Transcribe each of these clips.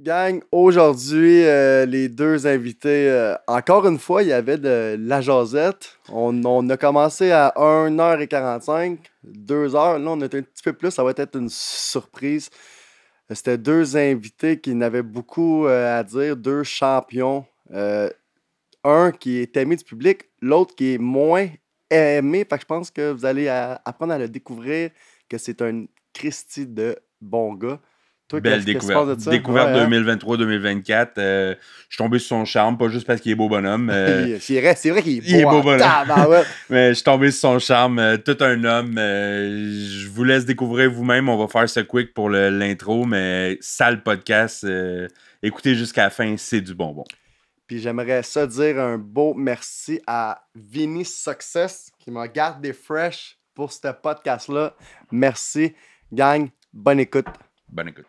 Gang, aujourd'hui, euh, les deux invités, euh, encore une fois, il y avait de la Josette. On, a commencé à 1h45, 2h. Là, on est un petit peu plus, ça va être une surprise. C'était deux invités qui n'avaient beaucoup euh, à dire, deux champions. un qui est aimé du public, l'autre qui est moins aimé. Fait que je pense que vous allez apprendre à le découvrir, que c'est un Christy de bon gars. Belle découverte. Découverte hein? 2023-2024. Euh, je suis tombé sur son charme, pas juste parce qu'il est beau bonhomme. Euh, c'est vrai, qu'il est, beau bonhomme. Mais je suis tombé sur son charme, euh, tout un homme. je vous laisse découvrir vous-même. On va faire ce quick pour l'intro, mais sale podcast. écoutez jusqu'à la fin, c'est du bonbon. Puis j'aimerais ça dire un beau merci à Vinny Success qui m'a gardé fresh pour ce podcast-là. Merci, gang. Bonne écoute. Bonne écoute.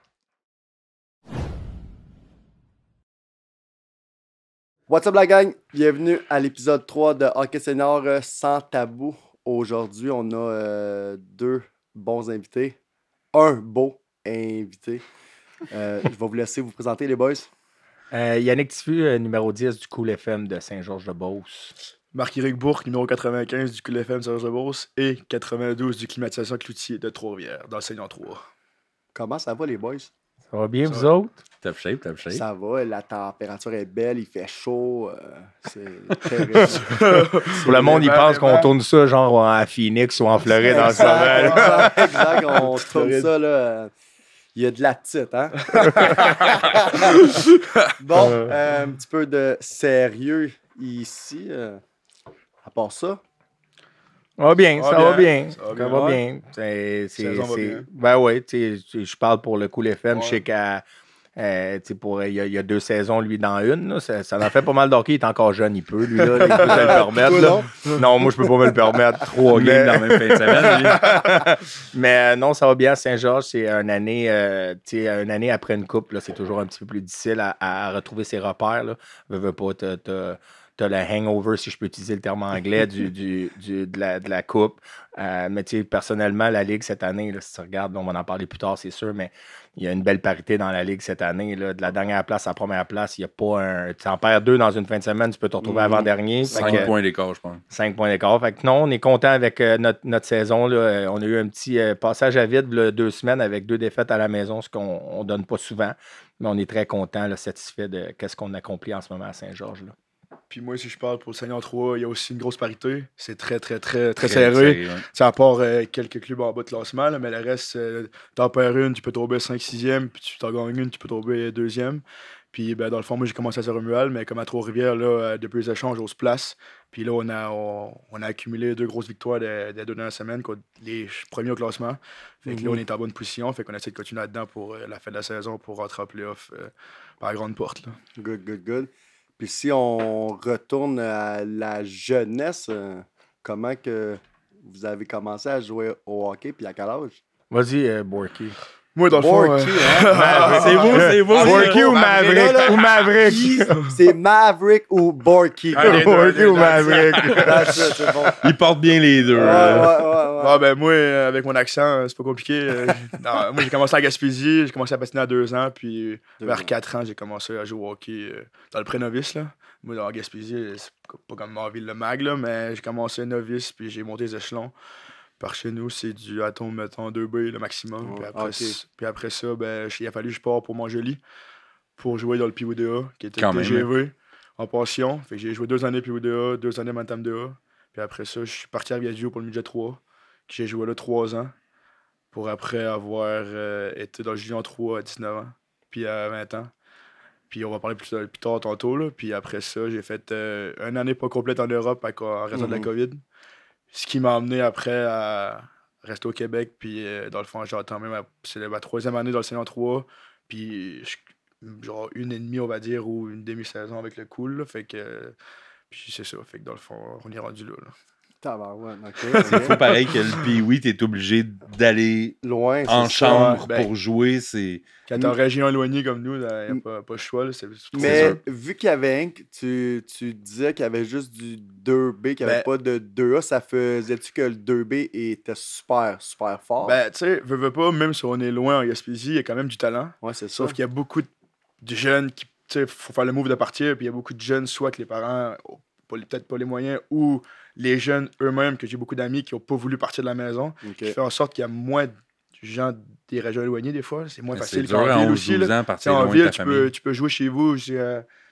What's up la gang? Bienvenue à l'épisode 3 de Hockey Senior euh, sans tabou. Aujourd'hui, on a euh, deux bons invités, un beau invité. Euh, je vais vous laisser vous présenter les boys. Yannick Tifu, numéro 10 du Cool FM de Saint-Georges-de-Beauce. Marc-Éric Bourque, numéro 95 du Cool FM Saint-Georges-de-Beauce et 92 du Climatisation Cloutier de Trois-Rivières dans 3. Comment ça va les boys? Ça va bien, vous autres? Top shape, top shape. Ça va, la température est belle, il fait chaud. Euh, c'est terrible. Pour le monde, il pense qu'on tourne ça genre à Phoenix ou en Floride en ce moment. Exact, on tourne ça là. Il y a de la petite, hein? bon, euh. Euh, un petit peu de sérieux ici. à part ça, va bien, ça va bien. Ça va bien. Ça va bien. ben oui, je parle pour le coup les femmes. Je sais qu'il euh, pour, il, y a, deux saisons, lui, dans une. Ça, ça en fait pas mal d'hockey. Il est encore jeune, il peut, lui. Là, il peut se le permettre. Non, moi, je peux pas me le permettre. Trois games dans la même fin de semaine. Mais euh, non, ça va bien. Saint-Georges, c'est une année, euh, une année après une coupe. c'est toujours un petit peu plus difficile à, retrouver ses repères. Là. Veux, pas, te tu as le hangover, si je peux utiliser le terme anglais, de, la, de, la, coupe. Euh, personnellement, la Ligue cette année, là, si tu regardes, on va en parler plus tard, c'est sûr, mais il y a une belle parité dans la Ligue cette année. de la dernière place à la première place, il n'y a pas un. Tu en perds deux dans une fin de semaine, tu peux te retrouver mm-hmm. avant-dernier. Cinq points d'écart, je pense. Cinq points d'écart. Fait non, on est content avec euh, notre, saison. Euh, on a eu un petit euh, passage à vide deux semaines avec deux défaites à la maison, ce qu'on ne donne pas souvent. Mais on est très content, satisfait de ce qu'on accompli en ce moment à Saint-Georges. Puis moi, si je parle pour le Seigneur 3, il y a aussi une grosse parité. C'est très, très, très, très, sérieux. Ça À part euh, quelques clubs en bas de classement, mais le reste, euh, t'en perds une, tu peux tomber 5-6e, puis tu t'en gagnes une, tu peux tomber 2e. Puis ben, dans le fond, moi, j'ai commencé à se romuald mais comme à Trois-Rivières, là, euh, depuis les échanges, on se place. Puis là, on a, on, a accumulé deux grosses victoires des deux dernières semaines, les premiers au classement. Fait que là, mhm. on est en bonne position. Fait qu'on essaie de continuer là-dedans pour la fin de la saison, pour rentrer en playoff par la grande porte. Good, good, good. Puis si on retourne à la jeunesse, euh, comment que vous avez commencé à jouer au hockey, puis à quel âge? Vas-y, euh, moi, dans le fond. Euh, hein? c'est vous, c'est vous. Ah, Borky ou Maverick? Ou Maverick? C'est Maverick ou Borky. Borky ou Maverick. Ils portent bien les deux. Ah, ben, moi, euh, avec mon accent, euh, c'est pas compliqué. moi, j'ai commencé à Gaspésie, j'ai commencé à patiner à deux ans, puis vers quatre ans, j'ai commencé à jouer au hockey dans le pré-novice. Moi, dans Gaspésie, c'est pas comme ville le Mag, là, mais j'ai commencé novice, puis j'ai monté les échelons. Par chez nous, c'est du atom, mettons, 2B le maximum. Ah, puis, après, ça, ben, il a fallu que je pars pour joli pour jouer dans le A qui était le TGV hein. en pension. j'ai joué deux années A deux années Mantam A Puis après ça, je suis parti à Viadio pour le midget 3, que j'ai joué là trois ans, pour après avoir euh, été dans le junior 3 à 19 ans, puis à 20 ans. Puis on va parler plus, plus tard tantôt. Puis après ça, j'ai fait un euh, une année pas complète en Europe à, en raison de la mm-hmm. COVID ce qui m'a amené après à rester au Québec. Puis, euh, dans le fond, j'ai même ma, ma, troisième année dans le saison 3. Puis, genre une et demie, on va dire, ou une demi-saison avec le cool. fait que. Puis c'est ça, fait que dans le fond, on est rendu là. C'est pareil que le pee tu t'es obligé d'aller loin en chambre ben, pour jouer. C'est... Quand t'es en mm. région éloignée comme nous, là, a mm. pas, pas choix. Mais vu qu'il y avait un, tu, tu disais qu'il y avait juste du 2B, qu'il n'y avait ben pas de 2A, ça faisait-tu que le 2B était super, super fort? Ben, tu sais, veux, pas, même si on est loin en Gaspésie, il y a quand même du talent. Ouais, c'est ça. Sauf qu'il y a beaucoup de jeunes qui tu il faut faire le move de partir, puis il y a beaucoup de jeunes, soit que les parents peut-être pas les moyens, ou les jeunes eux-mêmes, que j'ai beaucoup d'amis qui n'ont pas voulu partir de la maison, okay. qui fait en sorte qu'il y a moins de gens des régions éloignées des fois. C'est moins facile qu'en ville hein, aussi. Là. en ville, tu peux, tu peux, jouer chez vous. j'ai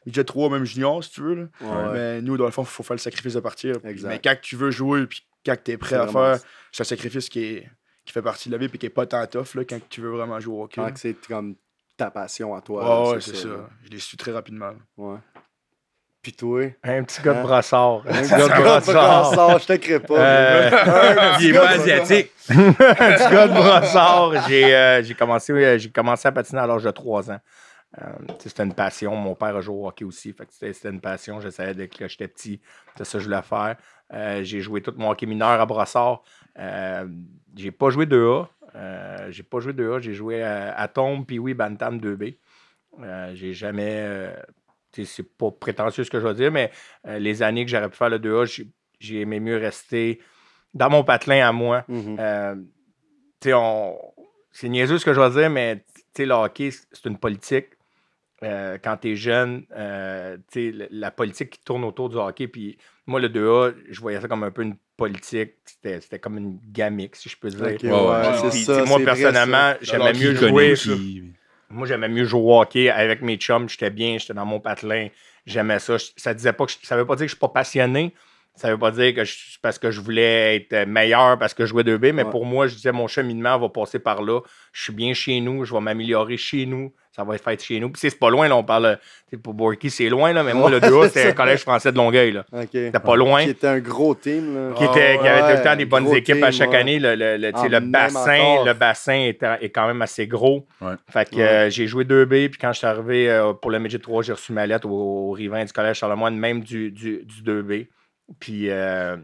déjà euh, trois même junior, si tu veux. Mais nous, dans le fond, il faut faire le sacrifice de partir. Mais quand tu veux jouer, puis quand tu es prêt à faire, c'est un sacrifice qui, est, qui fait partie de la vie, puis qui n'est pas tant tough là, quand tu veux vraiment jouer au hockey. Ah, c'est comme ta passion à toi. c'est ça. Je l'ai su très rapidement. Ouais. Euh, un petit gars de Brossard. Un petit gars de Brossard, Je te crée pas. il est pas asiatique. un petit gars de Brossard. J'ai euh, commencé, euh, commencé à patiner à l'âge de 3 ans. c'était une passion. Mon père a joué au hockey aussi. C'était une passion. J'essayais dès que j'étais petit. C'est ça que je voulais faire. j'ai joué tout mon hockey mineur à brassard. j'ai pas joué 2A. j'ai pas joué 2A. J'ai joué à, à Tombe, puis oui, Bantam 2B. j'ai jamais c'est pas prétentieux ce que je veux dire, mais euh, les années que j'aurais pu faire le 2A, j'ai, aimé mieux rester dans mon patelin à moi. Mm-hmm. Euh, c'est niaiseux ce que je veux dire, mais le hockey, c'est une politique. Euh, quand tu es jeune, la politique qui tourne autour du hockey. Puis moi, le 2A, je voyais ça comme un peu une politique. C'était, comme une gamique, si je peux dire. moi, personnellement, j'aimais mieux jouer. Moi, j'aimais mieux jouer au hockey avec mes chums. J'étais bien, j'étais dans mon patelin. J'aimais ça. Ça disait pas veut pas dire que je suis pas passionné, ça ne veut pas dire que je, parce que je voulais être meilleur, parce que je jouais 2B, mais pour moi, je disais mon cheminement va passer par là. Je suis bien chez nous, je vais m'améliorer chez nous, ça va être fait chez nous. Puis c'est pas loin, là, on parle. Pour Borky, c'est loin, là, mais moi, le le a c'était le Collège français de Longueuil. Là. C'était pas loin. Qui un gros team. Qui, était, avait tout le temps des bonnes équipes à chaque année. Le, le, ah, bassin, le bassin est, quand même assez gros. Fait que j'ai joué 2B, puis quand je suis arrivé euh, pour le Midget 3, j'ai reçu ma lettre au, au du Collège Charlemagne, même du, du, du 2B. Puis, je euh,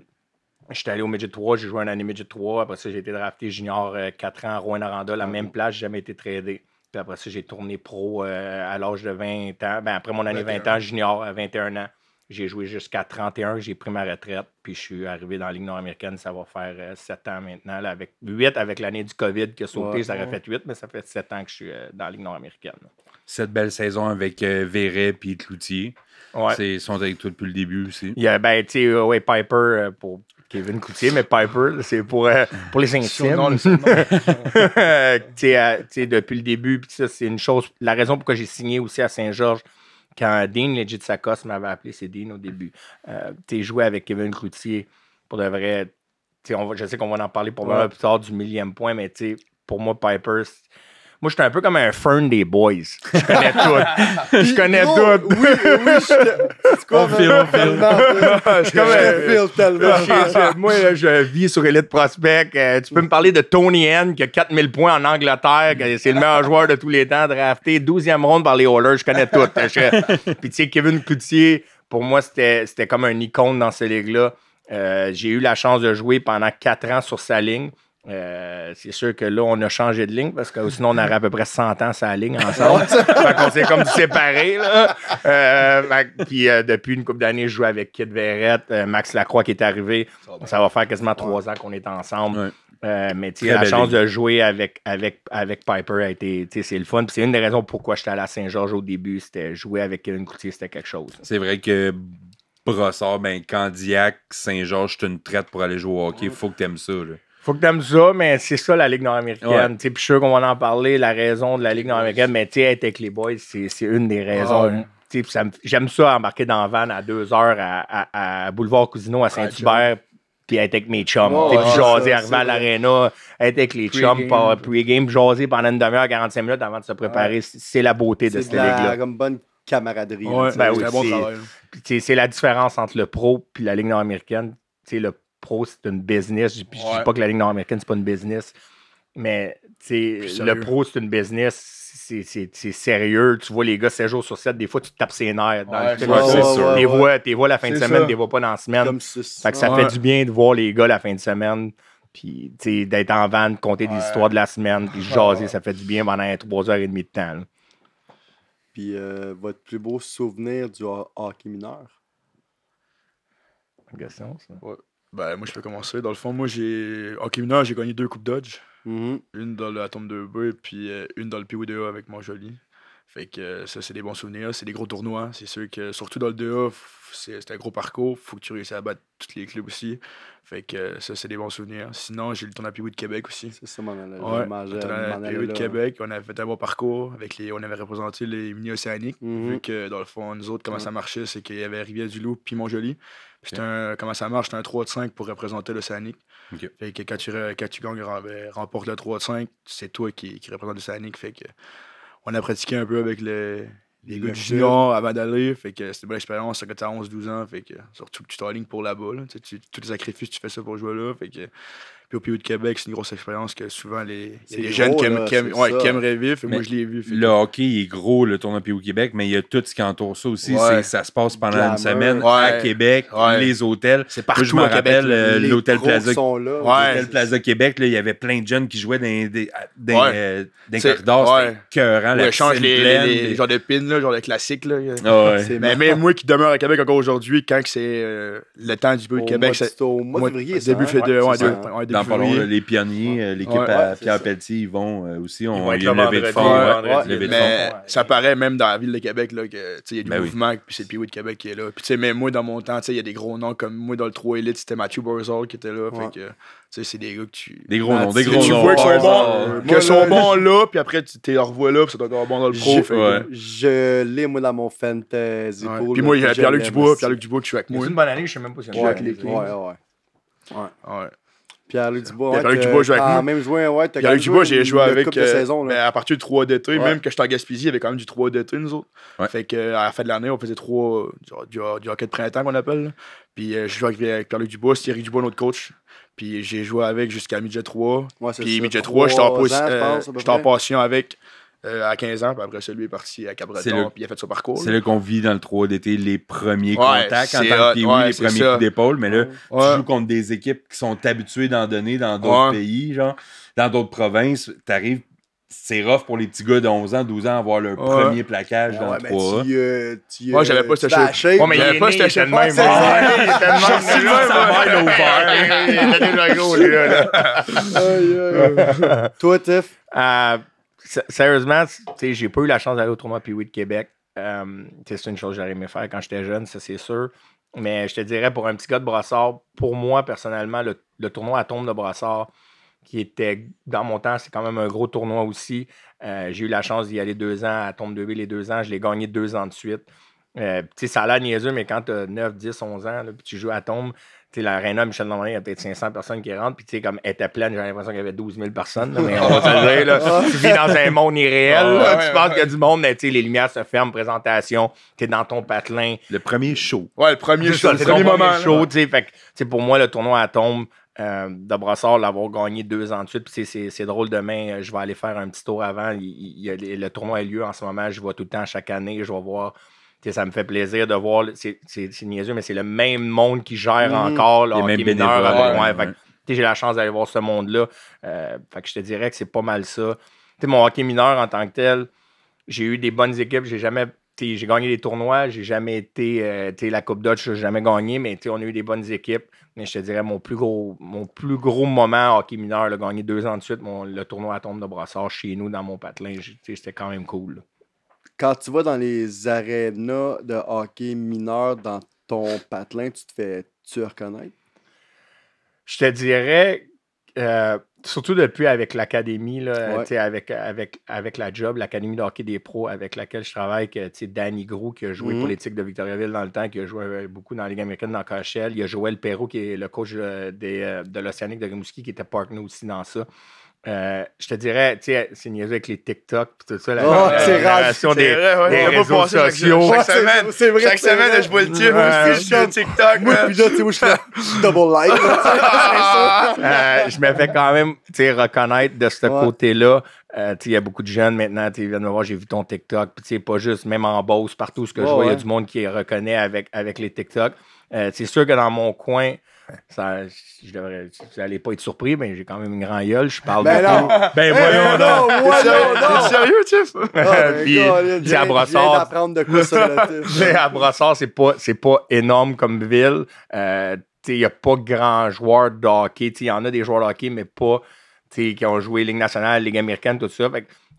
j'étais allé au Midget 3, j'ai joué un année Midget 3. Après ça, j'ai été drafté junior 4 euh, ans à Rouen-Aranda, la ah. même place, j'ai jamais été tradé. Puis après ça, j'ai tourné pro euh, à l'âge de 20 ans. Ben, après mon année 20 ans, junior à 21 ans. J'ai joué jusqu'à 31, j'ai pris ma retraite, puis je suis arrivé dans la Ligue nord-américaine. Ça va faire 7 ans maintenant, avec 8 avec l'année du COVID qui a sauté. ça aurait fait 8, mais ça fait 7 ans que je suis dans la Ligue nord-américaine. Cette belle saison avec Véret puis Cloutier. Ouais. Ils sont avec toi depuis le début aussi. Il y a, ben, tu sais, Piper euh, pour Kevin Coutier, mais Piper, c'est pour, euh, pour les intimes. Euh, tu sais, depuis le début, puis ça, c'est une chose. La raison pourquoi j'ai signé aussi à Saint-Georges, quand Dean Legit Sakos m'avait appelé, c'est Dean au début. Euh, tu joué avec Kevin Coutier pour de vrai. On je sais qu'on va en parler pour moi plus tard du millième point, mais tu sais, pour moi, Piper, moi, je suis un peu comme un fern des boys. Je connais tout. Je connais tout. Oui, oui, je suis on on Je connais comme tellement. Moi, je vis sur Elite Prospect. Euh, tu peux me parler de Tony N, qui a 4000 points en Angleterre, c'est le meilleur joueur de tous les temps, drafté 12e ronde par les Oilers. Je connais tout. Puis, tu sais, Kevin Coutier, pour moi, c'était comme un icône dans ce ligue là euh, J'ai eu la chance de jouer pendant 4 ans sur sa ligne. Euh, c'est sûr que là, on a changé de ligne parce que sinon, on aurait à peu près 100 ans sa ligne ensemble. sorte qu'on s'est comme séparés. Euh, puis euh, depuis une couple d'années, je joue avec Kid Verrette, Max Lacroix qui est arrivé. Ça va faire quasiment trois ans qu'on est ensemble. mais la chance de jouer avec, avec, avec Piper a été, c'est le fun. c'est une des raisons pourquoi j'étais allé à Saint-Georges au début. C'était jouer avec Kevin Coutier, c'était quelque chose. C'est vrai que Brossard, ben, Candiac, Saint-Georges, c'est une traite pour aller jouer au hockey. il Faut que t'aimes ça. Faut que t'aimes ça, mais c'est ça la Ligue nord-américaine. Puis je suis sûr qu'on va en parler, la raison de la Ligue nord-américaine, mais tu être avec les boys, c'est une des raisons. Ah j'aime ça embarquer dans la van à deux heures à, à, Boulevard Cousineau à Saint-Hubert, puis être avec mes chums. puis jaser, arriver à l'aréna, être avec les chums, pour pre-game, jaser pendant une demi-heure, 45 minutes avant de se préparer. C'est la beauté de cette ligue-là. comme bonne camaraderie. c'est la différence entre le pro et la Ligue nord-américaine. Le pro, c'est une business. Je ne dis pas que la Ligue nord-américaine, c'est pas une business. Mais le pro, c'est une business. C'est sérieux. Tu vois les gars 7 jours sur 7, des fois tu te tapes ses nerfs. Dans les vois, les vois la fin de semaine, tu vois pas dans la semaine. ça fait du bien de voir les gars la fin de semaine puis d'être en vanne, compter des histoires de la semaine, de jaser, ça fait du bien pendant 3 heures et demie de temps. Puis euh, votre plus beau souvenir du hockey mineur? Une question, ça. Ben, moi, je peux commencer. Dans le fond, moi, j'ai. en j'ai gagné deux Coupes Dodge. Une dans la tombe de B puis une dans le euh, A avec mon joli. Fait que euh, ça, c'est des bons souvenirs. C'est des gros tournois. C'est sûr que, surtout dans le 2A, c'est un gros parcours. Faut que tu réussisses à battre tous les clubs aussi. Fait que euh, ça, c'est des bons souvenirs. Sinon, j'ai eu le tournoi PW de Québec aussi. C'est ça, mon ami. Ouais, de Québec. On avait fait un bon parcours. Avec les, on avait représenté les mini-océaniques. Mhm. Vu que, dans le fond, nous autres, comment ça marchait, c'est qu'il y avait Rivière-du-Loup puis Mont-Joli comment ça marche? C'est un 3 de 5 pour représenter l'Océanique. Fait que quand tu, quand gagnes, ben, remporte le 3 de 5, c'est toi qui, qui représente l'Océanique. Fait que on a pratiqué un peu avec les gars du avant d'aller. Fait que c'était une bonne expérience. ça quand 11-12 ans. Fait que surtout que tu t'enlignes pour là-bas. tous les sacrifices, tu fais ça pour jouer là. que au PIO de Québec, c'est une grosse expérience que souvent les, jeunes qui, aimeraient vivre. Moi, je l'ai vu. Le hockey est gros, le tournoi au Québec, mais il y a tout ce qui entoure ça aussi. Ça se passe pendant une semaine à Québec, les hôtels. C'est partout. à je rappelle euh, l'Hôtel Plaza. L'Hôtel Plaza Québec, il y avait plein de jeunes qui jouaient dans des, euh, corridors. C'était Le change les, de pins, genre de classiques. Ah mais même moi qui demeure à Québec encore aujourd'hui, quand c'est euh, le temps du PIO de Québec, c'est au mois de février. Début février hein? les pionniers, euh, l'équipe à euh, Pierre Pelletier, ils vont euh, aussi. On ils vont levé de hein, Mais Ça paraît même dans la ville de Québec là, que il y a du ben mouvement, puis c'est le Pioui de Québec qui est là. Puis même moi, dans mon temps, il y a des gros noms comme moi dans le 3 Elite, c'était Mathieu Borzol qui était là. c'est des gars que tu. Des gros noms, des gros noms. Tu vois sont bons, que sont bons là, puis après tu les revois là, puis ça doit bon dans le pro. Je l'ai, moi, dans mon fantasy. Puis moi, il y a Pierre-Luc Dubois, Pierre-Luc Dubois qui suis avec moi. C'est une bonne année, je sais même pas si Ouais, ouais, ouais. Ouais. ouais. Pierre-Luc Dubois. Ouais, pierre avec ah, nous. Pierre-Luc Dubois, j'ai joué avec. Euh, à partir de 3 d'été, ouais. même que j'étais en Gaspésie, il y avait quand même du 3 d'été, nous autres. Euh, à la fin de l'année, on faisait 3 du, du, du hockey de printemps qu'on appelle. Puis euh, je jouais avec Pierre-Luc Dubois, Eric Dubois, notre coach. Puis j'ai joué avec jusqu'à midget 3. puis midget 3, j'étais en, euh, passion avec euh, à 15 ans, puis après ça, lui est parti à Cabreton, puis il a fait son parcours. C'est là, qu'on vit dans le 3 d'été les premiers contacts en tant que les premiers coups d'épaule, mais là, tu joues contre des équipes qui sont habituées d'en donner dans d'autres pays, genre, dans d'autres provinces, t'arrives c'est rough pour les petits gars de 11 ans, 12 ans avoir leur premier plaquage dans le 3 ben tu, euh, Moi, j'avais pas ce chef. Moi, mais j'avais pas ce chef. même. Il était ce même. Toi, Tiff? sérieusement, j'ai pas eu la chance d'aller au tournoi Pee-Wee de Québec. Euh, c'est une chose que j'aurais aimé faire quand j'étais jeune, ça c'est sûr. Mais je te dirais, pour un petit gars de brassard, pour moi personnellement, le, tournoi à tombe de brassard, qui était dans mon temps, c'est quand même un gros tournoi aussi. Euh, j'ai eu la chance d'y aller deux ans à Tombe de Ville les deux ans. Je l'ai gagné deux ans de suite. Euh, ça a l'air niaiseux, mais quand tu as 9, 10, 11 ans, puis tu joues à Tombe, la l'aréna Michel Normand il y a peut-être 500 personnes qui rentrent, puis tu sais, comme elle était pleine, j'avais l'impression qu'il y avait 12 000 personnes, mais on va se dire, là, ah. tu vis dans un monde irréel, ah, tu penses qu'il y a du monde, mais tu sais, les lumières se ferment, présentation, tu es dans ton patelin. Le premier show. Ouais, le premier show, le premier moment. show, tu sais, fait que, pour moi, le tournoi à tombe, euh, de Brassard l'avoir gagné deux ans de suite. Puis c'est drôle, demain, euh, je vais aller faire un petit tour avant. le tournoi a lieu en ce moment. Je vois tout le temps chaque année. Je vais voir ça me fait plaisir de voir, c'est niaiseux, mais c'est le même monde qui gère mm-hmm. encore le mineur J'ai la chance d'aller voir ce monde-là. Euh, je te dirais que c'est pas mal ça. mon hockey mineur en tant que tel, j'ai eu des bonnes équipes, j'ai jamais j'ai gagné des tournois, j'ai jamais été euh, la Coupe Dutch, j'ai jamais gagné, mais on a eu des bonnes équipes. Mais je te dirais mon plus gros, mon plus gros moment hockey mineur, le gagné deux ans de suite, le tournoi à tombe de brassard chez nous dans mon patelin, c'était quand même cool quand tu vas dans les arénas de hockey mineur dans ton patelin, tu te fais tu reconnaître? Je te dirais, euh, surtout depuis avec l'académie, avec, avec, avec la job, l'académie de hockey des pros avec laquelle je travaille, que, Danny Gros qui a joué pour politique mhm. de Victoriaville dans le temps, qui a joué euh, beaucoup dans la Ligue américaine dans Cochelle. Il y a Joël Perrault qui est le coach euh, de l'Océanique de Rimouski qui était partner aussi dans ça. Euh, je te dirais, tu sais, c'est niaisé avec les TikTok et tout ça, la, oh, des, réseaux sociaux. Chaque, semaine, c'est vrai, chaque semaine, je vois le type aussi, je suis sur TikTok. Moi, puis là, tu sais, où je fais double like. Euh, je me fais quand même, tu sais, reconnaître de ce côté-là. Euh, il y a beaucoup de jeunes maintenant, tu viennent me voir, j'ai vu ton TikTok. Puis, pas juste, même en boss, partout ce que je vois, il y a du monde qui reconnaît avec, avec les TikTok. c'est sûr que dans mon coin, ça, je vous n'allez pas être surpris, mais j'ai quand même une grande gueule. Je parle ben de Tout. Ben, ben voyons donc. T'es sérieux, Tiff? Oh, ben, c'est à Brossard. d'apprendre de quoi ça, à Brossard, c'est pas, pas énorme comme ville. Euh, il n'y a pas de grands joueurs de hockey. Il y en a des joueurs de hockey, mais pas qui ont joué Ligue nationale, Ligue américaine, tout ça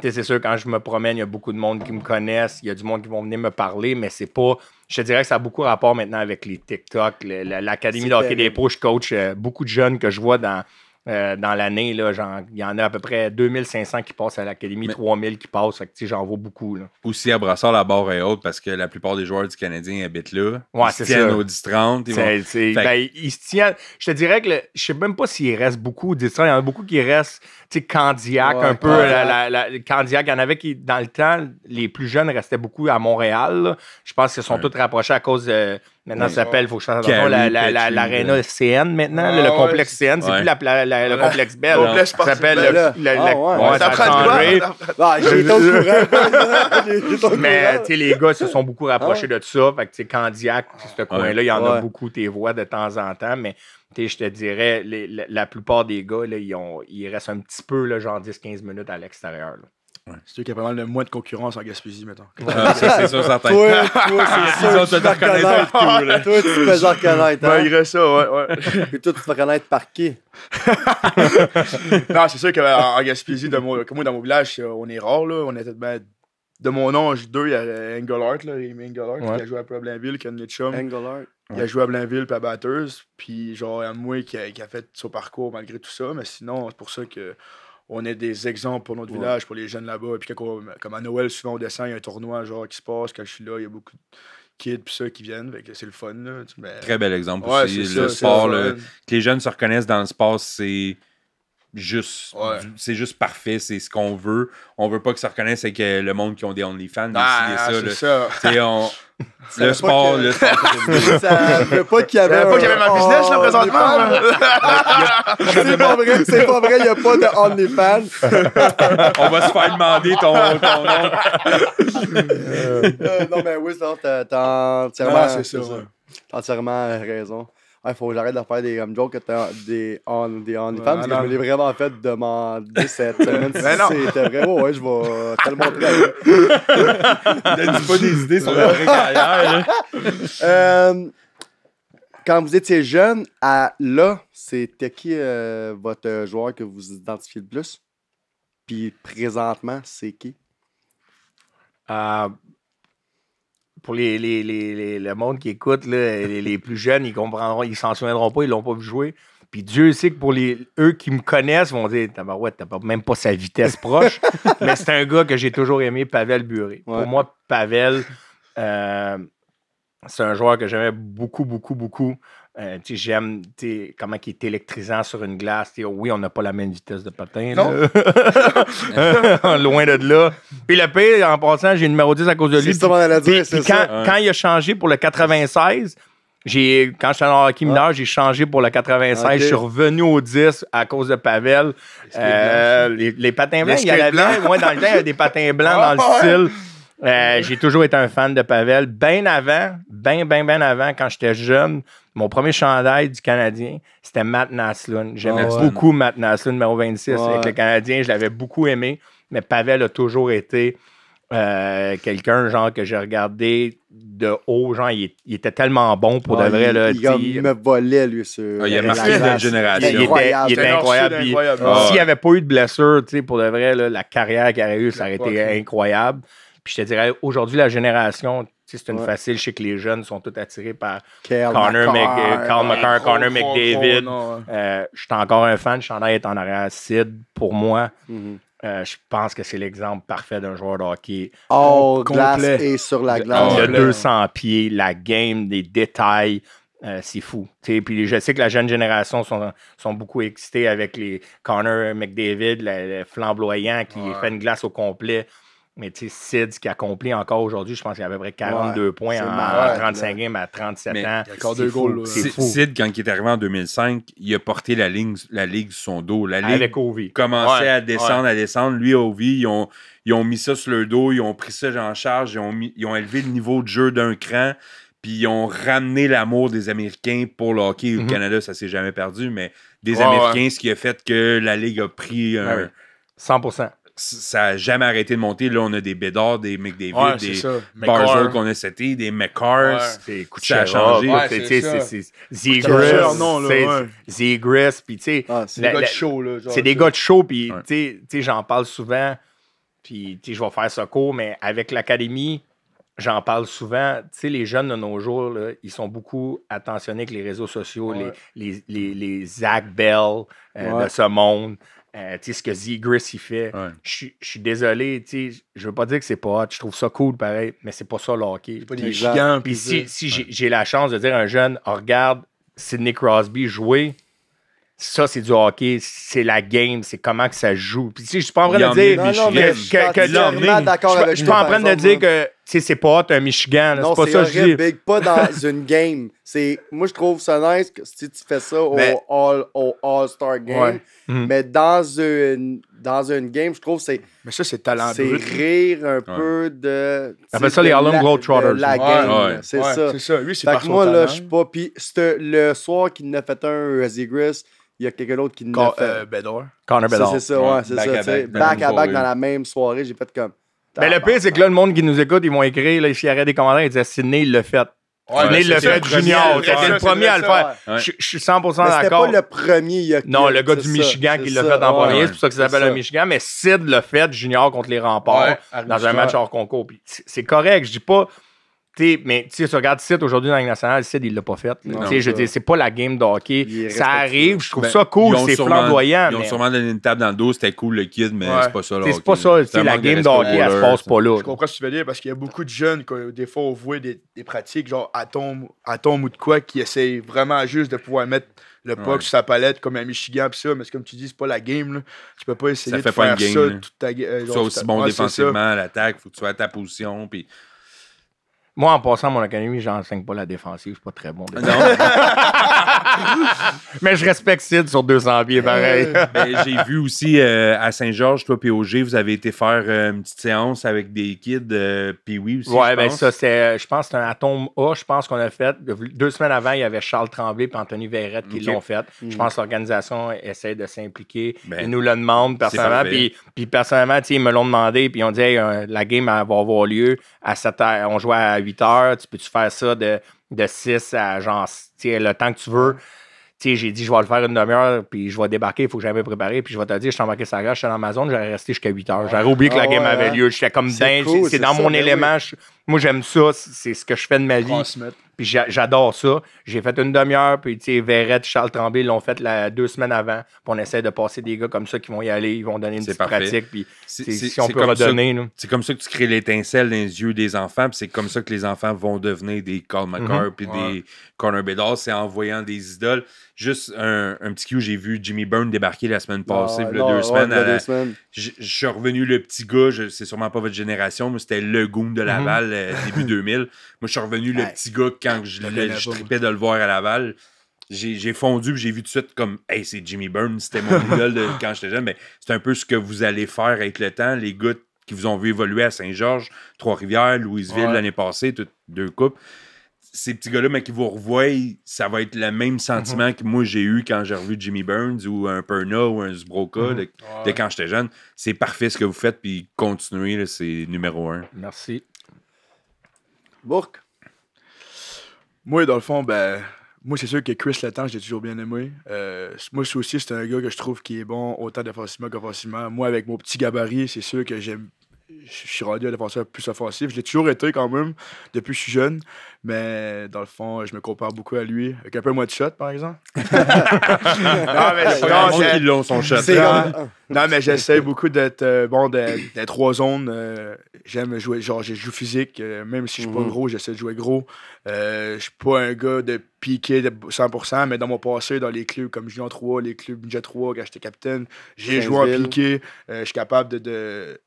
c'est sûr, quand je me promène, il y a beaucoup de monde qui me connaissent, il y a du monde qui vont venir me parler, mais c'est pas. Je te dirais que ça a beaucoup rapport maintenant avec les TikTok, l'Académie d'hockey des pros. Je coach euh, beaucoup de jeunes que je vois dans, euh, dans l'année. Il y en a à peu près 2500 qui passent à l'académie, 3000 qui passent. j'en vois beaucoup. Aussi à Brassard, la barre et autres parce que la plupart des joueurs du Canadien habitent là. ils se tiennent au 10-30. Ils, ben, tiennent. Je te dirais que je sais même pas s'il reste beaucoup au 10 Il y en a beaucoup qui restent. Tu Candiac, un peu. La, Candiac, il y en avait qui, dans le temps, les plus jeunes restaient beaucoup à Montréal. Je pense qu'ils sont tous rapprochés à cause de Maintenant, ça s'appelle, il faut que je fasse l'aréna CN maintenant, le complexe CN, c'est plus la, la, le complexe Bell. Le ça s'appelle le. Ben ah, ça, prend J'ai bah, courant. Mais, tu les gars se sont beaucoup rapprochés ah de ça. Fait que, tu Candiac, ce coin-là, il y en a beaucoup, tes voix de temps en temps, mais je te dirais, la, plupart des gars, là, ils, ont, ils restent un petit peu, genre 10-15 minutes à l'extérieur. C'est sûr qu'il y a pas mal de moins de concurrence en Gaspésie, mettons. C'est ça, c'est sûr, certain. Toi, toi c'est sûr. tu te reconnaître tout, là. Toi, tu te fais reconnaître. Hein? Malgré ça, ouais, ouais. Et toi, tu te fais reconnaître par qui Non, c'est sûr qu'en Gaspésie, de mon, comme moi, dans mon village, euh, on est rare, là. On est ben, de mon ange, deux, il y a Engelhardt, là, Rémi Engelhardt, qui a joué à Blainville, qui a de chum. Engelhardt. Il a joué à Blainville, puis à Batters. Puis, genre, moi, qui qui a fait son parcours malgré tout ça. Mais sinon, c'est pour ça que on est des exemples pour notre village, pour les jeunes là-bas. et Puis comme à Noël, souvent on descend, il y a un tournoi genre qui se passe. Quand je suis là, il y a beaucoup de kids ça qui viennent. C'est le fun. Très bel exemple aussi. Le sport, que les jeunes se reconnaissent dans le sport, c'est juste. C'est juste parfait, c'est ce qu'on veut. On veut pas que ça reconnaisse que euh, le monde qui ont des OnlyFans. Ah, c'est ça. ça. le sport, le pas qu'il y avait. Ça pas qu'il y avait ma business, là, présentement. c'est pas vrai, c'est pas vrai, il n'y a pas de OnlyFans. on va se faire demander ton, ton nom. Euh, non, mais oui, non, t'as entièrement. Ah, entièrement raison il faut que j'arrête de faire des jokes des on des on, je l'ai vraiment fait demander cette semaine si ben c'était vrai oh, ouais je vais tellement donne pas des idées sur la vraie carrière hein. euh, quand vous étiez jeune à là c'était qui euh, votre joueur que vous identifiez le plus puis présentement c'est qui euh, pour les, les, le monde qui écoute, les, plus jeunes, ils comprendront, ils s'en souviendront pas, ils l'ont pas vu jouer. Puis Dieu sait que pour les, eux qui me connaissent, vont dire t'as même pas sa vitesse proche. mais c'est un gars que j'ai toujours aimé, Pavel Buré. Pour moi, Pavel, euh, c'est un joueur que j'aimais beaucoup, beaucoup, beaucoup. Euh, j'aime comment il est électrisant sur une glace. Oh oui, on n'a pas la même vitesse de patin. Euh, loin de là. Puis le pire, en passant, j'ai numéro 10 à cause de lui. quand, il a changé pour le 96, j'ai, quand j'étais en hockey mineur, ah. j'ai changé pour le 96. Je suis revenu au 10 à cause de Pavel. Euh, les, patins blancs, il y avait Moi, dans le temps, il y a des patins blancs ah, dans le style. j'ai toujours été un fan de Pavel. Bien avant, bien, bien, bien avant, quand j'étais jeune, mon premier chandail du Canadien, c'était Matt Naslund. J'aimais ah beaucoup Matt Naslund, numéro 26. avec le Canadien, je l'avais beaucoup aimé, mais Pavel a toujours été euh, quelqu'un genre que j'ai regardé de haut, genre il, était tellement bon pour de vrai. le. là, il, me volait lui sur. Ah, il la génération. Il, était, incroyable. S'il n'y ah. avait pas eu de blessure, pour de vrai, la carrière qu'il aurait eu, ça aurait été incroyable. Puis je te dirais, aujourd'hui, la génération, c'est une facile. Je sais que les jeunes sont tous attirés par Connor, Connor McDavid. je suis encore un fan. je est en arrière acide. pour moi. Mhm. Euh, je pense que c'est l'exemple parfait d'un joueur de hockey. Oh, glace et sur la glace. Le, 200 pieds, la game, les détails. Euh, c'est fou. puis je sais que la jeune génération sont, sont beaucoup excités avec les Connor McDavid, le, flamboyant qui fait une glace au complet. Mais tu sais, Sid, qui accomplit encore aujourd'hui, je pense qu'il a à peu près 42 points en, 35 games à 37 ans. Il Sid, quand il est arrivé en 2005, il a porté la, la ligue sur son dos. La ligue Avec Ovi. commençait à descendre, à descendre. Lui, Ovi, ils ont, ils ont mis ça sur leur dos, ils ont pris ça en charge, ils ont, ont élevé le niveau de jeu d'un cran, puis ils ont ramené l'amour des Américains pour le hockey. Mm-hmm. Au Canada, ça s'est jamais perdu, mais des Américains, ce qui a fait que la ligue a pris 100 ça n'a jamais arrêté de monter. Là, on a des Bédard, des McDavid, des Barzell qu'on a cité, des McCars. Ouais. Ça a changé. c'est Zegris. Ah, c'est des gars de show. C'est des gars de show. j'en parle souvent. je vais faire ce cours, mais avec l'Académie, j'en parle souvent. les jeunes de nos jours, ils sont beaucoup attentionnés avec les réseaux sociaux, les, les, les, Zach Bell euh, de ce monde. Euh, ce que Z Gris il fait. Je suis désolé, je veux pas dire que c'est pas hot, je trouve ça cool pareil, mais c'est pas ça le hockey. Pas Puis si, si j'ai la chance de dire à un jeune, oh, regarde Sidney Crosby jouer, ça, c'est du hockey, c'est la game, c'est comment que ça joue. Puis, tu sais, je suis pas en train de dire. que Je suis pas en train de dire que sais, c'est pas hot, un Michigan. c'est pas ça je dis. pas dans une game. C'est, moi, je trouve ça nice que si tu fais ça au, ben- all, au All-Star Game. Mhm. Mais dans une, dans une game, je trouve c'est. Mais ça, c'est talentueux. C'est rire un peu de. ça les Harlem Globetrotters. La, game. Ouais, c'est ça. C'est ça. Lui, c'est par moi, là, je suis pas. Puis le soir qu'il n'a fait un euh, Gris il y a quelqu'un d'autre qui ne fait. Euh, Bedore. Connor Bedore. C'est ça, ouais, c'est ça. Back à back dans la même soirée, j'ai fait comme. Mais le pire, c'est que là, le monde qui nous écoute, ils vont écrire, là, s'il y aurait des commentaires, ils disent Sidney, il le fait. Sidney, il le fait junior. C'était le premier à le faire. Je suis 100% d'accord. C'était pas le premier. non, le gars du Michigan qui l'a fait en premier. C'est pour ça que ça s'appelle un Michigan. Mais Sid le fait junior contre les remparts dans un match hors concours. C'est correct. Je dis pas mais tu regardes Sid aujourd'hui dans la nationale, Sid, il l'a pas fait. je veux c'est pas la game de hockey. Ça arrive, je trouve ben, ça cool, c'est flamboyant. Ils ont sûrement donné une table dans le dos, c'était cool le kid, mais c'est pas ça. C'est pas ça, c'est la game de hockey, elle se passe pas là. Je comprends ce que tu veux dire parce qu'il y a beaucoup de jeunes, qui, euh, des fois, on voit des, pratiques, genre à tombe, ou de quoi, qui essayent vraiment juste de pouvoir mettre le puck sur sa palette comme à Michigan pis ça mais comme tu dis c'est pas la game tu peux pas essayer ça fait de pas faire une game, ça euh, toute ta aussi bon défensivement à l'attaque faut que tu sois à ta position puis moi, en passant à mon académie, j'enseigne pas la défensive. Je suis pas très bon. mais je respecte Sid sur 200 pieds, pareil. Euh, ben, j'ai vu aussi euh, à Saint-Georges, toi, POG, vous avez été faire euh, une petite séance avec des kids, puis oui aussi. Ouais, ben ça, c'est, je pense, c'est un atome A, je pense qu'on a fait. Deux semaines avant, il y avait Charles Tremblay et Anthony Verrette qui l'ont fait. Je mm. pense que l'organisation essaie de s'impliquer. Ben, et ils nous le demande personnellement. Puis personnellement, ils me l'ont demandé, puis on dit la game va avoir lieu à 7 On jouait à 8 heures, tu peux-tu faire ça de, de 6 à genre, le temps que tu veux. J'ai dit, je vais le faire une demi-heure, puis je vais débarquer, il faut que j'aille me préparer, puis je vais te dire, je suis embarqué sur la gare, je suis dans ma zone, j'allais rester jusqu'à 8 heures. J'aurais ah, oublié que la ah game avait hein? lieu, j'étais comme dingue, c'est dans mon ben élément, moi, j'aime ça. C'est ce que je fais de ma vie. Puis j'adore ça. J'ai fait une demi-heure, puis tu sais, Verrette, Charles Tremblay l'ont fait la, deux semaines avant. Puis on essaie de passer des gars comme ça qui vont y aller, ils vont donner une petite pratique. Puis si on peut redonner. C'est comme ça que tu crées l'étincelle dans les yeux des enfants, puis c'est comme ça que les enfants vont devenir des Carl McCarr, mm-hmm. puis des Connor Bedard. C'est en voyant des idoles. Juste un, un petit où j'ai vu Jimmy Byrne débarquer la semaine passée, ah, deux, semaines, Je suis revenu le petit gars, c'est sûrement pas votre génération, mais c'était le goon de mhm. Laval euh, début 2000. Moi, je suis revenu le petit gars quand je, trippais de le voir à Laval j'ai fondu, j'ai vu tout de suite comme Hey, c'est Jimmy Byrne, c'était mon idole quand j'étais jeune, mais c'est un peu ce que vous allez faire avec le temps. Les gars qui vous ont vu évoluer à Saint-Georges, Trois-Rivières, Louisville l'année passée, toutes deux coupes ces petits gars-là, mais qui vous revoient, ça va être le même mhm. sentiment que moi j'ai eu quand j'ai revu Jimmy Burns ou un Perna ou un Zbroka mhm. dès, quand j'étais jeune. C'est parfait ce que vous faites, puis continuez, c'est numéro un. Merci. Bourque. Moi, dans le fond, ben, moi, c'est sûr que Chris Letang, j'ai toujours bien aimé. Euh, moi, aussi, c'est un gars que je trouve qui est bon autant de défensivement qu'offensivement. Moi, avec mon petit gabarit, c'est sûr que j'aime je suis rendu à défenseur plus offensif. Je l'ai toujours été quand même depuis que je suis jeune, mais dans le fond, je me compare beaucoup à lui. Avec un peu moins de shot, par exemple. non, mais c'est son shot. Non, mais j'essaie beaucoup d'être euh, bon des, trois zones. Euh, j'aime jouer, genre, je joue physique, euh, même si je suis pas mhm. gros, j'essaie de jouer gros. je ne suis pas un gars de piqué de 100%, mais dans mon passé, dans les clubs comme Julien 3, les clubs Ninja 3, quand j'étais capitaine, j'ai joué en piqué. je suis capable de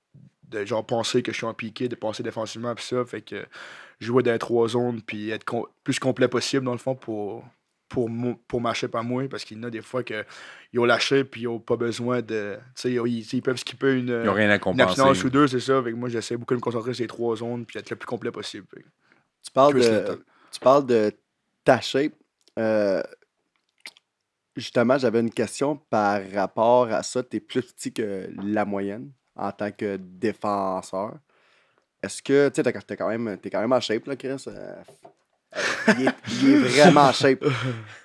de genre penser que je suis en piqué, de penser défensivement puis ça. Fait que jouer dans les trois zones puis être plus complet possible dans le fond pour pour, pour marcher pas à moi parce qu'il y en a des fois qu'ils ont lâché puis ils n'ont pas besoin de. Ils, ils, peuvent skipper une, ils rien à une ou deux, c'est ça. moi, j'essaie beaucoup de me concentrer sur les trois zones puis être le plus complet possible. Tu parles, de, tu parles de ta shape. Euh, justement, j'avais une question par rapport à ça. Tu es plus petit que la moyenne en tant que défenseur. Est-ce que, tu sais, t'es quand, même, es quand même en shape, là, Chris? Euh, euh, il, est, vraiment en shape.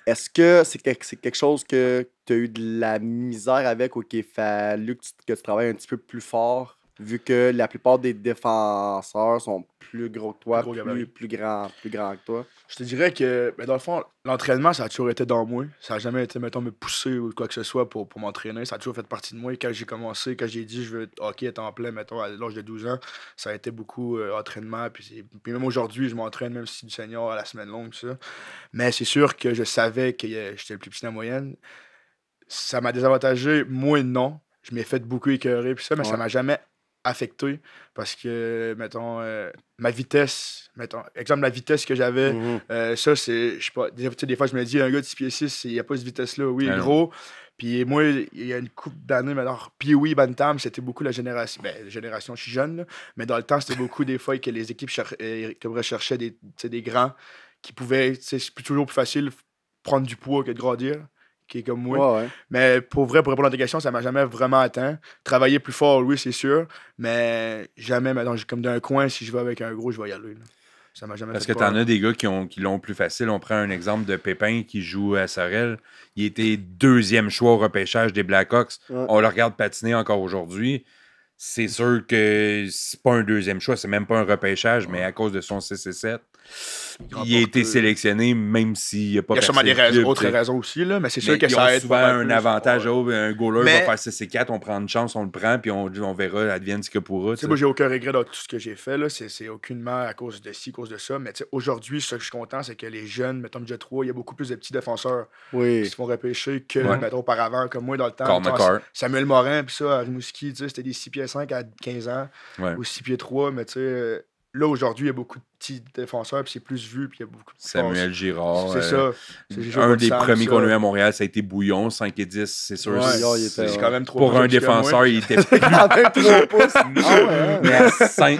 Est-ce que c'est quelque chose que tu as eu de la misère avec ou qu'il a fallu que tu travailles un petit peu plus fort vu que la plupart des défenseurs sont plus gros que toi, plus, grands plus, grand, que toi? Je te dirais que, ben, dans le fond, l'entraînement, ça a toujours été dans moi. Ça n'a jamais été, mettons, me pousser ou quoi que ce soit pour, m'entraîner. Ça a toujours fait partie de moi. quand j'ai commencé, quand j'ai dit je veux être hockey en plein, mettons, à l'âge de 12 ans, ça a été beaucoup d'entraînement. Euh, entraînement. Puis, puis même aujourd'hui, je m'entraîne, même si du senior à la semaine longue, ça. Mais c'est sûr que je savais que euh, j'étais le plus petit de moyenne. Ça m'a désavantagé, moi non. Je m'ai fait beaucoup écœurer, puis ça, mais ça m'a jamais affecté parce que, mettons, euh, ma vitesse, mettons, exemple, la vitesse que j'avais, mm-hmm. euh, ça, c'est, je sais pas, des, fois, je me dis, un gars de 6 pieds 6, il n'y a pas cette vitesse-là, oui, ben gros. Puis moi, il y a une coupe d'années, mais alors, puis oui, Bantam, c'était beaucoup la génération, ben, génération, je suis jeune, mais dans le temps, c'était beaucoup des fois que les équipes euh, recherchaient des, des grands qui pouvaient, c'est toujours plus facile prendre du poids que de grandir comme moi. Mais pour vrai, pour répondre à tes questions, ça m'a jamais vraiment atteint. Travailler plus fort, oui, c'est sûr. Mais jamais, maintenant, comme d'un coin, si je vais avec un gros, je vais y aller. Ça m'a jamais Parce que que en as des gars qui, ont, qui l'ont plus facile. On prend un exemple de Pépin qui joue à Sorel. Il était deuxième choix au repêchage des Blackhawks. On le regarde patiner encore aujourd'hui c'est sûr que c'est pas un deuxième choix, c'est même pas un repêchage, mais à cause de son 6 et 7, il a été sélectionné, même s'il a pas Il y a sûrement d'autres raisons, aussi, là, mais c'est sûr que ça aide. souvent un avantage. Oh, un goaler va faire 6 4, on prend une chance, on le prend, puis on, verra, advienne ce que pourra. T'sais. Moi, j'ai aucun regret dans tout ce que j'ai fait. Là. C'est, aucunement à cause de ci, à cause de ça. Mais aujourd'hui, ce que je suis content, c'est que les jeunes, mettons, déjà 3, il y a beaucoup plus de petits défenseurs qui se font repêcher que, mettons, auparavant, comme moi dans le temps. Samuel Morin, puis ça, Rimouski, c'était des 6 pièces à 15 ans ou 6 pieds 3, mais tu sais, là aujourd'hui, il y a beaucoup de petits défenseurs, puis c'est plus vu, puis il y a beaucoup de Samuel Girard. C'est euh, ça. Un des premiers qu'on a eu à Montréal, ça a été Bouillon, 5 et 10, c'est sûr. c'est quand Pour un défenseur, il était plus. Ah hein. Mais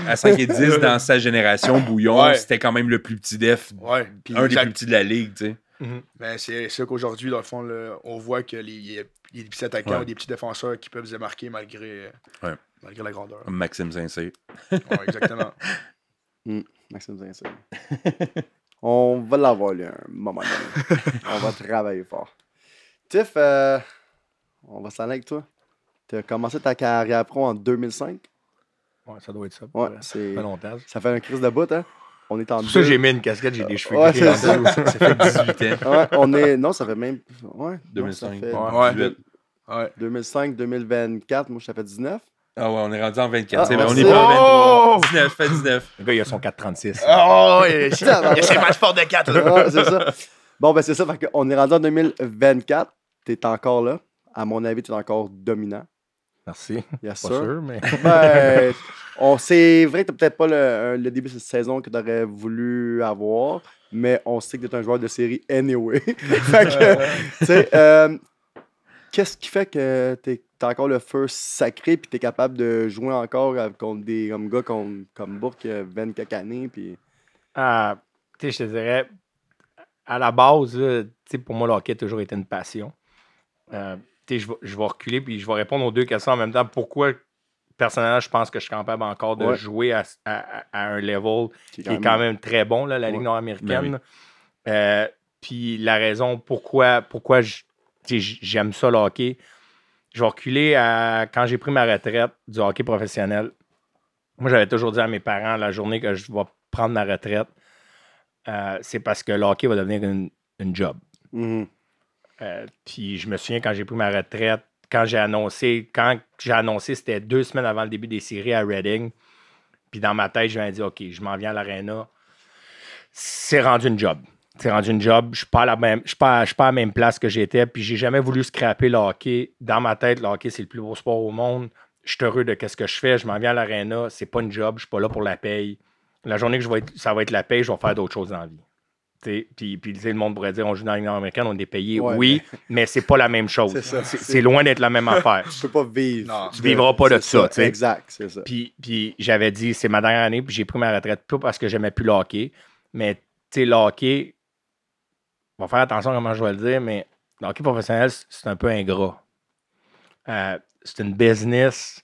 à 5, et 10, dans sa génération, Bouillon, c'était quand même le plus petit def. un des plus petits de la ligue, tu sais. Mhm. ben, c'est sûr qu'aujourd'hui, dans le fond, on voit qu'il y, a des petits attaquants ou des petits défenseurs qui peuvent se démarquer malgré, euh, malgré la grandeur. Maxime Zincé. exactement. Hmm, Maxime Zincé. on va l'avoir, lui, un moment donné. on va travailler fort. Tiff, euh, on va s'en aller avec toi. Tu as commencé ta carrière pro en 2005. Ouais, ça doit être ça. Ouais, c'est... Ça fait Ça fait un crise de bout, hein? on est en ça j'ai mis une casquette, j'ai des cheveux ouais, gris. Ça. fait 18 ans. on est, non, ça fait même. Ouais, 2005. 2005, 2024, moi, ça fait 19. Ah ouais, on est rendu en 24. Ah, on est pas en 23. 19, fait 19. Le gars, il a son 4,36. Ah, oh, il ses matchs forts de 4. c'est ça. Bon, ben c'est ça. on est rendu en 2024. T'es encore là. À mon avis, tu es encore dominant. Merci. sûr, mais. Ben, on, c'est vrai que tu peut-être pas le, début de cette saison que tu aurais voulu avoir, mais on sait que tu es un joueur de série anyway. Euh, qu'est-ce qui fait que tu as encore le feu sacré puis tu es capable de jouer encore contre des comme gars comme, comme Bourque, euh, Ben Puis... Ah, tu je te dirais, à la base, pour moi, le hockey a toujours été une passion. Euh, je vais, reculer puis je vais répondre aux deux questions en même temps. Pourquoi, personnellement, je pense que je suis capable encore de jouer à, un level qui est quand, même... très bon, la Ligue nord-américaine. Ben euh, puis la raison pourquoi, pourquoi j'aime ça le hockey, je vais reculer à quand j'ai pris ma retraite du hockey professionnel. Moi, j'avais toujours dit à mes parents la journée que je vais prendre ma retraite, euh, c'est parce que le hockey va devenir une, job. Mm-hmm. Euh, puis je me souviens quand j'ai pris ma retraite, quand j'ai annoncé, quand j'ai annoncé, c'était deux semaines avant le début des séries à Reading. Puis dans ma tête, je viens de dire, OK, je m'en viens à l'aréna. C'est rendu une job. C'est rendu une job. Je suis pas la même, suis pas, à la même place que j'étais. Puis j'ai jamais voulu scraper le hockey. Dans ma tête, le hockey, c'est le plus beau sport au monde. Je suis heureux de qu'est-ce que je fais. Je m'en viens à l'aréna. C'est pas une job. Je suis pas là pour la paye. La journée que je vais ça va être la paye, je vais faire d'autres choses dans vie. Puis, le monde pourrait dire, on joue dans l'Union américaine, on est payé, oui, mais, c'est pas la même chose. C'est loin d'être la même affaire. Tu peux pas vivre. tu vivras pas de ça. exact, c'est ça. Puis, j'avais dit, c'est ma dernière année, puis j'ai pris ma retraite pas parce que j'aimais plus le hockey, mais tu sais, le hockey, on va faire attention à comment je vais le dire, mais le hockey professionnel, c'est un peu ingrat. Euh, c'est une business.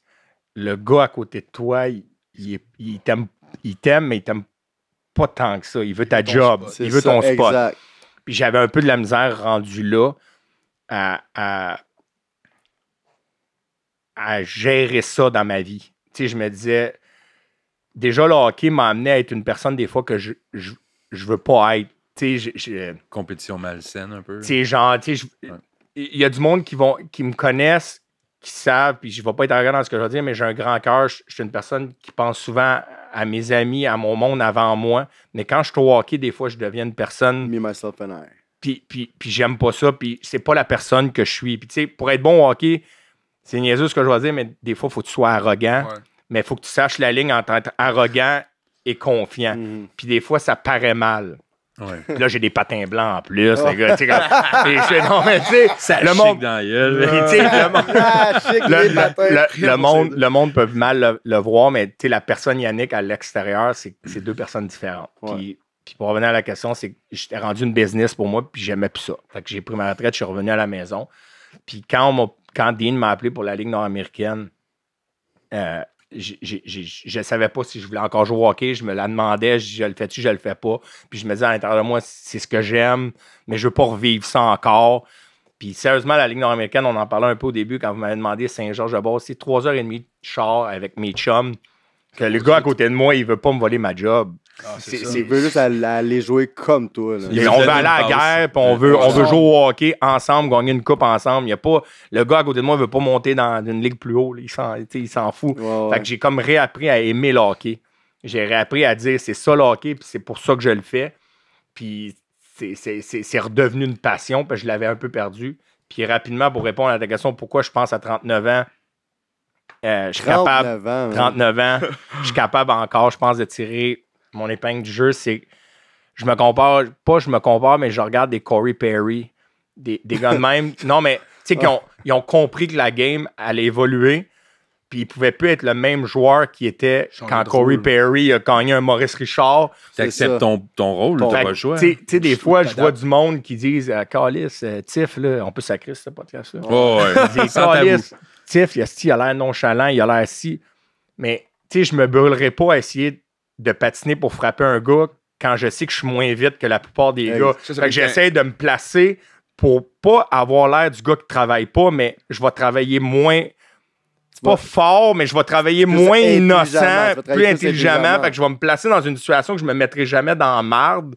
Le gars à côté de toi, il, il, il t'aime, mais il t'aime pas tant que ça. Il veut ta job, il veut ton spot. Puis j'avais un peu de la misère rendu là à, à, gérer ça dans ma vie. Tu sais, je me disais, déjà, le hockey m'a amené à être une personne des fois que je, veux pas être. Je, Compétition malsaine un peu. Tu genre, tu il y a du monde qui, vont, qui me connaissent, qui savent, puis je vais pas être arrogant dans ce que je vais dire, mais j'ai un grand cœur. Je, suis une personne qui pense souvent à mes amis, à mon monde avant moi. Mais quand je suis au hockey, des fois, je deviens une personne. Me, myself and I. Puis, puis, puis j'aime pas ça, puis c'est pas la personne que je suis. Puis, tu sais, pour être bon au hockey, c'est niaiseux ce que je vais dire, mais des fois, il faut que tu sois arrogant. Mais il faut que tu saches la ligne entre être arrogant et confiant. Mm-hmm. Puis, des fois, ça paraît mal là, j'ai des patins blancs en plus. le monde. Dans ah, le, monde peut mal le, voir, mais tu sais, la personne Yannick à l'extérieur, c'est deux personnes différentes. Puis, pour revenir à la question, c'est que j'étais rendu une business pour moi, puis j'aimais plus ça. Fait que j'ai pris ma retraite, je suis revenu à la maison. Puis quand, quand Dean m'a appelé pour la Ligue nord-américaine, euh, je ne savais pas si je voulais encore jouer au hockey. Je me la demandais, je, le fais-tu, je le fais pas. Puis je me disais à l'intérieur de moi, c'est ce que j'aime, mais je veux pas revivre ça encore. Puis sérieusement, la Ligue nord-américaine, on en parlait un peu au début quand vous m'avez demandé saint georges de c'est c'est 3h30 de char avec mes chums. Que le gars à côté de moi, il veut pas me voler ma job il ah, c'est veut juste aller jouer comme toi. on veut aller à la guerre, puis on veut, on jouer au hockey ensemble, gagner une coupe ensemble. y a pas, le gars à côté de moi ne veut pas monter dans une ligue plus haut. Il s'en fout. j'ai comme réappris à aimer le hockey. J'ai réappris à dire c'est ça le hockey, puis c'est pour ça que je le fais. Puis c'est redevenu une passion, parce je l'avais un peu perdu. Puis rapidement, pour répondre à ta question, pourquoi je pense à 39 ans, euh, je suis capable. 39 ans. je suis capable encore, je pense, de tirer mon épingle du jeu, c'est. Je me compare, pas je me compare, mais je regarde des Corey Perry, des, des gars de même. non, mais tu sais, qu'ils ont, ils ont compris que la game allait évoluer, puis ils pouvaient plus être le même joueur qui était quand Corey Perry a gagné un Maurice Richard. Tu acceptes ton, ton rôle, t'as pas le Tu sais, des fois, je vois du monde qui disent euh, Calis, euh, Tiff, là, on peut sacrer ce podcast-là. Oh, ouais, il ça Tiff, il a l'air nonchalant, il a l'air si. Mais tu sais, je me brûlerais pas à essayer de patiner pour frapper un gars quand je sais que je suis moins vite que la plupart des gars. que j'essaie de me placer pour pas avoir l'air du gars qui travaille pas, mais je vais travailler moins. C'est pas fort, mais je vais travailler moins innocent, plus intelligemment. Fait que je vais me placer dans une situation que je me mettrai jamais dans la marde.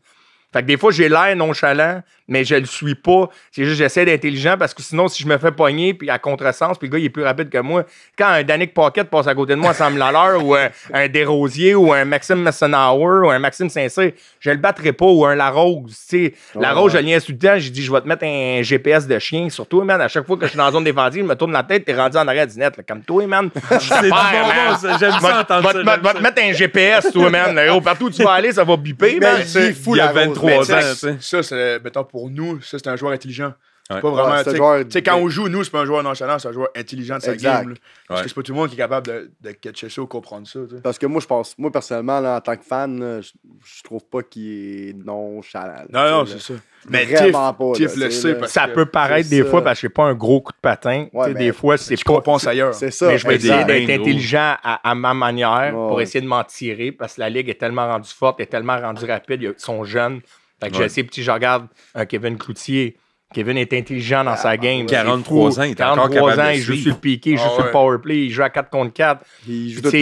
Fait que des fois, j'ai l'air nonchalant, mais je le suis pas. C'est juste j'essaie d'être intelligent parce que sinon, si je me fais pogner, puis à contresens, puis le gars, il est plus rapide que moi. Quand un Danick Pocket passe à côté de moi à me 000 ou un, un, Desrosiers, ou un Maxime Messenauer, ou un Maxime Sincère, je le battrai pas, ou un Larose. sais Larose, je l'ai tout le hein, j'ai dit, je vais te mettre un GPS de chien. Surtout, man, à chaque fois que je suis dans la zone défensive, je me tourne la tête, t'es rendu en arrière du net. comme toi, man. Je vais ça te mettre un GPS, toi, man. Oh, partout où tu vas aller, ça va biper, man. il a 23 ans. Ça, c'est, mettons, pour pour nous, ça, c'est un joueur intelligent. pas vraiment. quand on joue, nous, c'est pas un joueur nonchalant, c'est un joueur intelligent de sa game. Parce que c'est pas tout le monde qui est capable de, catcher ça ou comprendre ça. Parce que moi, je pense, moi personnellement, en tant que fan, je trouve pas qu'il est nonchalant. Non, non, c'est ça. Mais le ça peut paraître des fois parce que c'est pas un gros coup de patin. des fois, c'est pas. Je ailleurs. C'est ça. Mais je vais d'être intelligent à, à, ma manière pour essayer de m'en tirer parce que la ligue est tellement rendue forte, est tellement rendue rapide, ils sont jeunes que je regarde euh, Kevin Cloutier. Kevin est intelligent dans ah, sa game. 43 il ans, il est 43 ans, il ah, joue sur le piqué, il joue sur le powerplay, il joue à 4 contre 4. Il Puis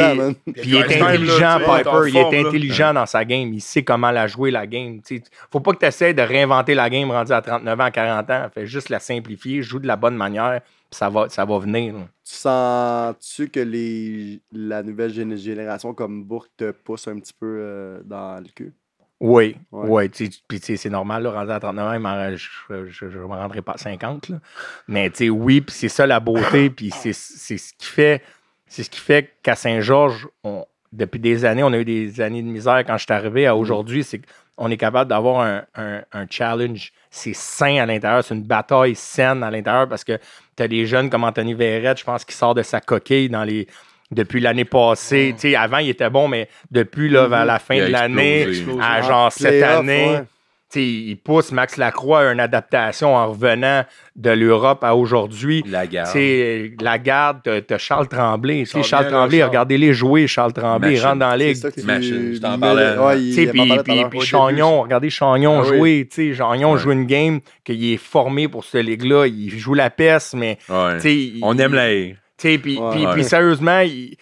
il est intelligent, Piper, il est intelligent dans sa game. Il sait comment la jouer, la game. ne faut pas que tu essaies de réinventer la game rendue à 39 ans, 40 ans. Fais juste la simplifier, joue de la bonne manière, ça va, ça va venir. Tu sens-tu que les, la nouvelle génération comme Bourg te pousse un petit peu euh, dans le cul? Oui, oui. Puis c'est normal, là, à 39 je ne me rendrai pas à 50. Mais Mais oui, puis c'est ça la beauté, puis c'est ce qui fait c'est ce qui fait qu'à Saint-Georges, depuis des années, on a eu des années de misère quand je suis arrivé à mm-hmm. aujourd'hui, c'est qu'on est capable d'avoir un, challenge. C'est sain à l'intérieur, c'est une bataille saine à l'intérieur parce que tu as des jeunes comme Anthony Verrette, je pense, qui sort de sa coquille dans les depuis l'année passée. sais, Avant, il était bon, mais depuis là, vers la mhm. fin de l'année, à genre ah, cette année. tu il pousse Max Lacroix à une adaptation en revenant de l'Europe à aujourd'hui. La garde. la garde, de Charles Tremblay. Charles, Charles Tremblay, regardez-les jouer, Charles Tremblay, il rentre dans la ligue. je t'en parlais. Puis Chagnon, regardez Chagnon ah, jouer. sais, Chagnon joue une game qu'il est formé pour cette ligue-là. Il joue la peste, mais... On aime la puis sérieusement, il,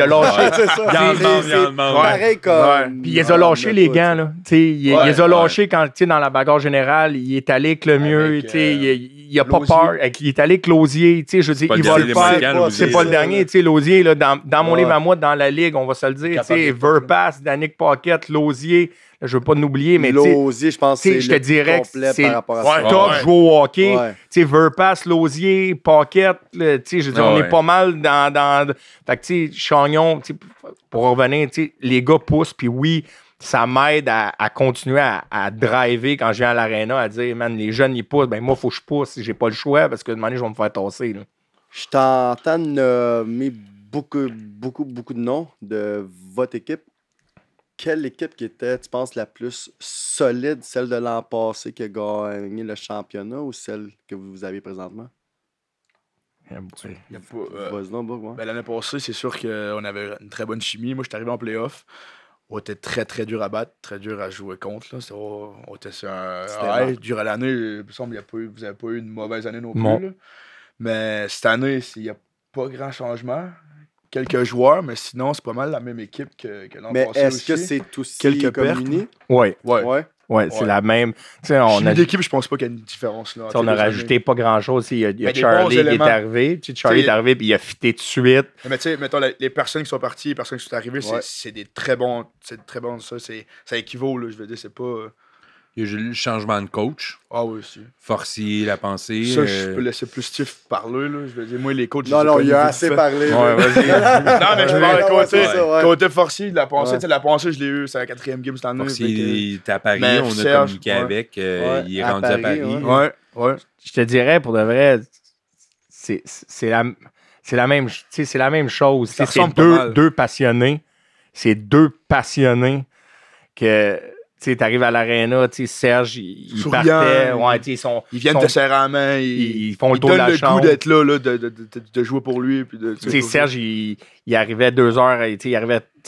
a lâché. c'est Pareil comme. Puis il les a lâchés, les gants. Là. Il, les a lâchés dans la bagarre générale, il est allé avec le mieux. il, n'a euh, a pas peur. Euh, il est allé avec l'osier. Je dis il va le faire. C'est pas le dernier. L'osier, dans mon livre à moi, dans la ligue, on va se le dire. Verpass, Danick Pocket, l'osier je veux pas l'oublier, mais. Lozier, je pense que c'est. Je te dirais que c'est ouais, top ouais. jouer au hockey. Verpass, Lozier, Paquette, tu sais, on est pas mal dans. Fait que, tu sais, Chagnon, pour revenir, tu les gars poussent, puis oui, ça m'aide à, continuer à, driver quand je viens à l'aréna, à dire, man, les jeunes, ils poussent. Ben, moi, faut que je pousse, j'ai pas le choix, parce que demain manière, je vais me faire tasser. Je t'entends nommer beaucoup, beaucoup, beaucoup de noms de votre équipe quelle équipe qui était, tu penses, la plus solide, celle de l'an passé qui a gagné le championnat ou celle que vous avez présentement? Eh euh, ben, L'année passée, c'est sûr qu'on avait une très bonne chimie. Moi, je suis arrivé en playoff. On était très, très dur à battre, très dur à jouer contre. On, était sur un Durant l'année, il me semble que vous n'avez pas eu une mauvaise année non plus. Mais cette année, il n'y a pas grand changement quelques joueurs, mais sinon, c'est pas mal la même équipe que, l'an passé. Mais est-ce que c'est aussi quelques pertes Oui. Ouais. Ouais. Ouais, c'est la même. sais on je pense pas qu'il y a une différence. là. on a rajouté pas grand-chose. Il Charlie qui est arrivé. Tu Charlie est arrivé, puis il a fité de suite. Mais tu sais, mettons, les personnes qui sont parties, les personnes qui sont arrivées, c'est des très bons. C'est très bons, ça. Ça équivaut, là, je veux dire. C'est pas. Il y a eu le changement de coach. Ah oui, aussi. Forcier, la pensée. Ça, je euh, peux laisser plus Steve parler. Là. Je veux dire, moi, les coachs. Non, non, il a assez parlé. non, mais je parle côté, côté Forcier, de la pensée. Ouais. La pensée, je l'ai eu, c'est la quatrième game cette année. Forcier, il est à Paris, on a communiqué avec. Euh, il est rendu à Paris. Ouais. ouais, Je te dirais, pour de vrai, c'est la, la, même, la même chose. C'est deux, deux passionnés. C'est deux passionnés que tu arrives à l'aréna, Serge, il, partait. ils, sont, ils viennent de te serrer la main. Ils, font le tour de la le chambre. goût d'être là, de, de, de, jouer pour lui. Serge, il, il, arrivait deux heures, il,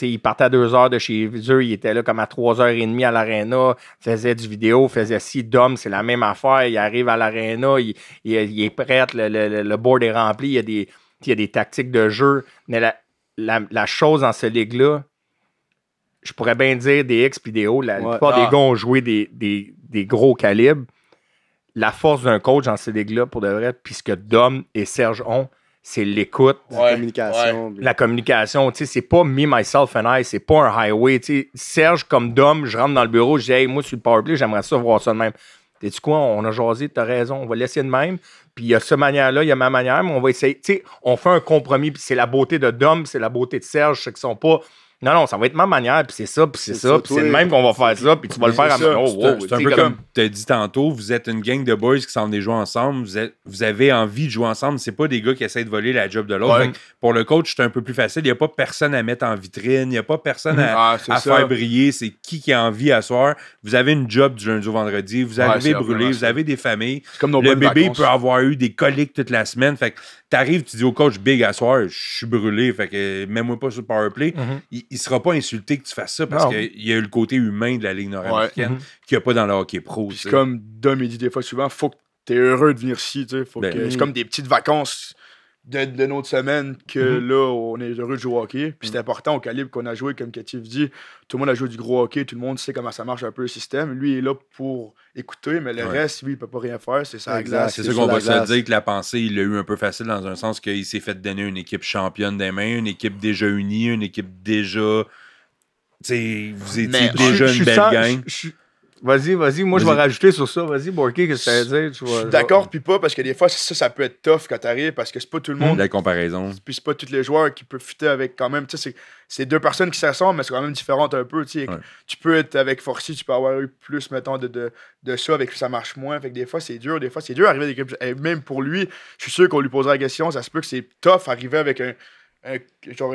il partait à deux heures de chez eux, il était là comme à trois heures et demie à l'aréna, faisait du vidéo, faisait six d'hommes, c'est la même affaire. Il arrive à l'aréna, il, est prêt, le, board est rempli, il y, a des, des tactiques de jeu. Mais la, la chose dans ce ligue-là, je pourrais bien dire des X puis des O. La, plupart des ah. gars ont joué des, gros calibres. La force d'un coach dans ces dégâts là pour de vrai, puisque Dom et Serge ont, c'est l'écoute. la communication. La communication, tu sais, c'est pas me, myself and I, c'est pas un highway. Serge, comme Dom, je rentre dans le bureau, je dis, hey, moi, suis le powerplay, j'aimerais ça voir ça de même. tes sais quoi, on a jasé, t'as raison, on va laisser de même. Puis il y a ce manière-là, il y a ma manière, mais on va essayer. Tu sais, on fait un compromis, puis c'est la beauté de Dom, c'est la beauté de Serge, Ce ne sont pas non, non, ça va être ma manière, puis c'est ça, puis c'est ça, puis c'est le même qu'on va faire ça, puis tu vas le faire à moi. C'est un peu comme tu as dit tantôt, vous êtes une gang de boys qui s'en jouer ensemble, vous, avez envie de jouer ensemble, c'est pas des gars qui essaient de voler la job de l'autre. Pour le coach, c'est un peu plus facile, il n'y a pas personne à mettre en vitrine, il n'y a pas personne à, mm-hmm. ah, faire briller, c'est qui qui a envie à soir. Vous avez une job du lundi au vendredi, vous arrivez brûlé, vous avez des familles. Comme nos le bébé peut avoir eu des coliques toute la semaine, fait T'arrives, tu dis au coach Big à je suis brûlé, fait que mets-moi pas sur le powerplay. Mhm. il, sera pas insulté que tu fasses ça parce qu'il y a eu le côté humain de la Ligue nord-américaine mhm. qu'il n'y a pas dans le hockey pro. c'est comme Dom dit des fois souvent, faut que es heureux de venir ici. Faut ben C'est comme des petites vacances de, autre semaine que mm-hmm. là, on est heureux de jouer au hockey. Puis c'est mm. important au calibre qu'on a joué, comme Katif dit, tout le monde a joué du gros hockey, tout le monde sait comment ça marche un peu le système. Lui, il est là pour écouter, mais le reste, lui, il peut pas rien faire, c'est ça C'est ça qu'on va se dire que la pensée, il l'a eu un peu facile dans un sens qu'il s'est fait donner une équipe championne des mains, une équipe déjà unie, une équipe déjà. sais vous étiez déjà une belle gang. Vas-y, vas-y. Moi, je vais rajouter sur ça. Vas-y, Borky, ce que tu as à dire? Je suis d'accord, puis pas, parce que des fois, ça, ça peut être tough quand t'arrives, parce que c'est pas tout le hmm. monde. La comparaison. Puis c'est pas tous les joueurs qui peuvent fitter avec quand même. Tu sais, c'est deux personnes qui s'assemblent, mais c'est quand même différent un peu. Tu, tu peux être avec Forcy, tu peux avoir eu plus, mettons, de, de, ça, avec que ça marche moins. Fait que des fois, c'est dur. Des fois, c'est dur d'arriver avec Même pour lui, je suis sûr qu'on lui posera la question. Ça se peut que c'est tough arriver avec un un,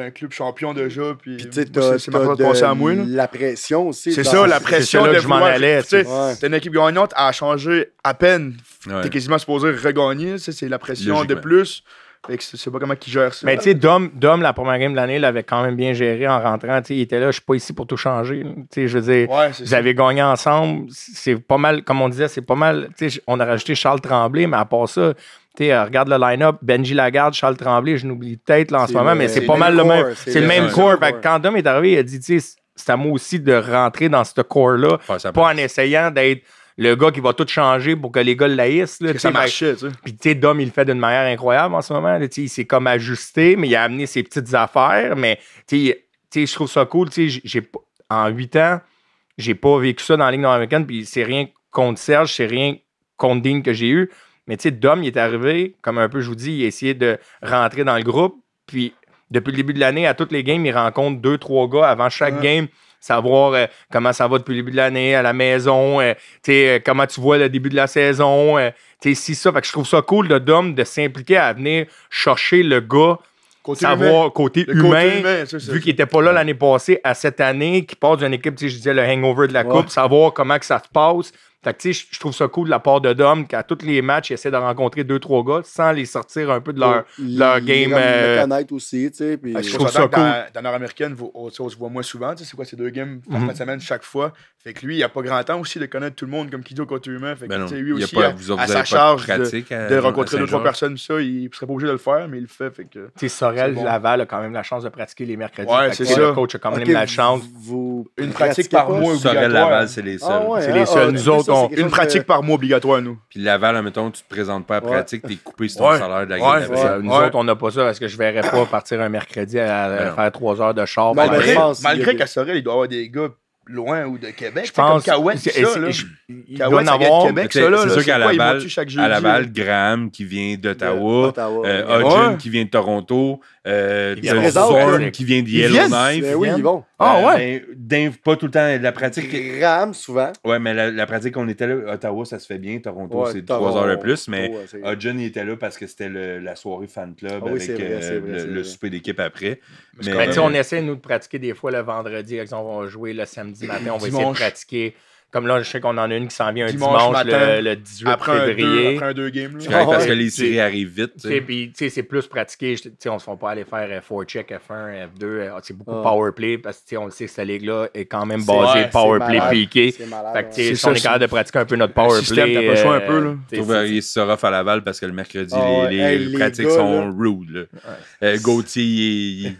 un club champion déjà. Puis, puis tu sais, c'est ma La pression aussi. C'est ça, la pression. Là que je m'en allais. c'est une équipe gagnante à changer à peine. T'es quasiment supposé regagner. C'est la pression de plus. Fait que c'est pas comment qui gère ça. Mais tu sais, Dom, la première game de l'année, il l'avait quand même bien géré en rentrant. il était là, je suis pas ici pour tout changer. je veux dire, vous avez gagné ensemble. C'est pas mal, comme on disait, c'est pas mal. on a rajouté Charles Tremblay, mais à part ça, euh, regarde le line-up, Benji Lagarde, Charles Tremblay, je n'oublie peut-être en ce moment, mais c'est pas mal le même. C'est le même corps. Quand Dom est arrivé, il a dit, c'est à moi aussi de rentrer dans ce corps-là, pas en essayant d'être le gars qui va tout changer pour que les gars le laïssent. ça Puis, tu Dom, il fait d'une manière incroyable en ce moment. il s'est comme ajusté, mais il a amené ses petites affaires. Mais, je trouve ça cool. J'ai, en huit ans, j'ai pas vécu ça dans la Ligue nord-américaine. Puis, c'est rien contre Serge, c'est rien contre Dean que j'ai eu. Mais tu sais, Dom, il est arrivé, comme un peu je vous dis, il a essayé de rentrer dans le groupe. Puis depuis le début de l'année, à toutes les games, il rencontre deux, trois gars avant chaque game savoir euh, comment ça va depuis le début de l'année à la maison, euh, euh, comment tu vois le début de la saison, si ça. Fait que je trouve ça cool de Dom de s'impliquer à venir chercher le gars. savoir côté humain, vu qu'il n'était pas là l'année passée, à cette année, qui part d'une équipe, je disais le hangover de la coupe, savoir comment que ça se passe, fait que, tu sais, je trouve ça cool de la part de Dom qu'à tous les matchs, il essaie de rencontrer deux, trois gars sans les sortir un peu de leur, leur game. Euh, connaître aussi, tu sais. Puis... Ah, je, euh, trouve ça, cool. Dans, dans Nord-Américaine, on se voit moins souvent, tu sais, c'est quoi ces deux games par mhm. semaine chaque fois. Fait que lui, il n'a pas grand temps aussi de connaître tout le monde comme Kido côté humain. Fait que, ben lui aussi, pas, vous, à, sa charge de, hein, rencontrer deux, trois personnes, ça, il serait pas obligé de le faire, mais il le fait. fait que, tu Sorel Laval a quand même la chance de pratiquer les mercredis. Ouais, c'est ça. Le coach a quand même la chance. Une pratique par mois. Sorel Laval, c'est les ah seuls. C'est les ah, seuls. Nous autres, une pratique par mois obligatoire, nous. Puis Laval, admettons, tu te présentes pas à pratique, t'es coupé sur ton salaire de la Nous autres, on n'a pas ça parce que je verrais pas partir un mercredi à, ben faire trois heures de char. Malgré, qu'à Sorel, il doit y avoir des gars loin ou de Québec. Je pense. Comme Kawet, ça, là. ça vient Québec, C'est sûr qu'à Laval, à Laval, Graham qui vient d'Ottawa, Hodgson euh, qui vient de Toronto, euh, il y a Zorn qui vient de Yellowknife. Ben oui, ils vont. Ah euh, ouais. Ben, pas tout le temps la pratique. Ram souvent. Ouais, mais la, pratique, on était là. Ottawa, ça se fait bien. Toronto, c'est trois heures de plus. Mais ouais, John, il était là parce que c'était la soirée fan club avec le, souper d'équipe après. Mais, mais ben, on euh, essaie, nous, de pratiquer des fois le vendredi. Exemple, on va jouer le samedi matin. On va essayer de pratiquer comme là, je sais qu'on en a une qui s'en vient un dimanche, le, 18 février. après un deux ah parce que les séries arrivent vite. c'est plus pratiqué. on ne se font pas aller faire 4-check, F1, F2. C'est beaucoup powerplay ah. power play parce que on le sait, cette ligue-là est quand même basée ouais, power play piqué. Fait que si on est capable de pratiquer un peu notre power play. le choix un euh, peu. Là. Trouve, à Laval parce que le mercredi, ah les, pratiques sont rude. Euh, Gauthier,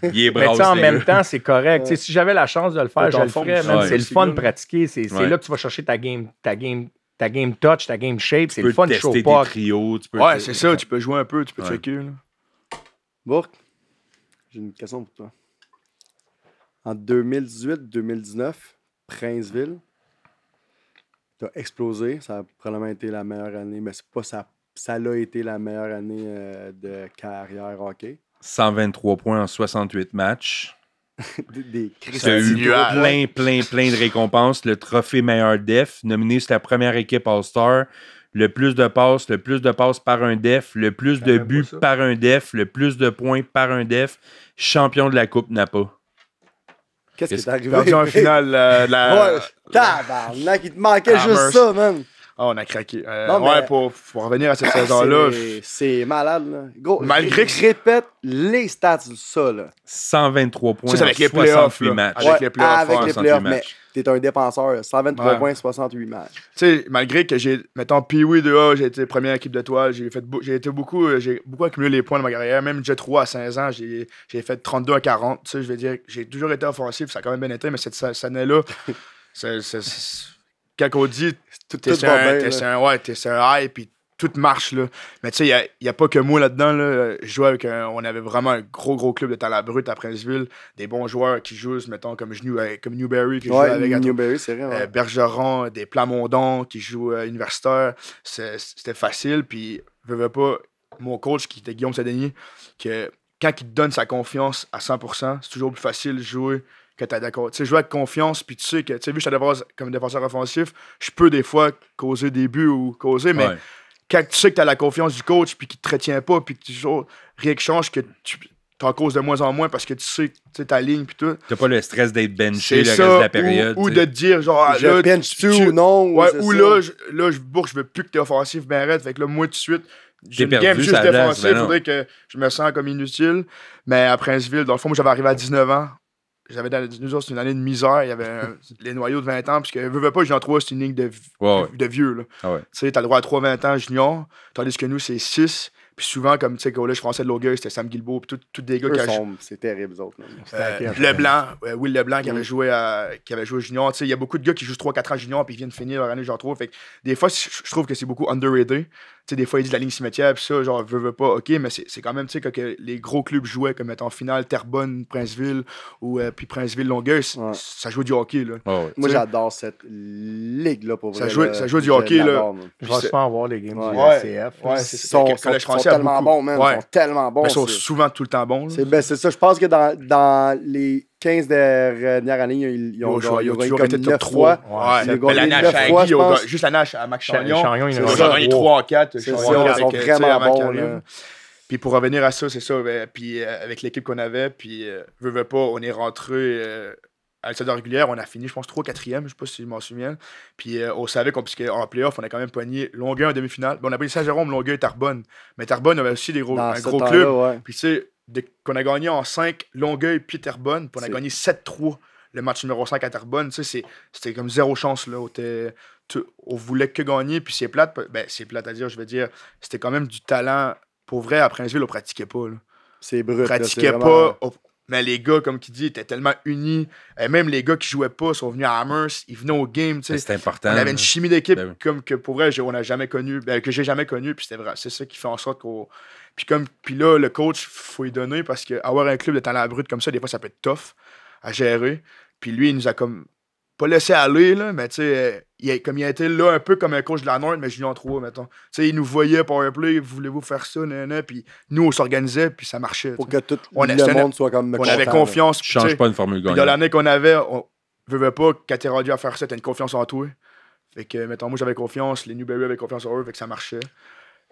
il, est mais ça en même temps, c'est correct. Si j'avais la chance de le faire, je le ferais. C'est le fun de pratiquer. C'est là que tu vas chercher ta game, game, game touch, ta game shape. C'est le fun de show pas. Trios, peux ouais, c'est ça. Tu peux jouer un peu, tu peux checker. Burke j'ai une question pour toi. En 2018-2019, Princeville, tu as explosé. Ça a probablement été la meilleure année, mais c'est pas ça. Ça l'a été la meilleure année euh, de carrière hockey. 123 points en 68 matchs. des plein, plein, plein de récompenses. Le trophée meilleur def, nominé sur la première équipe All-Star. Le plus de passes, le plus de passes par un def, le plus de buts par un def, le plus de points par un def, champion de la Coupe Napa. Qu'est-ce qui est arrivé? en finale, euh, la. Tabarnak, il te manquait juste ça, man. Ah, on a craqué. Euh, ouais, pour, revenir à cette saison-là. C'est malade, là. Malgré que. Répète les stats de ça, là. 123 points. sur avec, avec les matchs. Avec les playoffs. Avec mais t'es un dépenseur. 123 points, 68 matchs. Tu sais, malgré que j'ai. Mettons, Pee-Wee 2A, j'ai été première équipe de toile. J'ai fait j'ai été beaucoup. Euh, beaucoup accumulé les points de ma carrière. Même Jet 3 à 15 ans, j'ai fait 32 à 40. Tu sais, je veux dire, j'ai toujours été offensif. Ça a quand même bien été, mais cette, cette année-là. c'est quand on dit tout, un, bien. un, ouais, c'est un high, puis tout marche. Là. Mais tu sais, il n'y a, pas que moi là-dedans. Là. Je avec un, On avait vraiment un gros, gros club de talent brut à Princeville. Des bons joueurs qui jouent, mettons, comme, euh, Newberry, qui avec Newberry, c'est vrai, euh, Bergeron, des Plamondon qui jouent à euh, C'était facile. Puis, je veux pas, mon coach qui était Guillaume Sédénier, que quand il te donne sa confiance à 100%, c'est toujours plus facile de jouer que tu d'accord. Tu sais, jouer avec confiance, puis tu sais que, tu sais, vu que je suis comme défenseur offensif, je peux des fois causer des buts ou causer, mais quand tu sais que tu as la confiance du coach, puis qu'il te retient pas, puis que tu rien que change, que tu en causes de moins en moins parce que tu sais, tu sais ta ligne puis tout. T'as pas le stress d'être benché le de la période. Ou, de te dire genre je ah, là, bench tu, ou non. ou là je, là je je veux plus que t'es offensif, ben arrête. Fait que là moi tout de suite, j'ai une perdu, game juste défensif, je ben voudrais que je me sens comme inutile. Mais à Princeville, dans le fond, moi j'avais arrivé à 19 ans, j'avais nous autres, c'est une année de misère. Il y avait les noyaux de 20 ans, puisque veux, veux pas, junior 3, c'est une ligne de, vieux. Ah tu sais, t'as le droit à 3-20 ans junior, tandis que nous, c'est 6. Puis souvent, comme tu sais, collège français de Longueuil, c'était Sam Guilbeault, puis tous des gars Eux qui sont, C'est terrible, les autres. Euh, Leblanc, oui, Will Leblanc qui, avait joué à, qui avait joué junior. il y a beaucoup de gars qui jouent 3-4 ans junior, puis ils viennent finir leur année genre 3. Fait des fois, je trouve que c'est beaucoup underrated sais, des fois, ils disent la ligne cimetière, puis ça, genre, veux, veux pas, ok, mais c'est quand même, tu sais, que les gros clubs jouaient, comme en finale, Terrebonne, Princeville, ou euh, puis Princeville-Longueuil, ça jouait du hockey, là. Ah Moi, j'adore cette ligue-là, pour ça ça joue du hockey, là. Je vais en voir les games de du CF. c'est Ils sont tellement bons, même Ils sont tellement bons. Ils sont souvent tout le temps bons. Ben, c'est ça. Je pense que dans les 15 dernières années, ils, ont, ils ont, gagné comme 9 3. fois. Ouais. Ils à Chagui, fois, à Max Chagnon. ils ont gagné 3 4. Ils sont vraiment bons. Puis pour revenir à ça, c'est ça. Puis euh, avec l'équipe qu'on avait, puis euh, veux, veux pas, on est rentré euh, à saison régulière, on a fini, je pense, 3 4 e je sais pas si je m'en souviens. Puis on savait qu'on puisque en playoff, on a quand même pogné Longueuil en demi-finale. on a pogné Saint-Jérôme, Longueuil et Tarbonne. Mais Tarbonne avait aussi des gros, un gros club. Puis tu sais, qu'on a gagné en 5 Longueuil puis Terrebonne, puis on a gagné 7-3 le match numéro 5 à Terrebonne. C'était comme zéro chance. Là, on voulait que gagner, puis c'est plate. Ben, c'est plate à dire, je veux dire. C'était quand même du talent. Pour vrai, à Princeville, on pratiquait pas. C'est brut. On pratiquait pas. Mais les gars, comme qui dit, étaient tellement unis. même les gars qui jouaient pas sont venus à Amherst, ils venaient au game. C'était important. On avait une chimie d'équipe ben comme que pour vrai, on n'a jamais connu, ben, que j'ai jamais connu. Puis c'était vrai, c'est ça qui fait en sorte qu'on puis, comme, puis là, le coach, faut y donner parce qu'avoir un club de talent brut comme ça, des fois, ça peut être tough à gérer. Puis lui, il nous a comme pas laissé aller, là, mais tu sais, il, comme il a été là un peu comme un coach de la Nord, mais Julien 3, mettons. Tu sais, il nous voyait powerplay, voulez-vous faire ça, nanana, puis nous, on s'organisait, puis ça marchait. Pour que tout on le monde soit comme On avait confiance. Tu changes pas une formule gagnante. Dans l'année qu'on avait, on veut pas, quand t'es rendu à faire ça, t'as une confiance en toi. Fait que, mettons, moi, j'avais confiance, les Newberry avaient confiance en eux, fait que ça marchait.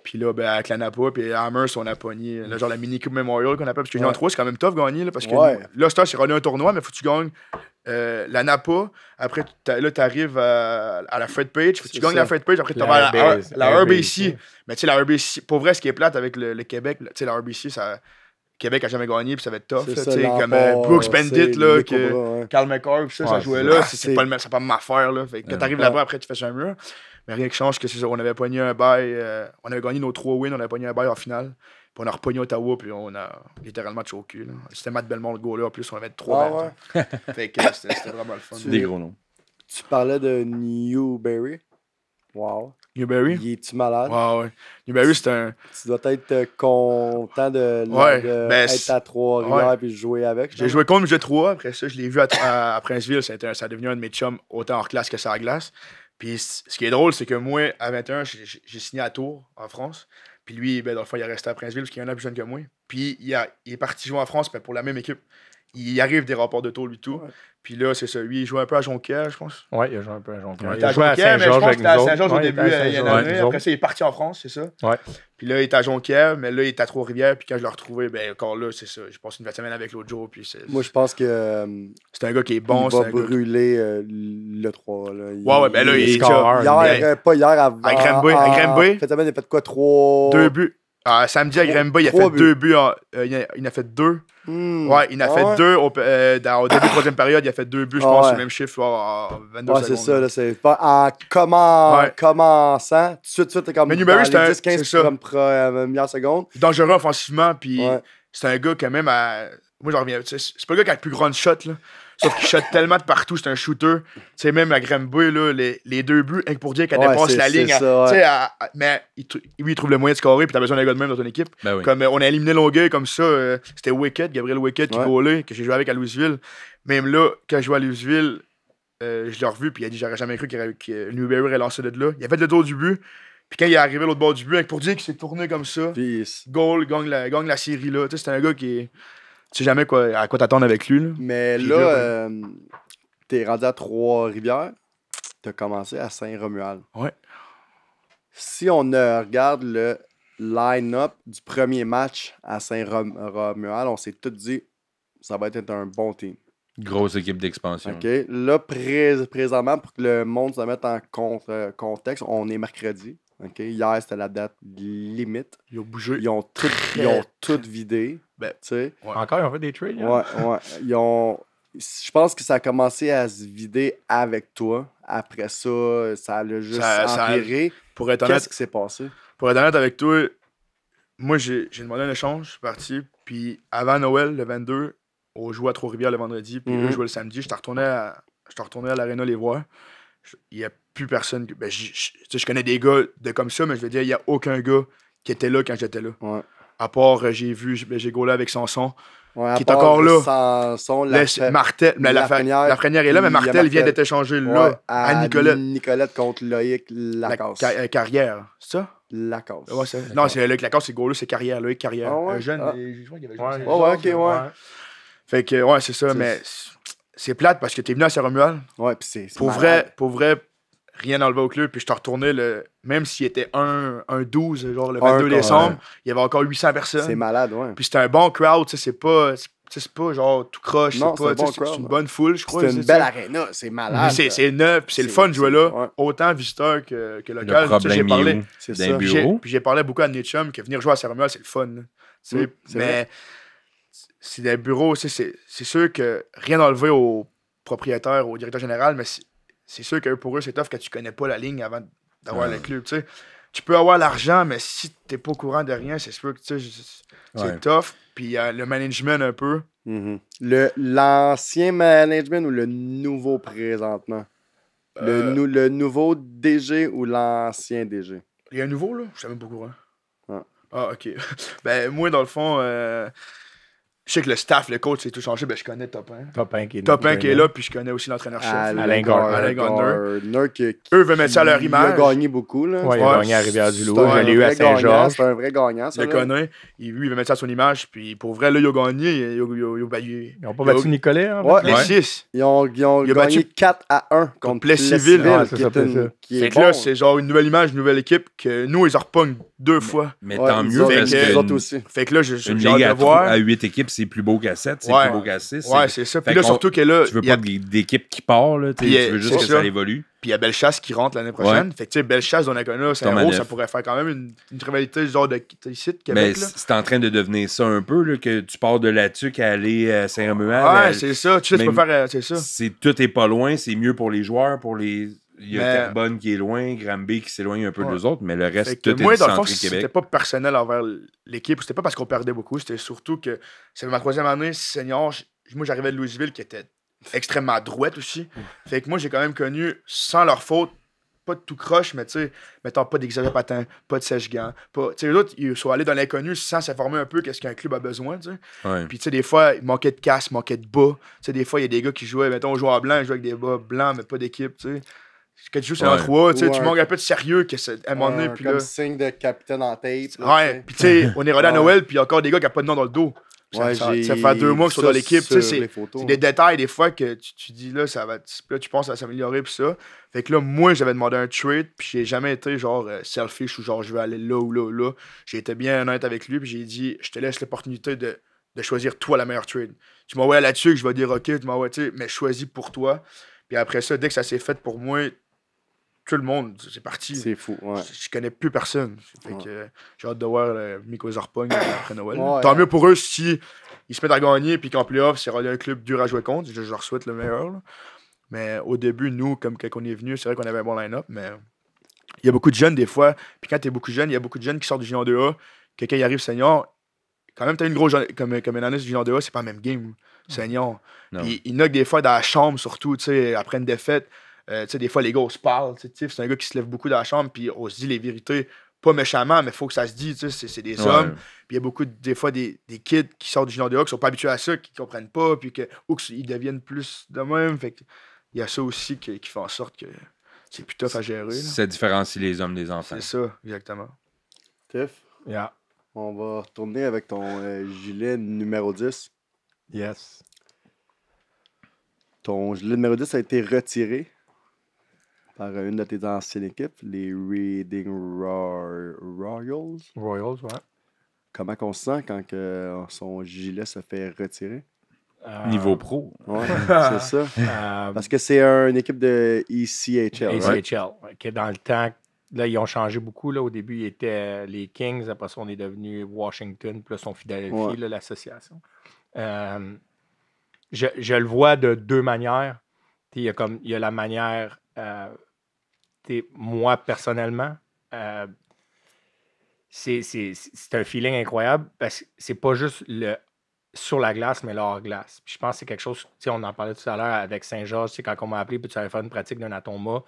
Puis là, ben, avec la Napa, puis Amherst, on a pogné, là, mm. genre la mini Coupe Memorial qu'on appelle, parce que ouais. 3, c'est quand même tough gagner, parce que là, c'est rendu un tournoi, mais faut que tu gagnes euh, la Napa. Après, là, tu arrives à, la Fred Page, faut que tu gagnes la Fred Page, après, tu vas à la, RBC. Mais tu sais, la RBC, pour vrai, ce qui est plate avec le, Québec, tu sais, la RBC, ça. Québec a jamais gagné, puis ça va être tough. tu sais, comme euh, Brooks Bendit, là, que Carl McCarr, ça, ça jouait là. C'est pas, le même, pas ma affaire. Là, fait que quand t'arrives là-bas, après, tu fais un mur. Mais rien que change que c'est On avait pogné un bail. Euh, on avait gagné nos trois wins, on avait pogné un bail en finale. Puis on a repogné Ottawa, puis on a littéralement choqué. au cul. C'était Matt Belmont le goaler, en plus on avait trois ah, hein. fait que c'était, vraiment le fun. C'est des gros noms. Tu parlais de Newberry. Wow. Newberry? Il est-tu malade? Wow, ouais. Newberry, c'est un. Tu dois être euh, content de, ouais, de ben être à Trois-Rivières et de jouer avec. J'ai joué contre Jeu 3. Après ça, je l'ai vu à, Princeville. ça a devenu un de mes chums, autant hors classe que sur la glace. Puis ce qui est drôle, c'est que moi, à 21, j'ai signé à Tours, en France. Puis lui, ben, dans le fond, il est resté à Princeville parce qu'il est un a plus jeune que moi. Puis il, est parti jouer en France pour la même équipe il arrive des rapports de taux, lui, tout. Puis là, c'est ça. Lui, il joue un peu à Jonquière, je pense. Oui, il a joué un peu à Jonquière. Il, a joué à Saint-Georges avec nous à Saint-Georges au début, il y a année. Après ça, il est parti en France, c'est ça. Ouais. Puis là, il est à Jonquière, mais là, il est à Trois-Rivières. Puis quand je l'ai retrouvé, ben encore là, c'est ça. Je passé une semaine avec l'autre jour. Moi, je pense que. Euh, c'est un gars qui est bon. Il va brûler euh, le 3. Là. Il, ouais, ouais, ben là, il, est Hier, ben, euh, pas hier, à Granby. À il a fait quoi, Deux buts samedi à Grimba, il euh, a fait deux buts. il, a, a, fait deux. Ouais, il a ah fait deux. Euh, au, début de la troisième période, il a fait deux buts, je ah pense, le même chiffre en 22 ouais, c'est ça. Là, en ah, comment, commençant, tout de suite, tout de suite, comme Mais Newberry, c'était 10, 15 comme secondes. seconde. Dangereux offensivement, puis c'est un gars quand même à... Moi, j'en reviens. C'est pas le gars qui a le plus grand shot, là. Sauf qu'il shot tellement de partout, c'est un shooter. Tu sais, même à Gramboy, là, les, les, deux buts, un pour dire qu'elle a dépasse la ligne. Hein. Ça, mais il, lui, il trouve le moyen de scorer, puis t'as besoin d'un gars de même dans ton équipe. Ben comme euh, on a éliminé Longueuil comme ça, euh, c'était Wicked, Gabriel Wicked qui volait, que j'ai joué avec à Louisville. Même là, quand je jouais à Louisville, euh, je l'ai revu, puis il a dit J'aurais jamais cru que Newberry aurait lancé de là. Il y fait le dos du but. Puis quand il est arrivé l'autre bord du but, pour dire qu'il s'est tourné comme ça, goal, gagne la, gagne la série là. Tu sais, c'est un gars qui est tu sais jamais quoi, à quoi t'attendre avec lui. Mais là, euh, t'es rendu à Trois-Rivières, t'as commencé à Saint-Romuald. Ouais. Si on regarde le line-up du premier match à Saint-Romuald, on s'est tout dit ça va être un bon team. Grosse équipe d'expansion. OK. Là, présentement, pour que le monde se mette en euh, contexte, on est mercredi. Okay? Hier, c'était la date limite. Ils ont bougé. Ils ont tout, ils ont vidé. Ben, Encore, ils ont fait des trades. Hein? Ouais, ouais. Ils ont... Je pense que ça a commencé à se vider avec toi. Après ça, ça a juste empiré. Pour être honnête, ce qui s'est passé? Pour être honnête avec toi, moi, j'ai, demandé un échange. Je suis parti. Puis avant Noël, le 22, on jouait à Trois-Rivières le vendredi. Puis mm-hmm. on le samedi. Je retourné retourné à l'aréna les Voix Il y a personne. Ben, je, connais des gars de comme ça, mais je veux dire, il n'y a aucun gars qui était là quand j'étais là. À part, euh, j'ai vu, ben, j'ai gaulé avec Sanson, ouais, qui est encore là. Sanson, la, Martel, mais la, la, est là, mais Martel, vient d'être échangé là à, Nicolette. Nicolette contre Loïc Lacasse. Euh, carrière, c'est ça? Lacasse. non, c'est Loïc Lacasse, c'est gaulé, c'est carrière, Loïc Carrière. Ah un euh, jeune, ah. je crois qu'il avait oh, ok, ouais. Fait que, ouais, c'est ça, mais c'est plate parce que t'es venu à Saint-Romuald. Ouais, puis c'est. Pour vrai, pour vrai, rien enlevé au club, puis je t'ai retourné, le, même s'il était un, un 12, genre le 22 décembre, il y avait encore 800 personnes. C'est malade, ouais. Puis c'était un bon crowd, c'est pas c'est pas genre tout croche, c'est pas. c'est une bonne foule, je crois. C'est une belle arena, c'est malade. C'est neuf, puis c'est le fun de jouer là. Autant visiteurs que, que local. J'ai parlé, puis j'ai parlé beaucoup à Nichum que venir jouer à saint c'est le fun. mais c'est des bureaux, c'est sûr que rien enlevé au propriétaire, au directeur général, mais c'est sûr que pour eux, c'est tough quand tu connais pas la ligne avant d'avoir le club. Tu peux avoir l'argent, mais si t'es pas au courant de rien, c'est sûr que c'est tough. Puis euh, le management un peu. Mm-hmm. le L'ancien management ou le nouveau présentement? Le, euh. nouveau DG ou l'ancien DG? Il y a un nouveau, là? Je même pas au courant. Ah, ok. ben, moi, dans le fond, euh, je sais que le staff, le coach, c'est tout changé. Ben, je connais Top 1. qui est, Top 1 qui est là, puis je connais aussi l'entraîneur-chef. Alain Gardner. Eux veulent mettre ça à leur image. Ils a gagné beaucoup. Là. Ouais, il gagné à Rivière-du-Loup. eu à Saint-Georges. C'est un vrai gagnant. Ça, le connaît. Il, lui, il veut mettre ça à son image. Puis pour vrai, là, il a gagné. Il, ben, ils n'ont pas battu Nicolet. Hein, les 6. Ils ont, gagné 4 à 1 contre civil. C'est que là, c'est genre une nouvelle image, une nouvelle équipe que nous, ils en deux fois. Mais tant mieux. Fait que là, je suis à voir. À 8 équipes, c'est plus beau qu'à 7, c'est plus beau qu'à 6. Ouais, c'est ça. Puis là, surtout que là. Tu veux pas d'équipe qui part, là. tu veux juste que ça, évolue. Puis il y a Bellechasse qui rentre l'année prochaine. Fait que, tu sais, Bellechasse, Donnacona, c'est un ça pourrait faire quand même une, une rivalité genre de site Québec. Mais c'est en train de devenir ça un peu, là, que tu pars de là-dessus aller à Saint-Romuald. Ouais, c'est ça. Tu sais, tu peux faire. Euh, c'est ça. tout est pas loin, c'est mieux pour les joueurs, pour les. Il y a Carbone qui est loin, Gramby qui s'éloigne un peu des autres, mais le reste, tout moi, dans le fond, c'était pas personnel envers l'équipe, c'était pas parce qu'on perdait beaucoup, c'était surtout que c'était ma troisième année senior. Moi, j'arrivais de Louisville qui était extrêmement droite aussi. Fait que moi, j'ai quand même connu, sans leur faute, pas de tout croche, mais tu sais, mettons pas d'exagéré patin, pas de sèche gants. Tu sais, les autres, ils sont allés dans l'inconnu sans s'informer un peu qu'est-ce qu'un club a besoin, tu sais. Puis tu sais, des fois, il manquait de casse, manquait de bas. Tu sais, des fois, il y a des gars qui jouaient, mettons, à blanc, ils jouaient avec des bas blancs, mais pas d'équipe, tu sais que tu joues sur un 3, tu manques un peu de sérieux que à un moment donné. puis signe de capitaine en tape. ouais, puis tu sais, on est relais à Noël, puis encore des gars qui n'ont pas de nom dans le dos. Ouais, ça, fait deux mois que je suis dans l'équipe. C'est des hein. détails des fois que tu, dis là, ça va, là, tu penses à s'améliorer puis ça. Fait que là, moi, j'avais demandé un trade, puis j'ai jamais été genre euh, selfish ou genre je vais aller là ou là ou là. J'ai été bien honnête avec lui, puis j'ai dit, je te laisse l'opportunité de, de, choisir toi la meilleure trade. Tu m'as m'envoies là-dessus que je vais dire ok, tu ouais tu sais, mais choisis pour toi. Puis après ça, dès que ça s'est fait pour moi, tout le monde, c'est parti. C'est fou, Je, connais plus personne. j'ai hâte de voir euh, Miko Zarpogne après Noël. Tant mieux pour eux si ils se mettent à gagner puis qu'en playoff, c'est un club dur à jouer contre. Je, leur souhaite le meilleur. Mais au début, nous, comme quand on est venu, c'est vrai qu'on avait un bon line-up, mais il y a beaucoup de jeunes des fois. Puis quand tu es beaucoup jeune, il y a beaucoup de jeunes qui sortent du junior 2A, quelqu'un quand ils arrivent senior, quand même, tu as une grosse comme, comme une du 2A, c'est pas le même game, senior. Ils, il des fois dans la chambre, surtout, tu sais, après une défaite. Euh, tu sais, des fois, les gars, on se parle. C'est un gars qui se lève beaucoup dans la chambre, puis on se dit les vérités, pas méchamment, mais il faut que ça se dise. C'est des hommes. Puis il y a beaucoup, des fois, des, des kids qui sortent du de hockey qui sont pas habitués à ça, qui comprennent pas, puis que, ou qu'ils deviennent plus de même. Fait il y a ça aussi qui, fait en sorte que c'est plus tough à gérer. Ça différencie les hommes des enfants. C'est ça, exactement. Tiff? On va retourner avec ton euh, gilet numéro 10. Yes. Ton gilet numéro 10 a été retiré par euh, une de tes anciennes équipes, les Reading Royals. Royals, ouais. Comment qu'on se sent quand que euh, son gilet se fait retirer? Euh, Niveau pro. Ouais, c'est ça. Parce que c'est une équipe de ECHL. ECHL, qui dans le temps. Là, ils ont changé beaucoup. Là. Au début, ils étaient les Kings. Après ça, on est devenu Washington. Puis là, son fidèle l'association. Je, le vois de deux manières. Il y, a comme, il y a la manière moi, personnellement, euh, c'est un feeling incroyable parce que c'est pas juste le sur la glace, mais lor glace. Puis je pense que c'est quelque chose, on en parlait tout à l'heure avec Saint-Georges, quand on m'a appelé, puis tu avais fait une pratique d'un atoma,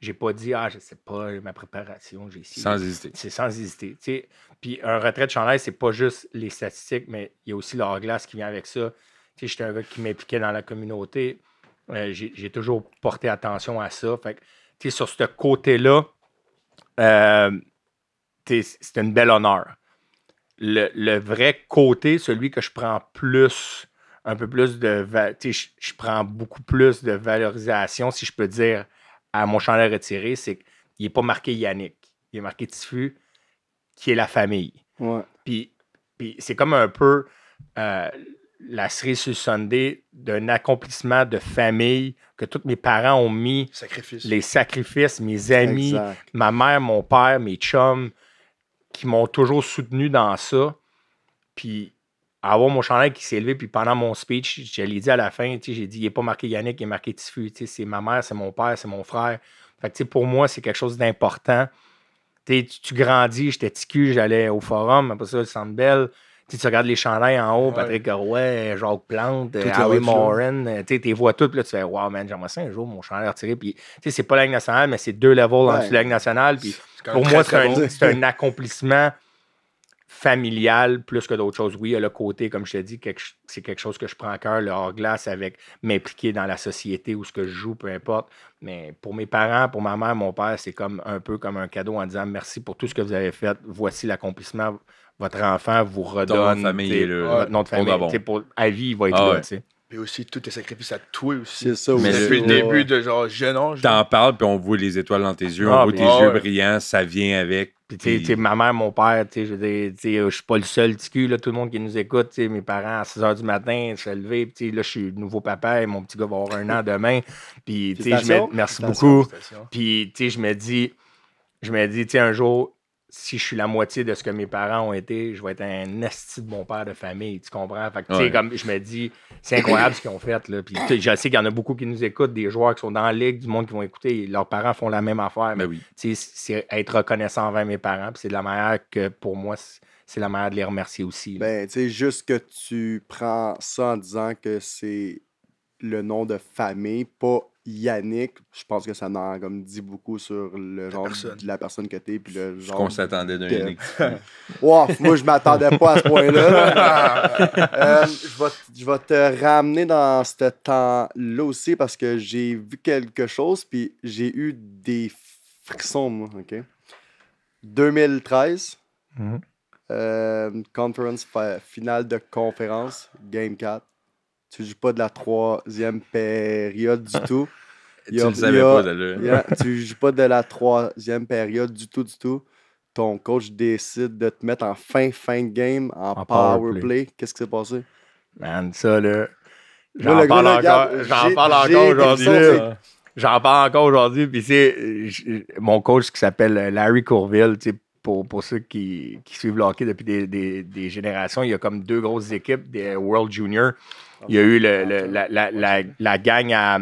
j'ai pas dit, ah, je sais pas, ma préparation, j'ai essayé Sans hésiter. C'est sans hésiter. Puis un retrait de chandail, c'est pas juste les statistiques, mais il y a aussi l'hors glace qui vient avec ça. J'étais un gars qui m'impliquait dans la communauté. Euh, j'ai toujours porté attention à ça. Fait sur ce côté-là, euh, c'est une belle honneur. Le, vrai côté, celui que je prends plus, un peu plus de. Je, je prends beaucoup plus de valorisation, si je peux dire, à mon chandail retiré, c'est qu'il n'est pas marqué Yannick. Il est marqué Tifu, qui est la famille. Puis, c'est comme un peu. Euh, la série sur Sunday d'un accomplissement de famille que tous mes parents ont mis. Les sacrifices, mes amis, ma mère, mon père, mes chums, qui m'ont toujours soutenu dans ça. Puis avoir mon chandail qui s'est levé, puis pendant mon speech, je l'ai dit à la fin, j'ai dit, il n'est pas marqué Yannick, il est marqué Tifu. C'est ma mère, c'est mon père, c'est mon frère. Fait que, pour moi, c'est quelque chose d'important. Tu, tu grandis, j'étais ticu, j'allais au forum, après ça, le Centre tu regardes les chandails en haut, Patrick Garouet, Jacques Plante, Harry Morin, euh, tu les vois toutes, là, tu fais Wow, man, j'aimerais ça un jour mon chandail retiré. Puis, tu sais, c'est pas la Ligue nationale, mais c'est deux levels en dessous de la Ligue nationale. Puis, pour moi, c'est un, accomplissement familial plus que d'autres choses. Oui, il y a le côté, comme je te dis, c'est quelque chose que je prends à cœur, le hors-glace, avec m'impliquer dans la société ou ce que je joue, peu importe. Mais pour mes parents, pour ma mère, mon père, c'est comme un peu comme un cadeau en disant merci pour tout ce que vous avez fait. Voici l'accomplissement votre enfant vous redonne famille, le, votre nom de famille. Pour, à vie, il va être ah là. Mais aussi, tout tes sacrifices à toi aussi. C'est ça C'est le début de genre jeune âge. T'en parles, puis on voit les étoiles dans tes yeux, ah, on voit tes yeux brillants, ça vient avec. Puis, tu sais ma mère, mon père, je ne euh, je suis pas le seul ticu, là, tout le monde qui nous écoute, mes parents à 6 h du matin, se lever, puis là, je suis nouveau papa et mon petit gars va avoir un an demain. Puis, t'sais, je me... merci beaucoup. Puis, je me dis, je me dis, un jour, si je suis la moitié de ce que mes parents ont été, je vais être un esti de mon père de famille, tu comprends? Fait que, comme je me dis, c'est incroyable ce qu'ils ont fait. Là. je sais qu'il y en a beaucoup qui nous écoutent, des joueurs qui sont dans la ligue, du monde qui vont écouter, leurs parents font la même affaire. Mais ben oui. C'est être reconnaissant envers mes parents, c'est de la manière que, pour moi, c'est la manière de les remercier aussi. Ben, tu sais, juste que tu prends ça en disant que c'est le nom de famille, pas Yannick, je pense que ça m'a comme, dit beaucoup sur le genre de la personne que t'es. Puis le genre. qu'on s'attendait d'un Yannick. moi, je m'attendais pas à ce point-là. Euh, je, vais, te ramener dans ce temps-là aussi parce que j'ai vu quelque chose, puis j'ai eu des frissons, OK? 2013, mhm. euh, finale de conférence, Game 4. Tu joues pas de la troisième période du tout. tu ne savais pas, d'ailleurs. A, tu joues pas de la troisième période du tout, du tout. Ton coach décide de te mettre en fin, fin de game, en, power, play. Qu'est-ce qui s'est passé? Man, ça, là. J'en parle, encore, aujourd'hui. J'en parle encore aujourd'hui. Puis, c'est mon coach qui s'appelle euh, Larry Courville, pour, pour, ceux qui, suivent le hockey depuis des, générations, il y a comme deux grosses équipes, des World Junior. Il y a eu la, gang à.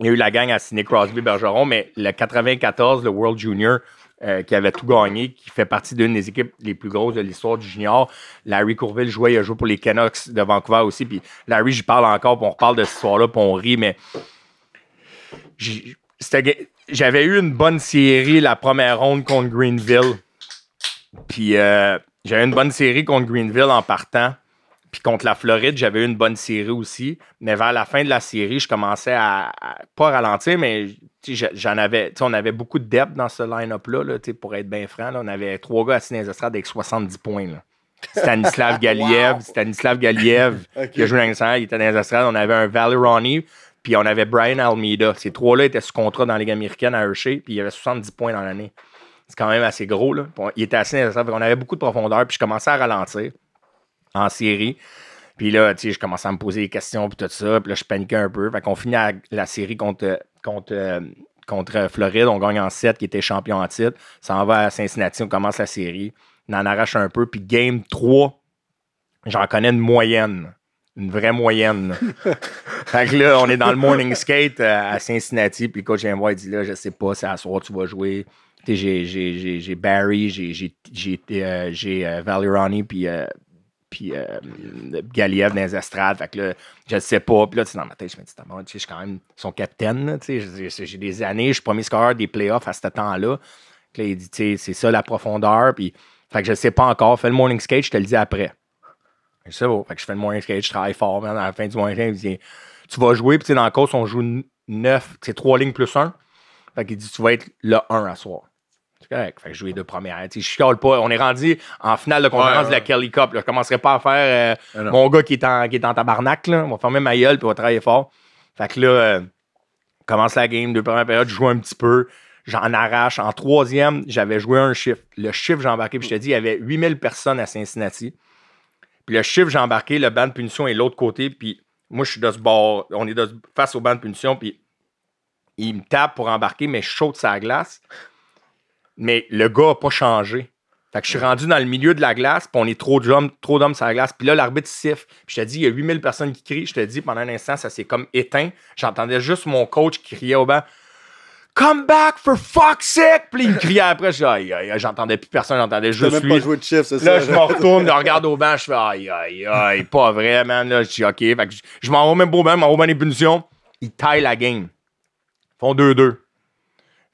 Il eu la gang à Sidney Crosby Bergeron, mais le 94, le World Junior, euh, qui avait tout gagné, qui fait partie d'une des équipes les plus grosses de l'histoire du junior. Larry Courville jouait, il a joué pour les Canucks de Vancouver aussi. Puis Larry, j'y parle encore, on reparle de cette histoire-là, puis on rit, mais j'avais eu une bonne série la première ronde contre Greenville. Puis euh, j'avais une bonne série contre Greenville en partant. Puis contre la Floride, j'avais eu une bonne série aussi. Mais vers la fin de la série, je commençais à, pas ralentir, mais j'en avais. On avait beaucoup de depth dans ce line-up-là, pour être bien franc. on avait trois gars à dans les avec 70 points. Stanislav Galiev, Stanislav Galiev, qui a joué dans il était dans les On avait un Ronnie puis on avait Brian Almeida. Ces trois-là étaient sous contrat dans la Ligue américaine à Hershey, puis il y avait 70 points dans l'année. C'est quand même assez gros. Là. Il était assis dans On avait beaucoup de profondeur, puis je commençais à ralentir en série. Puis là, tu sais, je commençais à me poser des questions, puis tout ça. Puis là, je paniquais un peu. Fait qu'on finit la, série contre, contre, euh, contre Floride. On gagne en 7, qui était champion en titre. Ça en va à Cincinnati, on commence la série. On en arrache un peu. Puis game 3, j'en connais une moyenne. Une vraie moyenne. fait que là, on est dans le morning skate euh, à Cincinnati. Puis le coach vient me il dit là, je sais pas, c'est à soir tu vas jouer. J'ai Barry, j'ai euh, euh Valerani, puis puis euh, Galiev dans les Fait que là, je ne sais pas. Puis là, dans ma tête, je me dis, bon, je suis quand même son capitaine. J'ai des années, je suis premier scoreur des playoffs à ce temps-là. Là, il dit, c'est ça la profondeur. Puis, fait que je ne sais pas encore. Fais le morning skate, je te le dis après. c'est sais Fait que je fais le morning skate, je travaille fort. mais à la fin du morning skate, il dit, tu vas jouer. Puis, dans la course, on joue 9, c'est trois lignes plus un, Fait qu'il dit, tu vas être le 1 à soir. Fait que je jouais deux premières. je suis pas. On est rendu en finale de conférence de la Kelly Cup. Je Je commencerai pas à faire euh, ah mon gars qui est en, qui est tabarnak. On va fermer ma gueule et on va travailler fort. Fait que là, euh, commence la game, deux premières périodes, je joue un petit peu. J'en arrache. En troisième, j'avais joué un chiffre. Le chiffre, j'ai embarqué, puis je te dis, il y avait 8000 personnes à Cincinnati. Puis le chiffre, j'ai embarqué, le banc de punition est l'autre côté. Puis moi, je suis de ce bord. On est face au banc de punition. Puis il me tape pour embarquer, mais je saute sa glace mais le gars n'a pas changé. Fait que je suis rendu dans le milieu de la glace, puis on est trop d'hommes, trop sur la glace. Puis là, l'arbitre siffle. Puis je te dis, il y a 8000 personnes qui crient. Je te dis, pendant un instant, ça s'est comme éteint. J'entendais juste mon coach qui criait au banc Come back for fuck's sake! Puis il criait après. J'entendais plus personne, j'entendais juste. même lui. pas jouer de chiffre, c'est ça? Là, je me retourne, je regarde au banc, je fais aïe, aïe, aïe, pas vrai, man. Là, je dis, OK. Fait je, m'envoie m'en vais même au banc, je m'en punitions. Ils taillent la game. Ils font 2-2.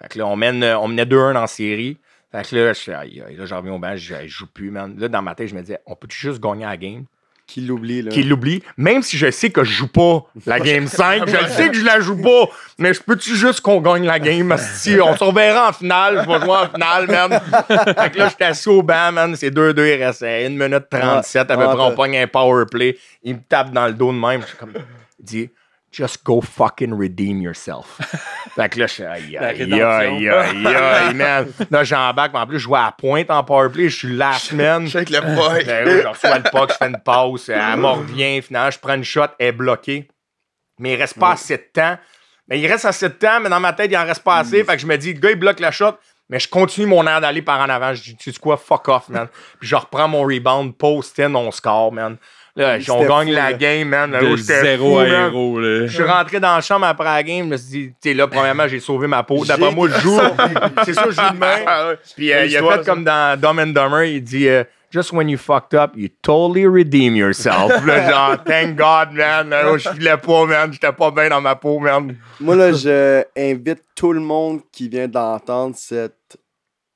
Fait que là, on, euh, menait 2-1 en série. Fait que là, je là, j'en reviens au banc, je, joue plus, man. Là, dans ma tête, je me disais, on peut juste gagner la game? Qu'il l'oublie, là. Qu'il l'oublie. Même si je sais que je joue pas la game 5, je le sais que je la joue pas, mais je peux-tu juste qu'on gagne la game? Si on se reverra en finale, je vais jouer en finale, man. fait que là, j'étais assis au banc, man. C'est 2-2, il reste 1 minute 37, à peu près, on pogne un power play. Il me tape dans le dos de même. Je suis comme, il dit, Just go fucking redeem yourself. fait que là, je suis aïe, aïe, aïe, aïe, man. Là, j'embarque, mais en plus, je jouais à la pointe en powerplay, je suis la semaine. Je avec le boy. Ben oui, je reçois le puck, je fais une pause, elle m'en revient, finalement, je prends une shot, elle est bloquée. Mais il reste pas assez de temps. Mais il reste assez de temps, mais dans ma tête, il en reste pas assez. Hmm. Fait que je me dis, le gars, il bloque la shot, mais je continue mon air d'aller par en avant. Je dis, tu sais quoi, fuck off, man. Puis je reprends mon rebound, post-in, on score, man. Là, on gagne la game, man. de zéro à Je suis rentré dans la chambre après la game. Je me suis dit, là, premièrement, j'ai sauvé ma peau. D'après moi, je joue. c'est ça, je joue demain. Puis euh, il a fait comme dans Dumb and Dumber, il dit. Euh, Just when you fucked up, you totally redeem yourself. là, genre, thank God, man. je filais pas, man. J'étais pas bien dans ma peau, man. Moi, là, je invite tout le monde qui vient d'entendre cette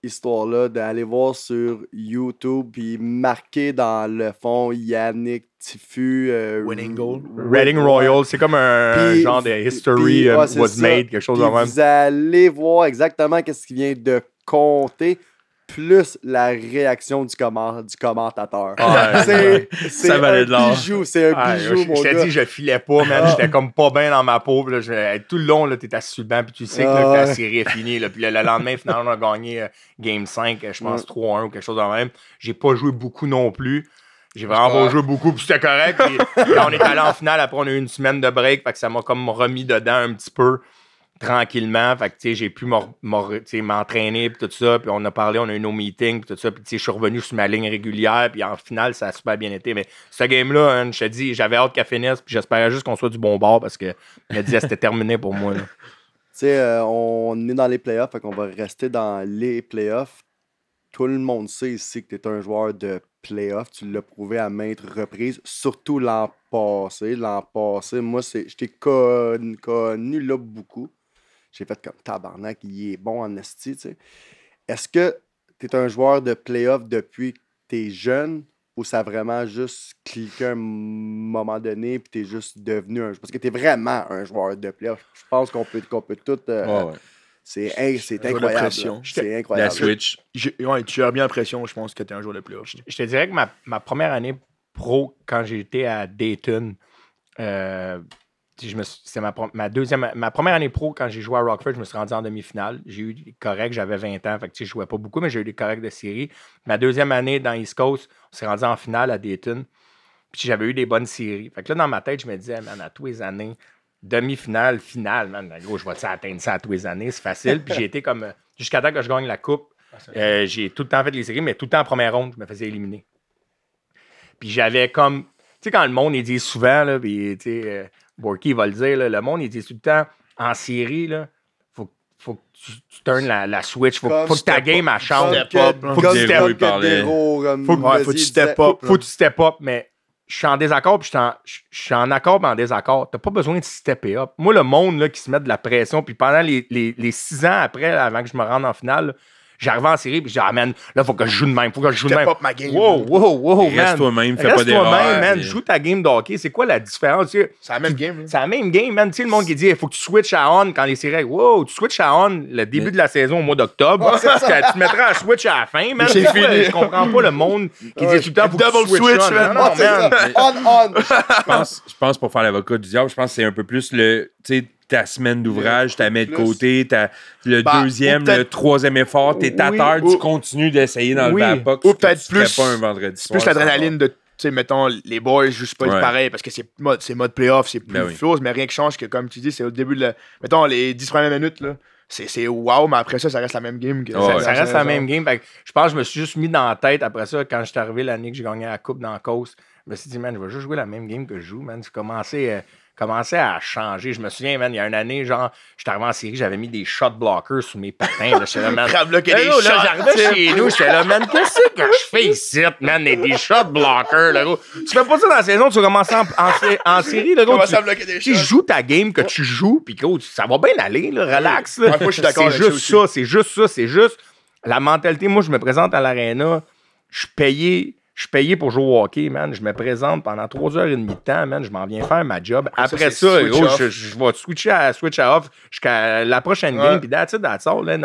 histoire-là, d'aller voir sur YouTube, puis marquer dans le fond Yannick Tifu. Euh, Winning Gold. Reading Royal, c'est comme un genre de history euh, was made, quelque chose de Vous allez voir exactement qu'est-ce qui vient de compter plus la réaction du, commentateur. c'est, c'est Bijou, c'est un bijou, je, je t'ai dit, je filais pas, man. Ah. J'étais comme pas bien dans ma peau. tout le long, t'étais assis sur le banc, puis tu sais que, la ah, série est finie. puis le, lendemain, finalement, on a gagné euh, Game 5, je pense 3-1 ou quelque chose de même. J'ai pas joué beaucoup non plus. J'ai vraiment pas joué beaucoup, puis c'était correct. on est allé en finale. Après, on a eu une semaine de break, fait que ça m'a comme remis dedans un petit peu tranquillement. Fait j'ai pu m'entraîner, puis tout ça. Puis on a parlé, on a eu nos meetings, puis tout ça. Puis, je suis revenu sur ma ligne régulière. Puis en finale, ça a super bien été. Mais ce game-là, hein, je t'ai dit, j'avais hâte qu'elle finisse. Puis j'espérais juste qu'on soit du bon bord parce que me c'était terminé pour moi. Euh, on est dans les playoffs, on qu'on va rester dans les playoffs. Tout le monde sait ici que tu es un joueur de playoffs. Tu l'as prouvé à maintes reprises, surtout l'an passé. L'an passé, moi, je t'ai connu là beaucoup. J'ai fait comme tabarnak, il est bon en esti, tu sais. Est-ce que tu es un joueur de playoff depuis que tu es jeune ou ça a vraiment juste cliqué un moment donné puis tu es juste devenu un joueur? Parce que tu es vraiment un joueur de playoff. Je pense qu'on peut, tout. Euh, c'est incroyable. C'est incroyable. La Switch. tu as bien l'impression, je pense, que tu es un joueur de playoff. Je, te dirais que ma, première année pro, quand j'étais à Dayton, euh, c'est ma, ma, deuxième, ma première année pro, quand j'ai joué à Rockford, je me suis rendu en demi-finale. J'ai eu des corrects, j'avais 20 ans, fait que je jouais pas beaucoup, mais j'ai eu des corrects de série. Ma deuxième année dans East Coast, on s'est rendu en finale à Dayton. Puis j'avais eu des bonnes séries. Fait que là, dans ma tête, je me disais, man, à tous les années, demi-finale, finale, man, ben, gros, je vais atteindre ça à tous les années, c'est facile. Puis j'ai été comme, jusqu'à temps que je gagne la coupe, ah, euh, j'ai tout le temps fait les séries, mais tout le temps en première ronde, je me faisais éliminer. Puis j'avais comme, tu sais, quand le monde, dit souvent, là, tu sais, euh, Worky va le dire, le monde, il dit tout le temps en série, là, faut, faut que tu, tu turnes la, switch, faut, faut, que ta game elle change. Faut que tu step up. Faut que tu step up. Faut que tu step up, mais je suis en désaccord, puis je suis en, accord, mais en désaccord. T'as pas besoin de stepper up. Moi, le monde là, qui se met de la pression, puis pendant les, les, les six ans après, avant que je me rende en finale, J'arrive en série, puis je dis « ah, man, là, faut que je joue de même, faut que je joue de même. ma game. Wow, wow, wow, man. Reste toi-même, fais pas d'erreur. Reste toi-même, man. Joue ta game de C'est quoi la différence? C'est la même game. Hein. C'est la même game, man. Tu sais, le monde qui dit, il faut que tu switches à on quand les séries, wow, tu switches à on le début de la saison au mois d'octobre. tu te mettras à switch à la fin, man. C'est fini. Je comprends pas le monde qui dit tout le temps, faut que tu switch. On, on. Je pense, pour faire l'avocat du diable, je pense que c'est un peu plus le ta semaine d'ouvrage, t'as mis de côté, t'as le bah, deuxième, le troisième effort, t'es à terre, tu continues d'essayer dans le Ou peut-être plus. Pas vendredi plus l'adrénaline de. Tu sais, mettons, les boys sais pas pareil parce que c'est mode, mode playoff, c'est plus ben mais rien qui change que, comme tu dis, c'est au début de la. Mettons, les 10 premières minutes, là c'est wow, mais après ça, ça reste la même game. ça, reste la même game. je pense que je me suis juste mis dans la tête après ça, quand je arrivé l'année que j'ai gagné la Coupe dans la Je me suis dit, man, je vais juste jouer la même game que je joue, man. commencé. Euh, commençait à changer. Je me souviens, man, il y a une année, genre, j'étais arrivé en série, j'avais mis des shot blockers sous mes patins. Là, là, man. là, j'arrivais chez nous, c'est là, man, qu'est-ce que je fais ici, man, des shot blockers, là, gros. Tu fais pas ça dans la saison, tu commences en, en, série, le gros. Tu, à des tu joues ta game que tu joues, puis gros, ça va bien aller, relax, c'est juste ça, c'est juste ça, c'est juste la mentalité. Moi, je me présente à l'aréna, je suis payé je suis payé pour jouer au hockey, man. Je me présente pendant trois heures et demie de temps, man. Je m'en viens faire ma job. Après ça, je, je, vais switcher à switch à off jusqu'à la prochaine game. Puis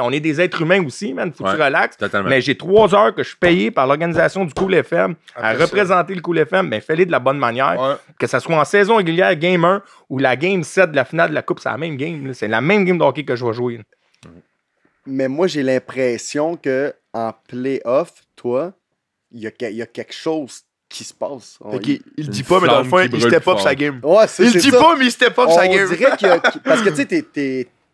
On est des êtres humains aussi, man. Faut que tu relaxes. Mais j'ai trois heures que je suis payé par l'organisation du Cool FM à représenter le Cool FM. Mais fais les de la bonne manière. Que ce soit en saison régulière, game 1 ou la game 7 de la finale de la Coupe, c'est la même game. C'est la même game de hockey que je vais jouer. Mais moi, j'ai l'impression que en playoff, toi, il y, a, y a quelque chose qui se passe. il, le dit pas, mais dans le fond, il pas up sa game. Il Il dit pas, mais il pas up sa game. Dirait parce que tu sais,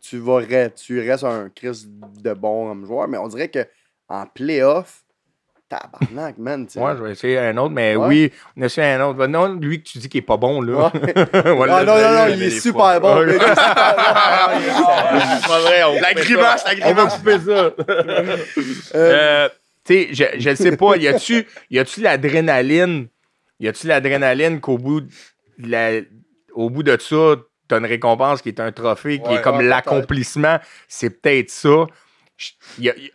tu, vas, tu restes un Chris de bon comme joueur, mais on dirait que en playoff, tabarnak, man. T'sais. Ouais, je vais essayer un autre, mais oui, on a un autre. Non, lui que tu dis qu'il est pas bon, là. Ah, non, non, non, il est super bon. La grimace, la grimace. On va couper ça. Euh, euh, je ne sais pas, y a-tu, y tu l'adrénaline? Y tu l'adrénaline qu'au bout de la, au bout de ça, t'as une récompense qui est un trophée, qui est comme ah, l'accomplissement? C'est peut-être ça.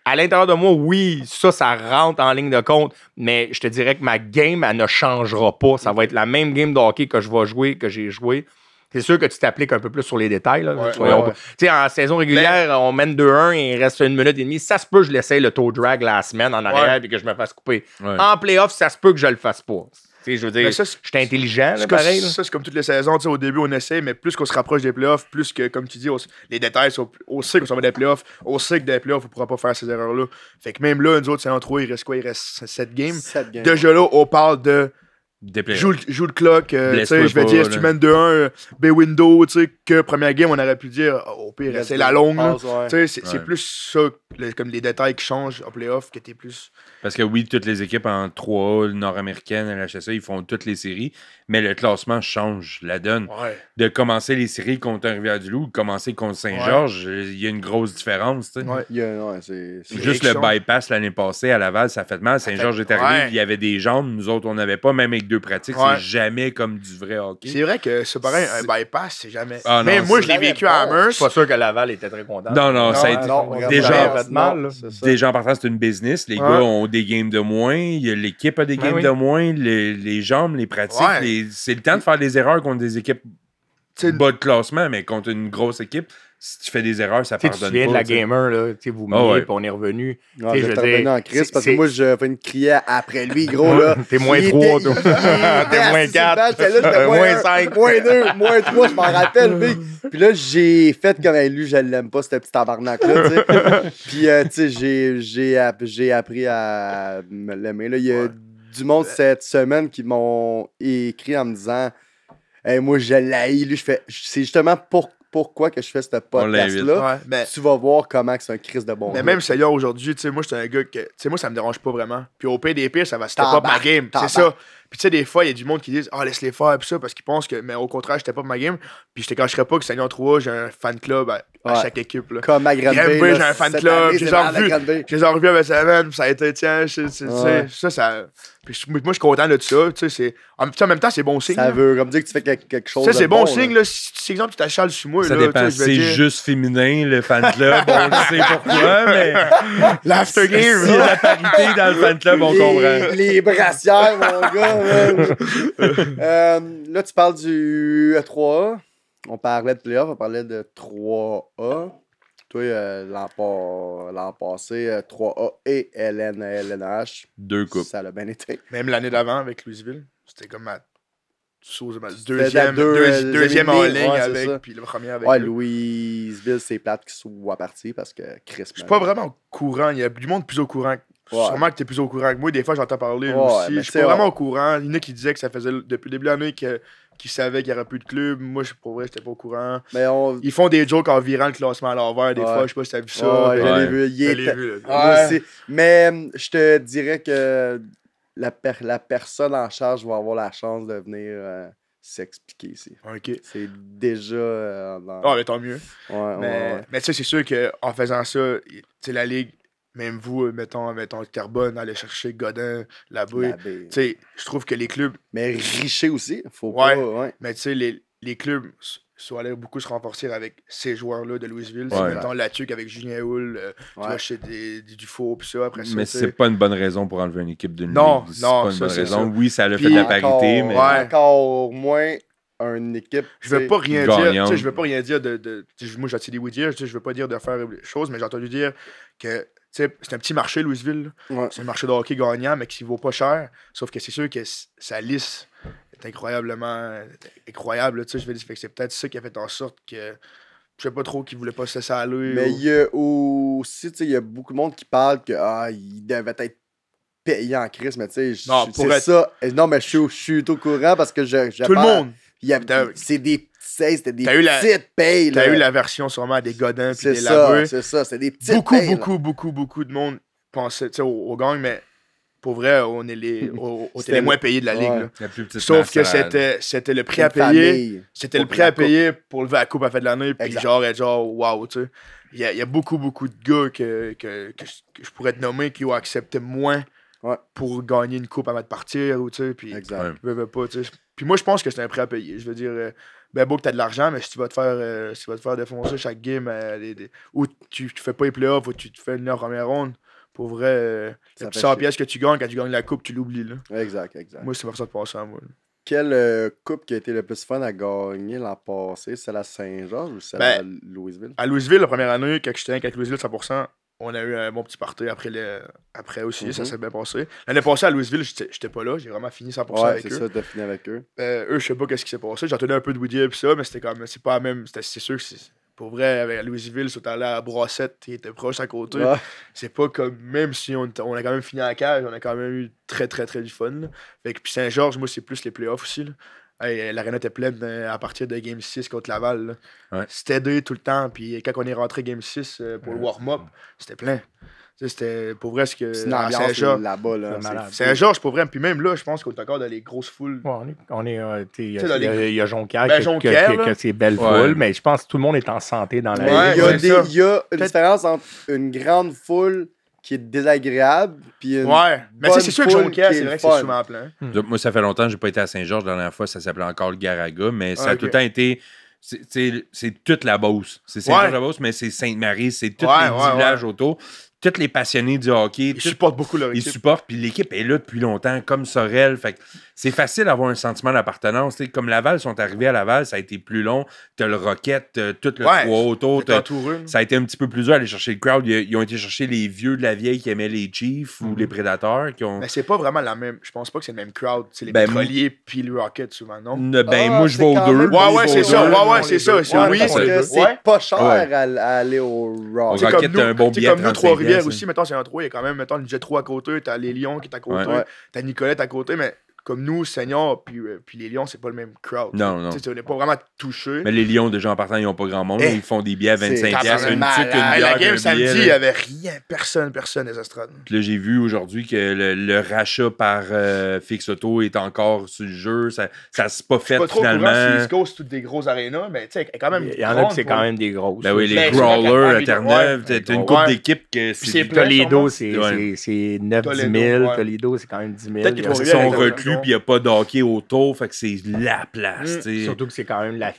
à l'intérieur de moi, oui, ça, ça rentre en ligne de compte, mais je te dirais que ma game, elle ne changera pas. Ça va être la même game de hockey que je vais jouer, que j'ai joué. C'est sûr que tu t'appliques un peu plus sur les détails. Là, En saison régulière, on mène 2-1 et il reste une minute et demie. Ça se peut que je l'essaye le taux drag la semaine en arrière et que je me fasse couper. En playoff, ça se peut que je le fasse pas. je veux dire, je suis intelligent, Ça, c'est comme toutes les saisons. Au début, on essaie, mais plus qu'on se rapproche des playoffs, plus que, comme tu dis, les détails sont. On sait qu'on s'en va des playoffs. au sait que des playoffs, on pourra pas faire ces erreurs-là. Fait que même là, nous autres, c'est en trou il reste quoi Il reste 7 games. De games. là, on parle de Joue, joue, le clock. Euh, je vais dire, tu mènes de 1 euh, B-Window, que première game, on aurait pu dire, oh, au pire, c'est la longue. C'est plus ça, comme les détails qui changent en playoff, que t'es plus. Parce que oui, toutes les équipes en 3A nord-américaine, L'HSA ils font toutes les séries, mais le classement change la donne. De commencer les séries contre un Rivière-du-Loup, commencer contre Saint-Georges, il y a une grosse différence. c'est, Juste le bypass l'année passée à Laval, ça fait mal. Saint-Georges est arrivé, il y avait des jambes, nous autres, on n'avait pas, même avec deux pratiques, c'est jamais comme du vrai hockey. C'est vrai que c'est pareil, un bypass, c'est jamais. Ah, mais moi, je l'ai vécu à Amherst. Je pas sûr que Laval était très content. Non, non, ça a été. déjà, des gens partant, c'est une business. Les gars ont des games de moins, l'équipe a des ben games de moins, les jambes, les pratiques, c'est le temps de faire des erreurs contre des équipes bas de classement, mais contre une grosse équipe, si tu fais des erreurs, ça pardonne pas. tu viens pas. de la gamer, là, t'sais, vous oh, on est revenu. Non, je revenu en crise parce que moi, je fais une crier après lui, gros, là. T'es moins 3, toi. T'es moins 4. Là, euh, moins 5. Moins 2, moins 3, je m'en rappelle, Puis là, j'ai fait comme lu je l'aime pas, ce petit tabarnak-là, tu sais. Puis, euh, tu sais, j'ai appris à me l'aimer, là. Il y a du monde euh, cette semaine qui m'ont écrit en me disant hey, Moi, je l'ai lui. Je fais, c'est justement pourquoi que je fais cette podcast-là. Ben tu vas voir comment c'est un crise de bon. Mais même si aujourd'hui, tu sais, moi, je suis un gars que. Tu sais, moi, ça me dérange pas vraiment. Puis au pire des pires, ça va stopper ma game. C'est ça. Puis tu sais, des fois, il y a du monde qui disent Ah, oh, laisse-les faire, puis ça, parce qu'ils pensent que, mais au contraire, j'étais pas ma game. Puis je te cacherais pas que un 3, j'ai un fan club à, chaque équipe. Là. Comme à Granby. j'ai un fan club. J'ai les vu. J'ai à revu ça a été, tiens, ça, ça. moi, je suis content de ça. Tu sais, en, même temps, c'est bon signe. Ça veut comme dire que tu fais quelque chose. Ça, c'est bon, signe. Là. là. exemple, tu t'achales sur moi. Ça là, C'est juste féminin, le fan club. on le sait pourquoi, mais. L'after game. la parité dans le fan club, on comprend. Les brassières, mon gars. Euh, euh, là, tu parles du 3A. E on parlait de playoff, on parlait de 3A. Toi, euh, l'an, passé, 3A et LN, LNH. Deux coupes. Ça l'a bien été. Même l'année d'avant avec Louisville, c'était comme ma, deuxième, deuxième en ligne avec, puis le premier avec. Ouais, Louisville, c'est plate qui soit parti parce que Chris. Je suis pas vraiment au courant. Il y a du monde plus au courant que Sûrement que t'es plus au courant que moi. Des fois, j'entends parler aussi. Je suis vraiment au courant. Il y en a qui disait que ça faisait depuis le début de l'année qu'ils savaient qu'il n'y aurait plus de club. Moi, je pour vrai, j'étais pas au courant. Mais Ils font des jokes en virant le classement à l'envers, des fois. Je sais pas si t'as vu ça. J'en l'ai vu. Mais euh, je te dirais que la, la personne en charge va avoir la chance de venir. Euh, s'expliquer ici. OK. C'est déjà... Euh, ah, mais tant mieux. mais, mais sais, c'est sûr qu'en faisant ça, la Ligue, même vous, euh, mettons, mettons le carbone, aller chercher Godin, là-bas. Je trouve que les clubs. Mais richer aussi, faut ouais, pas. Mais tu sais, les, clubs sont allés beaucoup se renforcer avec ces joueurs-là de Louisville. mettons la tuque avec Julien Hull euh, tu vois, chez des, du faux, puis ça, après ça. Mais c'est pas une bonne raison pour enlever une équipe de Non, non, pas une bonne raison. Oui, ça a fait de la parité, mais. Encore moins une équipe. Je veux pas rien Je veux pas rien dire de. moi, j'ai des Je veux pas dire de faire des choses, mais j'ai entendu dire que c'est un petit marché, Louisville. C'est un marché de hockey gagnant, mais qui vaut pas cher. Sauf que c'est sûr que sa liste est incroyablement incroyable. Je veux dire, c'est peut-être ça qui a fait en sorte que je sais pas trop ne voulait pas se saluer. Mais il y a aussi, il y a beaucoup de monde qui parle que ah, il devait être payé en crise, mais c'est ça. Non, mais je suis au courant parce que je. je tout le monde! C'est des c'était des petites la, payes. T'as eu la version sûrement des Godins puis des Laveux. C'est ça, c'est des petites beaucoup, payes. Beaucoup, beaucoup, beaucoup, beaucoup de monde pensait au, au gang, mais pour vrai, on est les, était les moins payés de la ligue. Sauf que c'était, le prix à payer. C'était le prix à payer pour lever la coupe à fin de l'année. Puis genre, genre, wow, tu sais. Il y, a beaucoup, beaucoup de gars que, je pourrais te nommer qui ont accepté moins pour gagner une coupe avant de partir. Ou, tu puis, Puis moi, je pense que c'était un prix à payer. Je veux dire, euh, ben beau que t'as de l'argent, mais si tu vas te faire, euh, si tu vas te faire défoncer chaque game, euh, ou tu ne fais pas les playoffs, ou tu te fais une première ronde, pour vrai, c'est euh, ça 100 pièces que tu gagnes, quand tu gagnes la coupe, tu l'oublies. Là. Exact, exact. Moi, c'est pour ça de passer à moi. Quelle coupe qui a été le plus fun à gagner l'an passé C'est la Saint-Georges ou celle ben, la à Louisville À Louisville, la première année, quand j'étais avec Louisville 100%, on a eu un bon petit party après, le, après aussi, ça mhm. s'est bien passé. L'année passée à Louisville, j'étais pas là, j'ai vraiment fini 100% avec eux. c'est ça, t'as fini avec eux. eux, je sais pas qu'est-ce qui s'est passé, j'entendais un peu de Woody et ça, mais c'était comme, c'est pas même, c'est sûr que c'est pour vrai, avec Louisville, si sont à Brossette, qui était proche, à côté. C'est pas comme, même si on, on, a quand même fini à la cage, on a quand même eu très, très, très du fun. Fait que, puis Saint-Georges, moi, c'est plus les playoffs aussi la euh, L'aréna était pleine euh, à partir de Game 6 contre Laval. C'était deux tout le temps. Puis quand on est rentré Game 6 euh, pour le warm-up, c'était plein. C'était pour vrai ce que. C'est là-bas, là. bas pour vrai. Puis même là, je pense qu'on est encore dans les grosses foules. on est. On il y a Jonquière, ben, que, c'est belle foule, mais je pense que tout le monde est en santé dans la Il y a une différence entre une grande foule qui est désagréable. Puis ouais, mais c'est sûr que Jonquière, c'est vrai que c'est souvent plein. Hmm. Moi, ça fait longtemps que j'ai pas été à Saint-Georges. La dernière fois, ça s'appelait encore le Garaga, mais ça a ah, tout le temps été. C'est toute la Beauce. C'est Saint-Georges-la-Beauce, mais c'est Sainte-Marie, c'est tous les ouais, villages autour tous les passionnés du hockey. Ils supportent beaucoup leur Ils supportent, puis l'équipe est là depuis longtemps, comme Sorel. Fait c'est facile d'avoir un sentiment d'appartenance. Comme Laval sont arrivés à Laval, ça a été plus long. T'as le Rocket, tout le ouais, ou autour. Ça a été un petit peu plus dur d'aller chercher le crowd. Ils, ont été chercher les vieux de la vieille qui aimaient les Chiefs ou mhm. les Prédateurs. Qui ont... Mais c'est pas vraiment la même. Je pense pas que c'est le même crowd. C'est les ben, puis le Rocket souvent, non? ben, ah, moi, je vais aux deux. Ouais, ouais, c'est ça. Ouais, ouais, c'est ça. Oui, c'est pas cher à aller au Rocket. Au Rocket, un bon billet trois aussi, mettons, c'est un 3, il y a quand même, mettons, le Jet 3 à côté, t'as les Lions qui est à côté, Ouais. t'as Nicolette à côté, mais comme nous, Senior, euh, puis, les Lions, c'est pas le même crowd. Non, non. on n'est pas vraiment touché. Mais les Lions, déjà, en partant, ils n'ont pas grand monde. Eh, ils font des billets à 25 pièces, une petite, une bière, La game samedi, il n'y avait rien, personne, personne les astronautes. Puis là, j'ai vu aujourd'hui que le, rachat par euh, Fix Auto est encore sur le jeu. Ça ne s'est pas fait pas trop finalement. Courant, sur toutes des grosses arénas, mais tu sais, quand même. Il y, en a qui c'est quand même des grosses. Ben oui, les ben, Growlers à Terre-Neuve. une coupe d'équipe que c'est. Toledo, c'est 9-10 000. Toledo, c'est quand même 10 000. Peut-être qu'ils sont reclus puis il n'y a pas d'hockey autour, fait que c'est la place. Mm. Surtout que c'est quand même la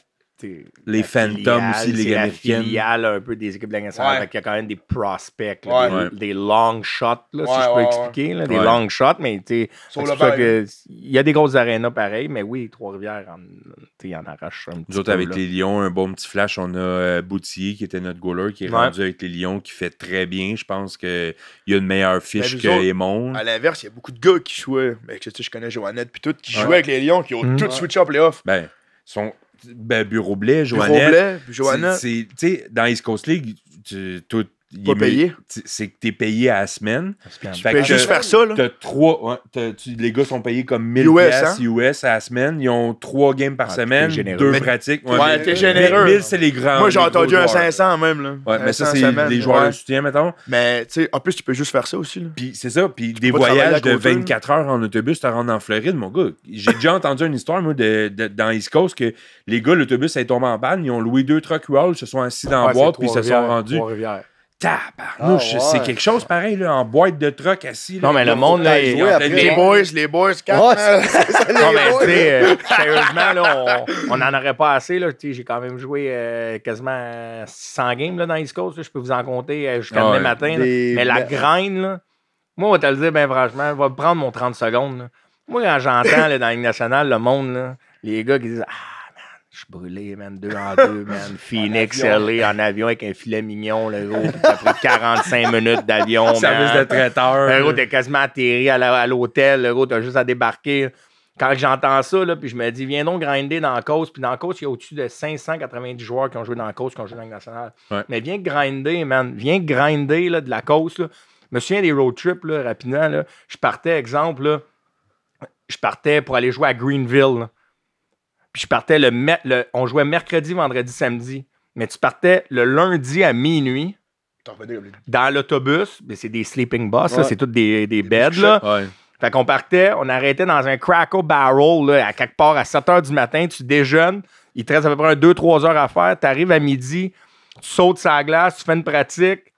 les fantômes aussi, les américaines. filiale un peu des équipes de Il y a quand même des prospects, des, long shots, si je peux expliquer. des long shots, mais tu il y a des grosses arénas pareilles, mais oui, Trois-Rivières en, en arrache un petit Nous autres, avec les Lions, un bon petit flash, on a euh, Boutillier qui était notre goaler, qui est rendu avec les Lions, qui fait très bien. Je pense qu'il y a une meilleure ben, fiche que Monts. À l'inverse, il y a beaucoup de gars qui jouaient. Mais, ben, je connais Joannette, puis tout, qui jouaient avec les Lions, qui ont mm. tout switché en playoff. Ben, sont ben, Bureau Blais, Joannette. Bureau Blais, Joannette. Dans East Coast League, tu, tout, pas payé. C'est que t'es payé à la semaine. Tu peux juste faire ça, là. trois, les gars sont payés comme 1000 US, hein? à la semaine. Ils ont trois games par ah, semaine, deux pratiques. Ouais, t'es généreux. 1000, c'est les grands. Moi, j'ai entendu un 500 même, là. Ouais, mais ça, c'est les joueurs de soutien, mettons. Mais, tu sais, en plus, tu peux juste faire ça aussi, Puis, c'est ça. Puis, des voyages de 24 heures en autobus, te rends en Floride, mon gars. J'ai déjà entendu une histoire, moi, dans East Coast, que les gars, l'autobus est tombé en panne. Ils ont loué deux truck rolls, se sont assis dans la boîte, puis se sont rendus. Ah, c'est quelque chose pareil, en boîte de truck assis. non, mais le monde, les, boys, les boys, quand Non, mais tu sais, euh, sérieusement, là, on n'en aurait pas assez. Là, j'ai quand même joué euh, quasiment 100 games là, dans East Coast. je peux vous en compter euh, jusqu'à demain matin. Mais la graine, là, moi, on va te le dire, ben franchement, va prendre mon 30 secondes. Moi, quand j'entends dans la Ligue nationale, le monde, les gars qui disent ah, brûlé, man, deux en deux, man. Phoenix, LA, en avion avec un filet mignon, le gros. Ça 45 minutes d'avion, man. Service de traiteur. Le gros, t'es quasiment atterri à l'hôtel. Le gros, t'as juste à débarquer. Quand j'entends ça, là, puis je me dis, viens donc grinder dans la cause. Puis dans la cause, il y a au-dessus de 590 joueurs qui ont joué dans la cause, qui ont joué dans la nationale. Mais viens grinder, man. Viens grinder là, de la cause. Là. Je me souviens des road trips, là, rapidement. Là. Je partais, exemple, je partais pour aller jouer à Greenville. Puis je partais le, On jouait mercredi, vendredi, samedi. Mais tu partais le lundi à minuit. Dans l'autobus, mais c'est des sleeping bus, c'est toutes des, des, beds. Là. Fait qu'on partait, on arrêtait dans un Crackle Barrel, là, à quelque part à 7 h du matin, tu déjeunes, il te reste à peu près 2-3 heures à faire, tu arrives à midi, tu sautes sa glace, tu fais une pratique,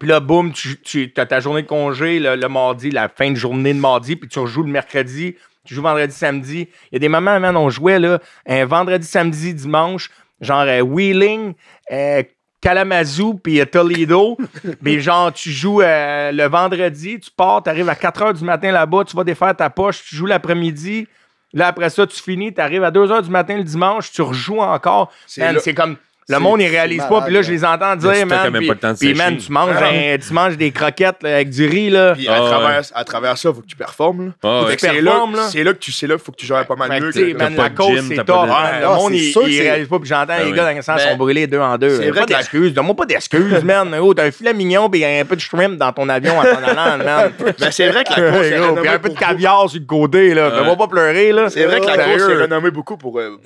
puis là, boum, tu, as ta journée de congé le, le, mardi, la fin de journée de mardi, puis tu rejoues le mercredi, tu joues vendredi, samedi. Il y a des moments, man, on jouait, là, un vendredi, samedi, dimanche, genre euh, Wheeling, et euh, Kalamazoo, puis euh, Toledo. mais genre, tu joues le vendredi, tu pars, tu arrives à 4 h du matin là-bas, tu vas défaire ta poche, tu joues l'après-midi. Là, après ça, tu finis, tu arrives à 2 h du matin le dimanche, tu rejoues encore. C'est comme le monde, il réalise pas. Puis là, je les entends dire, man. Puis, man, tu manges, ah tu manges des croquettes euh, avec du riz, là. Puis à, ah travers, à travers ça, faut que tu performes, là. Ah que tu C'est là, là, que tu sais, là, faut que tu gères pas mal mieux. Que, man, la cause, c'est top. Le monde, il réalise pas. Puis j'entends ben les gars dans le sens, ben, sont brûlés deux en deux. C'est vrai. Pas d'excuses. Donne-moi pas d'excuses, man. Oh, t'as un filet mignon, puis un peu de shrimp dans ton avion en ton allant, man. Mais ben, c'est vrai que la course est un peu de caviar sur le côté, là. fais vas pas pleurer, là. C'est vrai que la course est renommée beaucoup pour euh,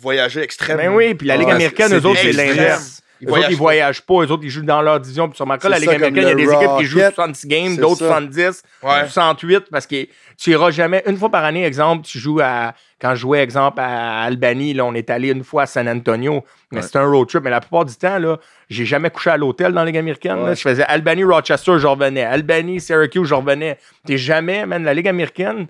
voyager extrêmement. Ben oui, puis la Ligue américaine, autres, c'est l'inverse. Ils voyagent, voyagent pas. Les autres, ils jouent dans leur division. Puis sur la Ligue américaine, il y a des équipes qui jouent 70 games, d'autres 70, 68, parce que tu iras jamais. Une fois par année, exemple, tu joues à. Quand je jouais, exemple, à Albanie, là, on est allé une fois à San Antonio, mais c'était un road trip. Mais la plupart du temps, là, j'ai jamais couché à l'hôtel dans la Ligue américaine. Je faisais Albany, rochester je revenais. Albany, Syracuse, je revenais. T'es jamais, man, la Ligue américaine.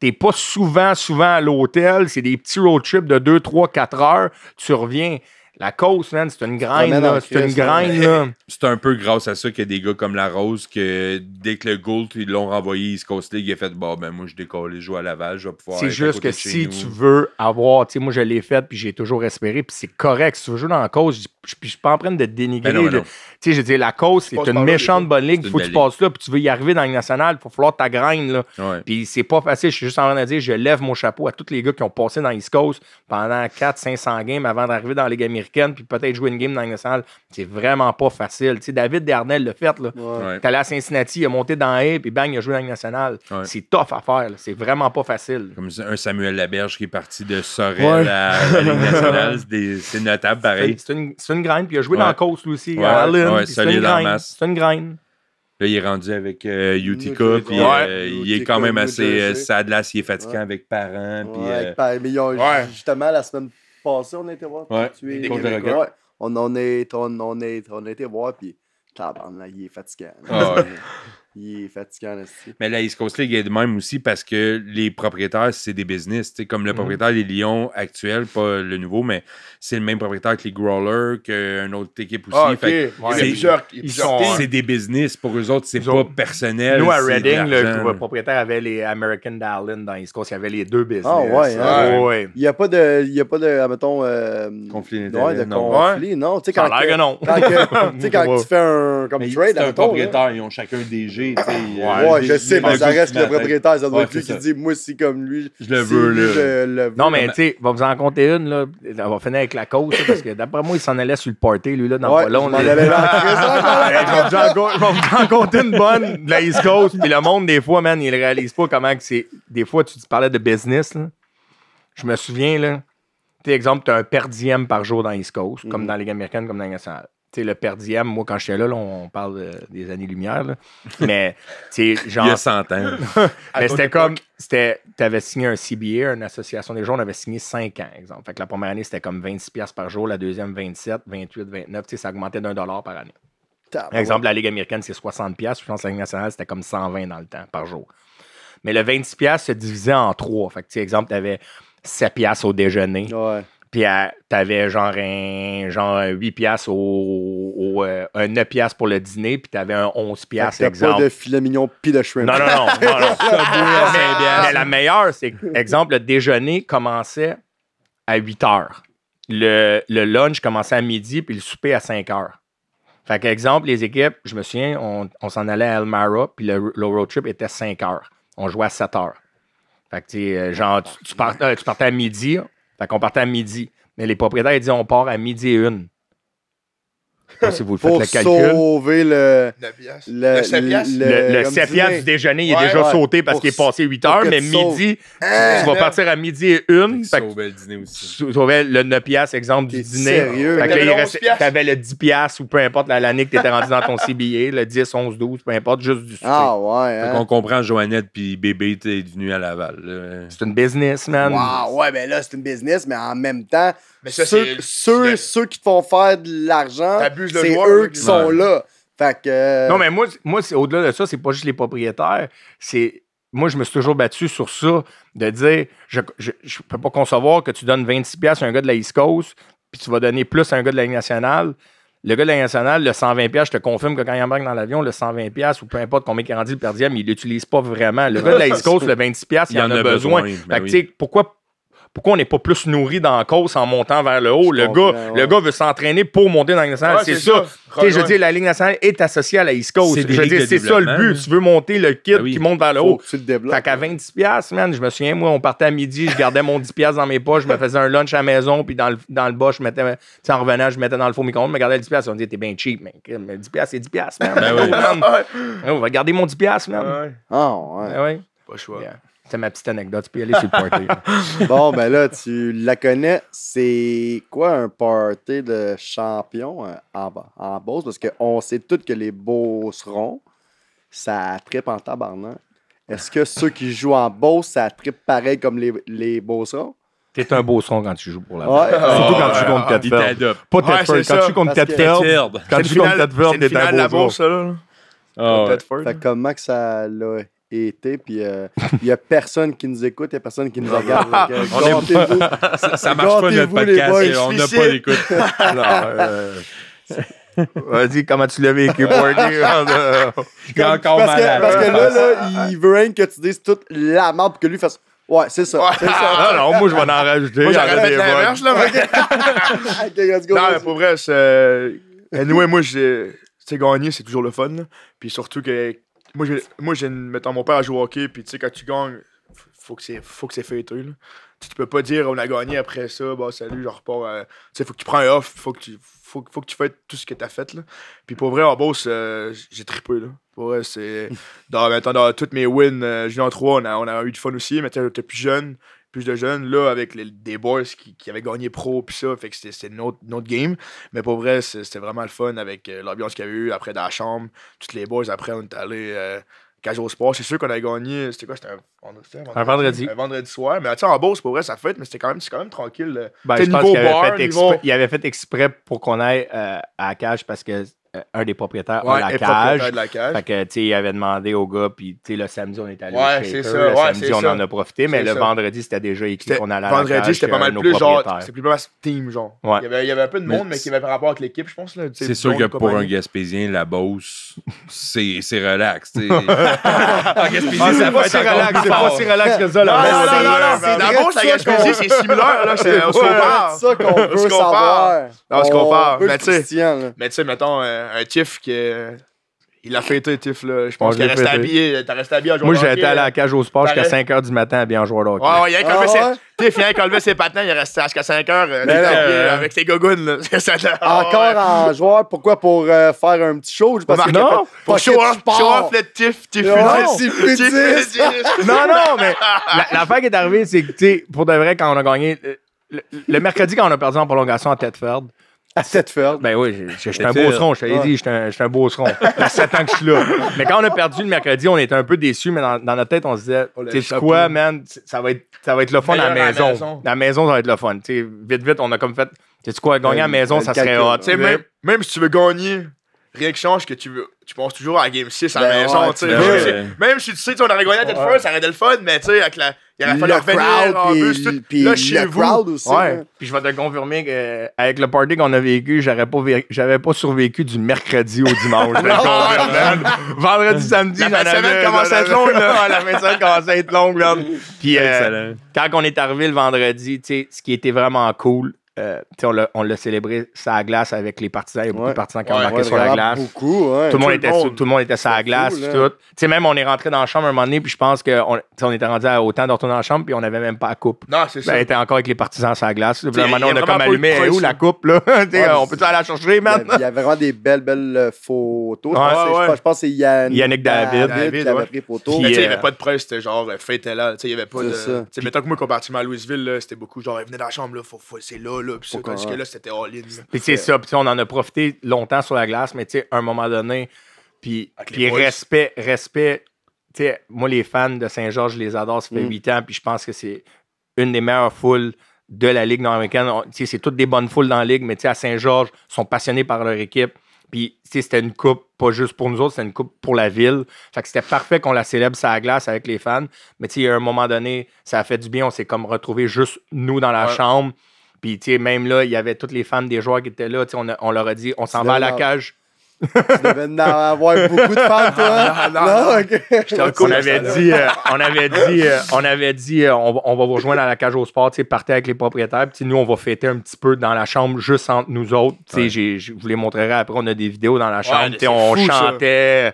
T'es pas souvent, souvent à l'hôtel. C'est des petits road trips de 2, 3, 4 heures. Tu reviens. La cause, man, c'est une hein. graine, là. C'est une graine, là. C'est un peu grâce à ça qu'il y a des gars comme La Rose que dès que le Gould, ils l'ont renvoyé East Coast League, il a fait Bon, bah, ben moi, je décolle, je joue à Laval, je vais pouvoir. C'est juste que si tu veux avoir, tu sais, moi, je l'ai fait, puis j'ai toujours espéré, puis c'est correct. Si tu veux jouer dans la cause, je ne suis pas en train de dénigrer. Ben ben tu sais, je dis, la cause, c'est une méchante bonne ligue, il faut que tu passes là, puis tu veux y arriver dans le national, il faut falloir ta graine, là. Puis c'est pas facile, je suis juste en train de dire, je lève mon chapeau à tous les gars qui ont passé dans East Coast pendant 4-500 games avant d'arriver dans la Ligue américaine puis peut-être jouer une game dans nationale, c'est vraiment pas facile. Tu sais, David Darnell l'a fait. Là. Ouais. allé à Cincinnati, il a monté dans A, puis bang, il a joué dans nationale. C'est tough à faire. C'est vraiment pas facile. Comme un Samuel Laberge qui est parti de Sorel à, la nationale, c'est notable pareil. C'est une, une graine, puis il a joué dans la Coast aussi, Allen. c'est une graine. C'est une graine. Là, il est rendu avec euh, Utica, puis euh, il est quand même assez sad, euh, sadlas, il est fatigué avec parents. Puis, mais justement, la semaine passé, on a été voir. Ouais, on, on, est, on, on, est, on a été voir, puis tabarnak, il est fatigant. Il est fatigant, là, Mais la East Coast League est de même aussi parce que les propriétaires, c'est des business. comme le mhm. propriétaire des Lyons actuels, Lions actuel, pas le nouveau, mais c'est le même propriétaire que les Growlers, qu'une autre équipe aussi. c'est des business. Pour eux autres, c'est pas personnel. Nous, à Reading, le, propriétaire avait les American Darlin dans East Coast. Il avait les deux business. Ah, ouais. Hein. ouais. Il n'y a pas de, il y a pas de mettons, euh, conflit de non. conflit. Non, tu quand, que, non. quand, quand tu fais un comme trade, les propriétaires, ils ont chacun des Euh, ouais, je sais, mais ça reste le propriétaire, ça doit être qui dit, moi, si comme lui, je le veux. le, non, mais tu sais, va vous en compter une, là. On va finir avec la cause, parce que d'après moi, il s'en allait sur le party, lui, là, dans le long. Je vais vous en compter une bonne de la East Coast. Puis le monde, des fois, man, il réalise pas comment que c'est. Des fois, tu parlais de business, là. Je me souviens, là. Tu exemple, tu as un perdième par jour dans East Coast, comme mm-hmm. dans les Ligue américaine, comme dans la nationale sais, le perdième, moi, quand j'étais là, là, on parle des années-lumière. Mais, tu sais, genre. Il y a 100 ans. mais c'était comme. tu avais signé un CBA, une association des gens, on avait signé 5 ans, exemple. Fait que la première année, c'était comme 26$ par jour, la deuxième, 27, 28, 29. Tu sais, ça augmentait d'un dollar par année. Par exemple, la Ligue américaine, c'est 60$. Je pense que la Ligue nationale, c'était comme 120 dans le temps par jour. Mais le 26$ se divisait en trois. Fait que, tu sais, exemple, t'avais 7$ au déjeuner. Ouais. Puis t'avais genre un genre 8 piastres au, 9 euh, pour le dîner, puis t'avais un 11 piastres, exemple. pas de filet mignon de shrimp. Non, non, non. non, ah, mais, mais, la meilleure, c'est exemple, le déjeuner commençait à 8 heures. Le, lunch commençait à midi, puis le souper à 5 heures. Fait exemple, les équipes, je me souviens, on, s'en allait à Elmira, puis le, road trip était 5 heures. On jouait à 7 heures. Fait que, euh, genre, tu, partais, euh, tu partais à midi, fait qu'on partait à midi. Mais les propriétaires, ils disent on part à midi et une si vous le faites pour le calcul. sauver le. Le, le, 7 piastres. le, 7 du déjeuner, il est déjà sauté parce qu'il est passé 8 heures, mais midi, hein? tu vas partir à midi et une. le dîner tu aussi. le 9 piastres, exemple, du dîner. sérieux, Fait T'avais le 10 piastres ou peu importe la- l'année que t'étais rendu dans ton CBA, le 10, 11, 12, peu importe, juste du souper. Ah ouais, Fait hein. comprend Joannette puis bébé t'es nuit à Laval. C'est une business, man. Wow, ouais, mais ben là, c'est une business, mais en même temps, ceux, ceux qui font faire de l'argent, c'est eux qui sont là. Fait euh, Non, mais moi, au-delà de ça, c'est pas juste les propriétaires. C'est moi, je me suis toujours battu sur ça, de dire je, je, peux pas concevoir que tu donnes 26$ à un gars de la East Coast, puis tu vas donner plus à un gars de la Ligue nationale. Le gars de la Ligue nationale, le 120$, je te confirme que quand il embarque dans l'avion, le 120$ ou peu importe combien il est rendu le perdième, il l'utilise pas vraiment. Le gars de la East Coast, le 26$, il, il en, a, besoin. Ben fait Pourquoi pourquoi on n'est pas plus nourri dans la course en montant vers le haut? le gars, le gars veut s'entraîner pour monter dans la Ligue nationale. c'est ça. Je dis, la Ligue nationale est associée à la East Coast. Je c'est ça le but. Tu veux monter le kit ben qui monte vers le haut. Tu le Fait qu'à man, je me souviens, moi, on partait à midi, je gardais mon 10$ dans mes poches, je me faisais un lunch à la maison, puis dans le, dans le bas, je mettais, en revenant, je mettais dans le faux micro je me gardais le 10$. On disait, t'es bien cheap, mais 10$, c'est 10$, man. Ben on va garder mon 10$, man. Ah, ouais. Ben c'est ma petite anecdote. Tu peux aller sur le party. bon, ben là, tu la connais. C'est quoi un party de champion euh, en, en Beauce? Parce qu'on sait tous que les beaux seront. ça tripe en tabarnak. Est-ce que ceux qui jouent en boss ça tripe pareil comme les, les T'es un beau son quand tu joues pour la ouais. Ah, Surtout quand tu comptes contre Catfield. Ah, pas Catfield. quand tu contre Catfield. Quand tu comptes contre Catfield, t'es un beau son. Ah, comment que ça l'a été. Puis euh, il n'y a personne qui nous écoute, il n'y a personne qui nous regarde. Donc, euh, ça, marche pas notre podcast. on n'a pas d'écoute. Euh, vas-y, comment tu l'as vécu, Bordy? J'ai encore parce Que, parce que là, là, il veut rien que tu dises toute la merde que lui fasse Ouais, c'est ça. Ouais. ça. Ah, non, non, moi, je vais en rajouter. Moi, la non, mais pour vrai, c'est. Anyway, moi, j'ai. C'est gagner c'est toujours le fun. Puis surtout que moi, j'ai, moi, mon père à jouer au hockey, puis tu sais, quand tu gagnes, faut que c'est, faut que c'est Tu, tu peux pas dire, on a gagné après ça, bah salut, je repars. Euh, tu sais, faut que tu prends un off, faut que tu, faut, faut que tu fasses tout ce que t'as fait, là. Puis pour vrai, en boss, euh, j'ai trippé, là. Pour vrai, c'est. Dans, toutes mes wins, euh, en 3, on a, on a eu du fun aussi, mais tu j'étais plus jeune plus de jeunes. Là, avec les, des boys qui, qui, avaient gagné pro, puis ça, fait que c'était une autre, game. Mais pour vrai, c'était vraiment le fun avec euh, l'ambiance qu'il y avait eu après dans la chambre. Toutes les boys, après, on est allés. Euh, au Sport. C'est sûr qu'on a gagné. C'était quoi C'était un, vendredi. Un vendredi soir. Mais tu en bourse, pour vrai, ça fait mais c'était quand même, quand même tranquille. Euh. Ben, je pense qu'il avait, avait, fait exprès pour qu'on aille euh, à cage parce que euh, un des propriétaires la cage. De la cage. Fait que, tu sais, il avait demandé au gars, puis, tu sais, le samedi, on est allé chez eux Le samedi, on en a profité, mais le vendredi, c'était déjà écrit qu'on allait à la Vendredi, c'était pas mal plus, genre, c'est plus pas mal team, genre. Il y, avait, il, y avait, un peu de monde, mais, qui avait par rapport avec l'équipe, je pense. C'est sûr que pour un Gaspésien, la bosse c'est relax, tu sais. Ah, Gaspésien, ah, c'est pas si relax, c'est pas si relax que ça, là. Non, la Beauce, Gaspésien, c'est similaire, là. On se compare. C'est ça qu'on veut savoir. On se compare. Mais tu sais, mettons euh, euh, un Tiff, qui. Il a fêté, Tiff, là. Je pense qu'il est resté habillé. Euh, t'as resté habillé Moi, j'étais à la cage au sport jusqu'à 5 h du matin habillé en joueur de hockey. Ouais, il a ah, un Tiff, il a ses patins, il est resté jusqu'à 5 h euh, avec ses gogounes, ah, Encore en joueur, pourquoi Pour faire un petit show parce que Non, pour show off, show off le Tiff, Tiff, Non, non, mais l'affaire qui est arrivée, c'est que, tu sais, pour de vrai, quand on a gagné, le mercredi, quand on a perdu en prolongation à Ferd. À Setfield. Ben oui, j'étais un beau seron, je t'avais dit, j'étais un, beau seron. Ça 7 ans que je suis là. Mais quand on a perdu le mercredi, on était un peu déçus, mais dans, dans notre tête, on se disait, oh, tu sais quoi, man, ça va, être, ça va être le fun à la maison. la maison. ça va être le fun. vite, vite, on a comme fait, tu sais quoi, gagner à la ben, maison, ben, ça serait hot. Même, même si tu veux gagner, Rien que tu, tu penses toujours à Game 6 à la ben maison, tu sais. Ben même si tu sais, on aurait gagné à tête ouais. ça aurait été le fun, mais tu sais, avec la. Il aurait fallu revenir en bus, tout. Puis là, chez Aussi, ouais. Hein. Puis je vais te confirmer qu'avec le party qu'on a vécu, j'aurais pas, j'avais pas survécu du mercredi au dimanche. Vendredi, samedi, la semaine commençait à être longue, là. La fin de semaine à être longue, là. Puis euh, quand on est arrivé le vendredi, tu sais, ce qui était vraiment cool, euh, on l'a célébré ça à glace avec les partisans. Il y a beaucoup de partisans qui ont marqué sur la glace. tout, le monde était, tout le monde était ça glace. même, on est rentré dans la chambre un moment donné, puis je pense qu'on on était rendu à autant de dans la chambre, puis on n'avait même pas la coupe. Non, c'est ben, ça. était encore avec les partisans ça à glace. Puis, maintenant, on a comme allumé où la coupe. Là? on peut aller la chercher maintenant. Il y avait vraiment des belles, belles euh, photos. Je pense que c'est Yannick, Yannick David, qui avait pris Il n'y euh, avait pas de presse c'était genre fête là. Il y avait pas de. Mettons que moi, partait à Louisville, c'était beaucoup genre, venez dans la chambre, c'est là. Puis c'est ça. Puis on en a profité longtemps sur la glace, mais tu sais, à un moment donné, puis, respect, respect. Tu moi, les fans de Saint-Georges, je les adore, ça fait 8 mm. ans, puis je pense que c'est une des meilleures foules de la Ligue nord-américaine. C'est toutes des bonnes foules dans la Ligue, mais à Saint-Georges, ils sont passionnés par leur équipe. Puis c'était une coupe, pas juste pour nous autres, c'était une coupe pour la ville. Fait c'était parfait qu'on la célèbre sur la glace avec les fans. Mais à un moment donné, ça a fait du bien. On s'est comme retrouvé juste nous dans la chambre. Puis, tu sais, même là, il y avait toutes les femmes des joueurs qui étaient là. On, on leur a dit, on s'en va à la cage tu devais avoir beaucoup de fans, toi. Hein? non, euh, On, avait dit, euh, on, avait dit, euh, on avait dit, on, va vous rejoindre à la cage au sport, partez avec les propriétaires. Puis nous, on va fêter un petit peu dans la chambre, juste entre nous autres. Je vous les montrerai après, on a des vidéos dans la chambre. on fou, chantait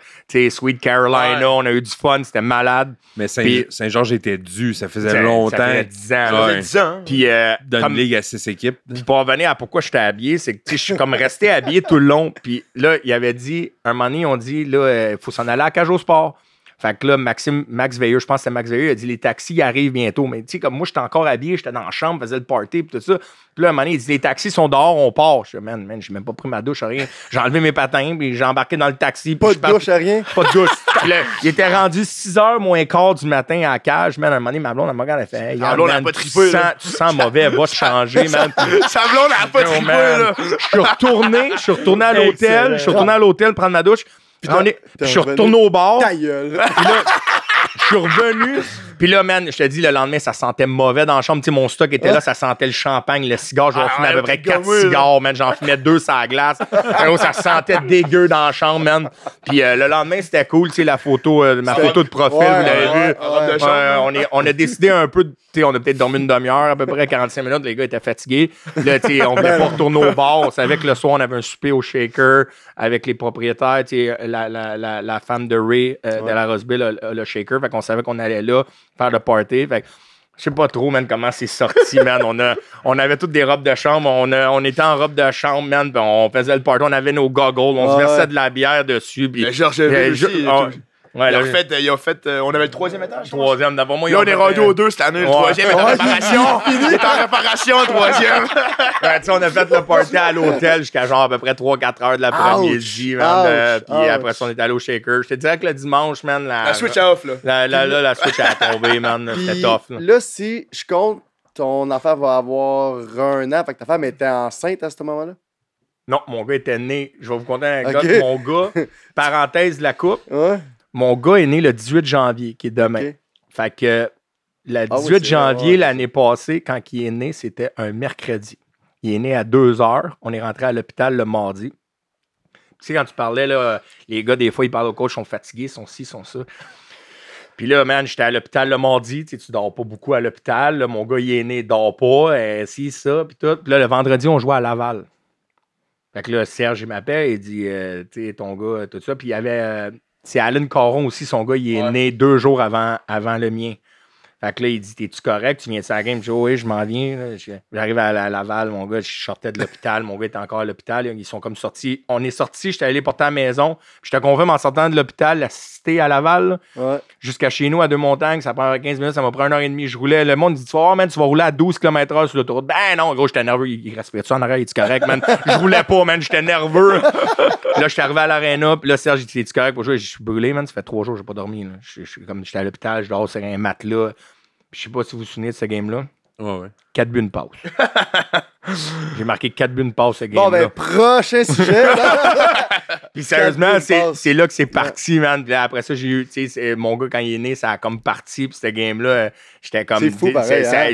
Sweet Carolina, on a eu du fun, c'était malade. Mais Saint-Georges était dû, ça faisait ben, longtemps. Ça faisait 10 ans. Ça faisait 10 ans. Puis, dans une ligue à 6 équipes. pour revenir à pourquoi j'étais habillé, c'est que je suis comme resté habillé tout le long. Puis là, il y a avait dit, un moment donné, on dit, là, il euh, faut s'en aller à la cage au sport. Fait que là, Maxime, Max Veilleux, je pense que c'est Max Veilleux, il a dit les taxis arrivent bientôt. Mais tu sais, comme moi, j'étais encore habillé, j'étais dans la chambre, faisais le party, et tout ça. Puis là, à un moment donné, il dit les taxis sont dehors, on part. Je dis, man, man, j'ai même pas pris ma douche, rien. J'ai enlevé mes patins, puis j'ai embarqué dans le taxi. Pas de douche, rien. Pas de douche. il était rendu 6 h moins quart du matin à la cage. Man, à un moment donné, ma blonde, elle m'a regardé, fait ah, pas tu, sens, tu, sens, mauvais, va te changer, man. Sa blonde, elle a pas trippé, là. Je suis retourné, je suis retourné à l'hôtel, je suis retourné à l'hôtel prendre ma douche je suis retourné au bar. Je suis revenu. Puis là, man, je te dis, le lendemain, ça sentait mauvais dans la chambre. Tu sais, mon stock était là, ça sentait le champagne, le cigare. J'en ah, fumais à peu près quatre cigares, man. J'en fumais deux sur glace. Euh, oh, ça sentait dégueu dans la chambre, man. Puis euh, le lendemain, c'était cool. Tu la photo, euh, ma photo de profil, vous l'avez on, est, on a décidé un peu de on a peut-être dormi une demi-heure, à peu près 45 minutes. Les gars étaient fatigués. Là, on voulait pas retourner au bar. On savait que le soir, on avait un souper au shaker avec les propriétaires. La, la, la, femme de Ray de la Roseville, le shaker. Fait qu'on savait qu'on allait là faire le party. Fait je sais pas trop, man, comment c'est sorti, man. On, a, on avait toutes des robes de chambre. On, on était en robe de chambre, man. On faisait le party. On avait nos goggles. On se versait de la bière dessus. Pis, Ouais, ils, fait, fait, on avait le troisième étage. Troisième, d'abord. Moi, là, on est rendu au deux cette année. Le troisième est en réparation. Il est en réparation, troisième. on a fait le party à l'hôtel jusqu'à genre à peu près 3-4 heures de la première journée euh, Puis après ça, on est allé au shaker. Je te disais que le dimanche, man. La, la switch off, là. La, la, switch a tombé, man. C'était tough. Là. là, si je compte, ton affaire va avoir un an. Fait que ta femme était enceinte à ce moment-là? Non, mon gars était né. Je vais vous conter un gars, Mon gars, parenthèse de la coupe. Ouais mon gars est né le 18 janvier, qui est demain. Fait que le ah 18 janvier l'année passée, quand il est né, c'était un mercredi. Il est né à 2 heures. On est rentré à l'hôpital le mardi. Tu sais, quand tu parlais, là, les gars, des fois, ils parlent au coach, ils sont fatigués, ils sont ci, ils sont ça. Puis là, man, j'étais à l'hôpital le mardi. Tu, sais, tu dors pas beaucoup à l'hôpital. Mon gars, il est né, il dort pas. Et euh, si, ça, puis tout. Puis là, le vendredi, on jouait à Laval. Fait que là, Serge, il m'appelle, il dit, euh, tu sais, ton gars, tout ça. Puis il y avait euh, c'est Alan Caron aussi, son gars, il est né deux jours avant, avant le mien là, il dit T'es-tu correct Tu viens de sa game Je dis Oui, je m'en viens. J'arrive à, Laval, mon gars, je sortais de l'hôpital. mon gars est encore à l'hôpital. Ils sont comme sortis. On est sortis, j'étais allé pour ta maison. Je te confirme, en sortant de l'hôpital, la cité à Laval, ouais. jusqu'à chez nous, à Deux-Montagnes, ça prend 15 minutes, ça m'a pris une heure et demie. Je roulais. Le monde dit Tu vas oh, man, tu vas rouler à 12 km/h sur l'autoroute. Ben non, gros, j'étais nerveux. Il, respirait-tu en arrière Il dit correct, man. je roulais pas, man, j'étais nerveux. là, j'étais arrivé à l'aréna. Puis là, Serge, il dit T'es-tu correct pour jouer Je suis brûlé, man. Ça fait trois jours, j'ai pas dormi. Je, comme j'étais à l'hôpital, je dors sur un matelas. Je sais pas si vous vous souvenez de ce game-là. Ouais, ouais. 4 buts, de passe. J'ai marqué 4 buts, de passe ce game-là. Bon, ben, prochain sujet. Puis sérieusement, c'est là que c'est parti, man. après ça, j'ai eu, tu sais, mon gars, quand il est né, ça a comme parti. Puis ce game-là, euh, j'étais comme. C'est fou, pareil. Hein.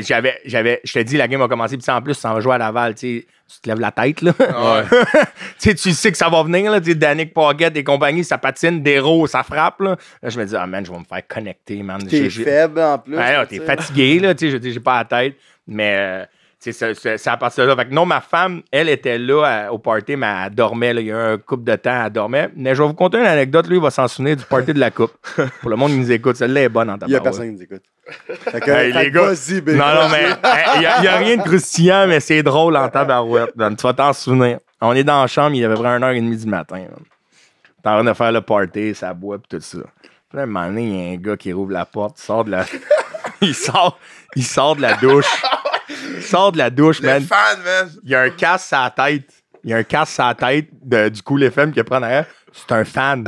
J'avais, je te dis, la game a commencé. Puis en plus, sans jouer à Laval, tu sais, tu te lèves la tête. Là. Ouais. tu sais que ça va venir. Là, Tu Danick Pocket et compagnie, ça patine, des ça frappe. Là. là je me dis, ah man, je vais me faire connecter, man. T'es faible en plus. Ouais, t'es fatigué, là, Tu sais, j'ai pas la tête. Mais. Euh, c'est à partir de là. Fait que non, ma femme, elle était là euh, au party, mais elle dormait. il y a un couple de temps, elle dormait. Mais je vais vous conter une anecdote. Lui, il va s'en souvenir du party de la coupe. Pour le monde qui nous écoute, celle-là est bonne en tabac. Il n'y a personne qui nous écoute. non, non, mais il n'y a, rien de croustillant, mais c'est drôle en tant rouette tu vas t'en souvenir. On est dans la chambre, il y avait vraiment une heure et demie du matin. T'es en train de faire le party, ça boit, puis tout ça. Puis un moment donné, il y a un gars qui rouvre la porte, sort de la... il, sort... il sort de la douche sort de la douche, man. Il y a un casse à la tête. Il y a un casse à la tête de, du les femmes qui prend derrière. C'est un fan.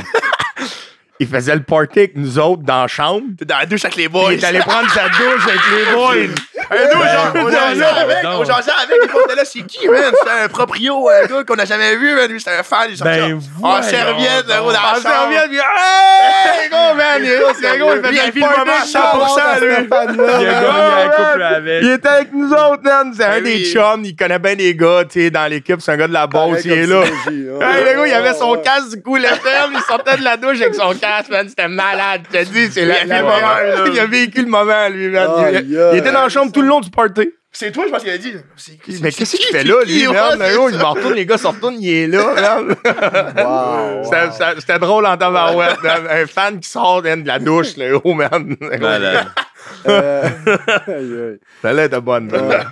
il faisait le party avec nous autres dans la chambre. T'es dans la douche avec les boys. Il est allé prendre sa douche avec les boys nous, ben, on changeait avec, on changeait avec, là, c'est qui, man? C'est un proprio, un gars qu'on n'a jamais vu, man. Lui, c'était un fan, il sortait en serviette, là, dans la ah, En serviette, puis hey, man, c'est gros, il 100%, lui. Ah, il était avec nous autres, man. C'est un ben des chums, il connaît bien les gars, tu sais, dans l'équipe, c'est un gars de la base. il est là. Hein. Le gars, il avait son casque, du coup, le ferme, il sortait de la douche avec son casque, man. C'était malade, je te dis, c'est le Il a vécu le moment, lui, man. Il était dans la chambre tout le long du party. C'est toi, je pense qu'il a dit. mais qu'est-ce qu'il fait là, lui, merde? Oh, il m'en retourne, les gars se retournent, il est là, merde. c'était, drôle en un fan qui sort de la douche, le haut, merde. Voilà. Celle-là bonne. Euh,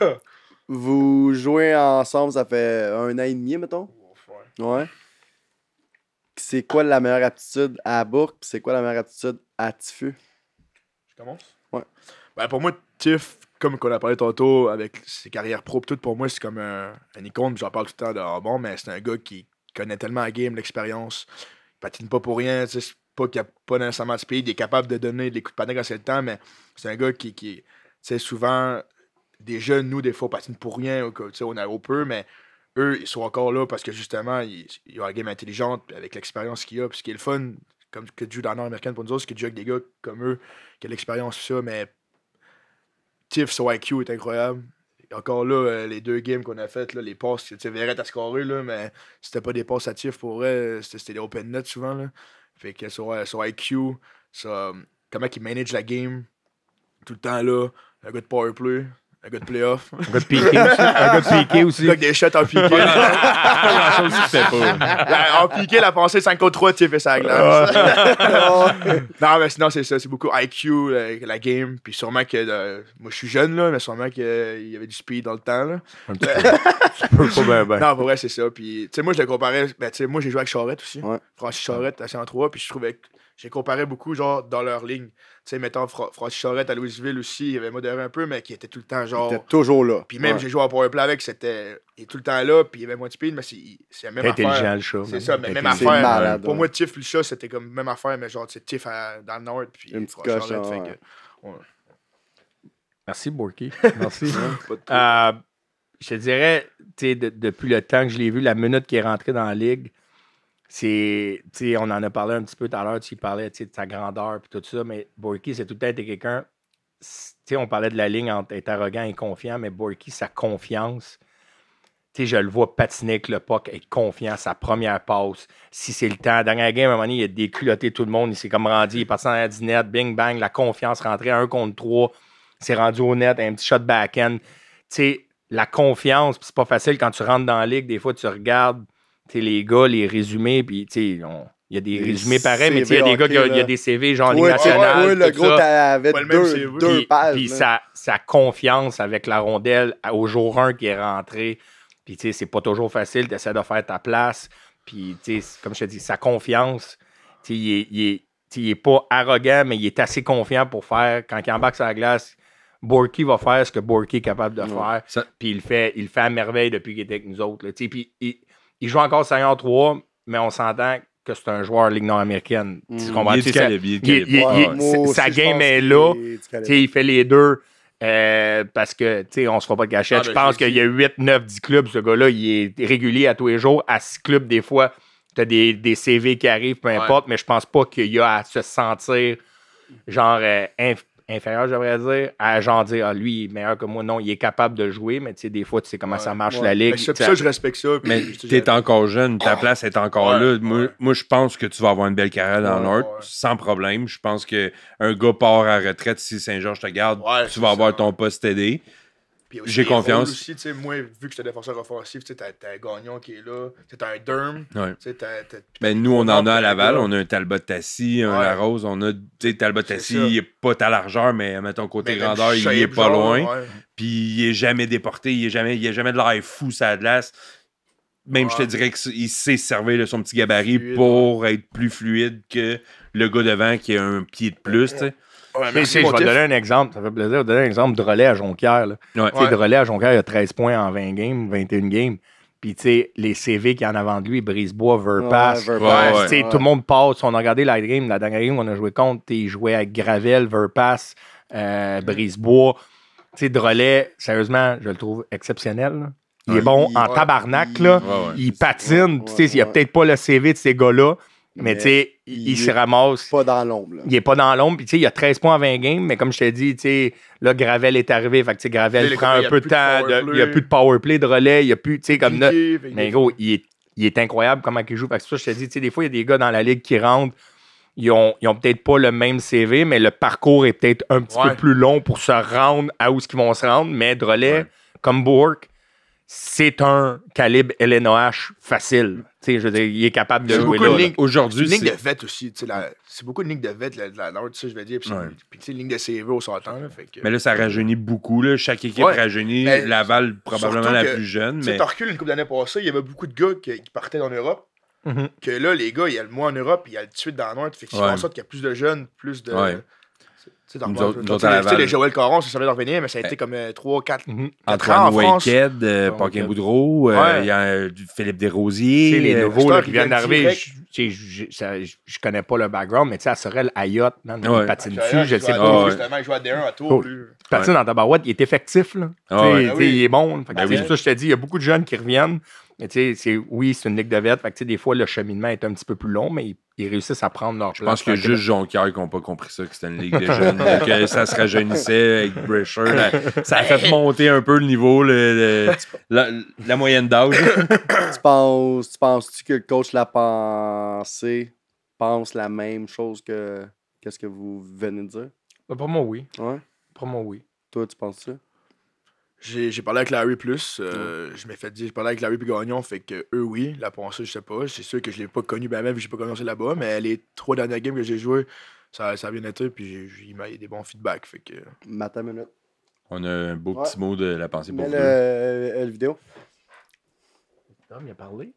vous jouez ensemble, ça fait un an et demi, mettons? Ouais. C'est quoi la meilleure aptitude à Bourg, c'est quoi la meilleure aptitude à Tiffu Je commence? Ouais. Ben, pour moi, Tiff, comme qu'on a parlé tantôt, avec ses carrières propres, tout pour moi, c'est comme un, icône. J'en parle tout le temps de bon, mais c'est un gars qui connaît tellement la game, l'expérience. Il patine pas pour rien. C'est pas qu'il a pas nécessairement de speed. Il est capable de donner des coups de panique à temps, mais c'est un gars qui, qui tu souvent, des jeunes, nous, des fois, patinent pour rien. on a au peu, mais eux, ils sont encore là parce que justement, ils, ont la game intelligente avec l'expérience qu'il a. Puis ce qui est le fun, comme que du dans américaine pour nous autres, c'est que tu avec des gars comme eux, qui ont l'expérience, ça, mais Tiff, IQ est incroyable. Encore là, euh, les deux games qu'on a faites, là, les passes, tu sais, Verrette a là, mais c'était pas des passes à Tiff pour elle, c'était des open notes souvent. Là. Fait que son, IQ, ça comment il manage la game, tout le temps là, un gars de powerplay, un gars de playoff. Un gars de piqué aussi. Un gars de piqué aussi. Un gars des shots en piqué. chose fait pas. en piqué, la pensée 5 contre 3, tu fait ça glace. non, mais sinon, c'est ça. C'est beaucoup IQ, la, game. Puis sûrement que. Euh, moi, je suis jeune, là, mais sûrement qu'il euh, y avait du speed dans le temps. Là. Non, pour vrai, c'est ça. Puis, tu sais, moi, je le comparais. Ben, tu sais, moi, j'ai joué avec Charette aussi. Ouais. Francis Charette, à 103. Puis je trouvais j'ai comparé beaucoup, genre, dans leur ligne. Tu sais, mettons, François Francis Charette à Louisville aussi, il avait modéré un peu, mais qui était tout le temps, genre. Il était toujours là. Puis même, j'ai joué à Powerplay avec, c'était. Il est tout le temps là, puis il avait moins de speed, mais c'est la même affaire. intelligent, le chat. C'est ça, mais même affaire. pour moi, Tiff, le chat, c'était comme même affaire, mais genre, tu Tiff dans le Nord, puis Francis Charette. Fait Merci, Borky. Merci. Euh, je te dirais, tu sais, depuis le temps que je l'ai vu, la minute qui est rentré dans la ligue, c'est, on en a parlé un petit peu tout à l'heure, tu parlais de sa grandeur et tout ça, mais Borky, c'est tout à été quelqu'un. On parlait de la ligne entre être arrogant et confiant, mais Borky, sa confiance, je le vois patiner avec le puck, est confiant, sa première passe. Si c'est le temps, dernière game, à un moment donné, il a déculotté tout le monde, il s'est comme rendu, il est passé dans la dinette, bing bang, la confiance rentrée, un contre trois, s'est rendu au net, un petit shot back-end. la confiance, c'est pas facile quand tu rentres dans la ligue, des fois tu regardes les gars, les résumés, puis Il y a des, résumés pareils, mais il y a des gars qui ont des CV genre les nationales. le gros, deux, puis, sa, confiance avec la rondelle au jour 1 qui est rentré. Puis, tu sais, c'est pas toujours facile. Tu de faire ta place. Puis, tu sais, comme je te dis, sa confiance, tu il est, pas arrogant, mais il est assez confiant pour faire, quand il embarque sur la glace, Borky va faire ce que Borky est capable de faire. Puis, il fait, il fait à merveille depuis qu'il était avec nous autres. puis, il joue encore 5 3, mais on s'entend que c'est un joueur Ligue nord-américaine. Mm. Il est calibre, Sa game est là. il fait les deux. Euh, parce que, tu on se fera pas de gâchette. Ah, ben, je pense qu'il y a 8, 9, 10 clubs. Ce gars-là, il est régulier à tous les jours. À 6 clubs, des fois, tu as des, CV qui arrivent, peu importe, mais je ne pense pas qu'il y a à se sentir genre euh, inférieur, j'aimerais dire, à genre dire, ah, lui, meilleur que moi. Non, il est capable de jouer, mais tu sais, des fois, tu sais comment ça marche la ligue. Ben, c'est ça, je respecte ça. Mais tu es encore jeune, ta ah. place est encore là. Moi, je pense que tu vas avoir une belle carrière dans l'Ordre, sans problème. Je pense qu'un gars part à retraite, si Saint-Georges te garde, tu vas avoir ton poste aidé. J'ai confiance. Aussi, moi, vu que j'étais défenseur offensif, t'as un Gagnon qui est là, t'as un Derm. Ben, nous, on en a à Laval. On a un Talbot Tassi, un Larose. On a, Talbot Tassi, il n'est pas ta largeur, mais ton côté grandeur, il est pas loin. Puis il est jamais déporté. Il est jamais, jamais de l'air fou, ça glace. Même, je te dirais qu'il sait servir de son petit gabarit pour être plus fluide que le gars devant qui a un pied de plus je vais te donner un exemple. Ça fait plaisir. Je vais te donner un exemple de relais à Jonquière. Là. Ouais. De relais à Jonquière, il a 13 points en 20 games, 21 games. Puis, tu sais, les CV a en avant de lui, Brisebois, Verpass. Verpass tout le monde passe. On a regardé la game, la dernière game qu'on a joué contre, il jouait avec Gravel, Verpass, euh, Brisebois. Tu sais, Drolet, sérieusement, je le trouve exceptionnel. Il est bon en tabarnak. Il patine. tu sais, il a peut-être pas le CV de ces gars-là. Mais, tu sais, il, il se ramasse. Pas dans l'ombre. Il est pas dans l'ombre. Puis, tu sais, il a 13 points à 20 games, mais comme je t'ai dit, tu sais, là, Gravel est arrivé. Fait que, Gravel prend un peu de temps. il n'y a plus de power play de relais. Il n'y a plus, tu sais, comme. mais gros, il est, incroyable comment il joue. Fait que, ça, je t'ai dit tu sais, des fois, il y a des gars dans la ligue qui rentrent. Ils n'ont peut-être pas le même CV, mais le parcours est peut-être un petit peu plus long pour se rendre à où ils vont se rendre. Mais Drolet, comme Bourque, c'est un calibre LNOH facile je il est capable de jouer Aujourd'hui, c'est... Ligne de vêtements aussi. C'est beaucoup de lignes de vêtements. la, la je vais dire. Puis, tu sais, ligne de CV au sortant. Mais là, ça rajeunit beaucoup. Là. Chaque équipe rajeunit. Laval, probablement la plus jeune. Mais... Tu recules une couple d'années passées, il y avait beaucoup de gars qui, partaient en Europe. Mm-hmm. Que là, les gars, il y a le mois en Europe, il y a le suite dans le Nord. Fait que ouais. en sorte qu'il y a plus de jeunes, plus de... Tu sais, les Joël Caron, ça savait d'en revenir, mais ça a été comme 3, 4, 4 ans en France. Antoine Paquin Boudreau, euh, euh, Philippe Desrosiers. les euh, nouveaux qui viennent d'arriver, je connais pas le background, mais tu sais, à Sorel, Ayotte, il patine dessus, je sais pas. Justement, il joue à D1 à tour. Oh, patine en tabarouette, il est effectif, Il est bon. Ben c'est ça je te dis, il y a beaucoup de jeunes qui reviennent. Mais oui, c'est une ligue de vêtements. que, des fois, le cheminement est un petit peu plus long, mais ils réussissent à prendre leur place. Je pense que juste Jonquière qui n'ont pas compris ça, que c'était une ligue de jeunes, que ça se rajeunissait avec Brusher, ça a fait monter un peu le niveau, le, la, moyenne d'âge. tu penses-tu que le coach l'a pensé, pense la même chose que, ce que vous venez de dire? Ben, pour moi, oui. Ouais? Pour moi, oui. Toi, tu penses ça? J'ai parlé avec Larry plus. Euh, je m'ai fait dire, j'ai parlé avec Larry puis Gagnon, fait que eux, oui, la pensée, je sais pas. C'est sûr que je l'ai pas connu ben même, j'ai pas commencé là-bas, mais les trois dernières games que j'ai jouées, ça, ça a bien été, puis il m'a eu des bons feedbacks. Fait que... Matin, minute. On a un beau petit mot de la pensée pour vous. Le, euh, le vidéo. Tom, il a parlé.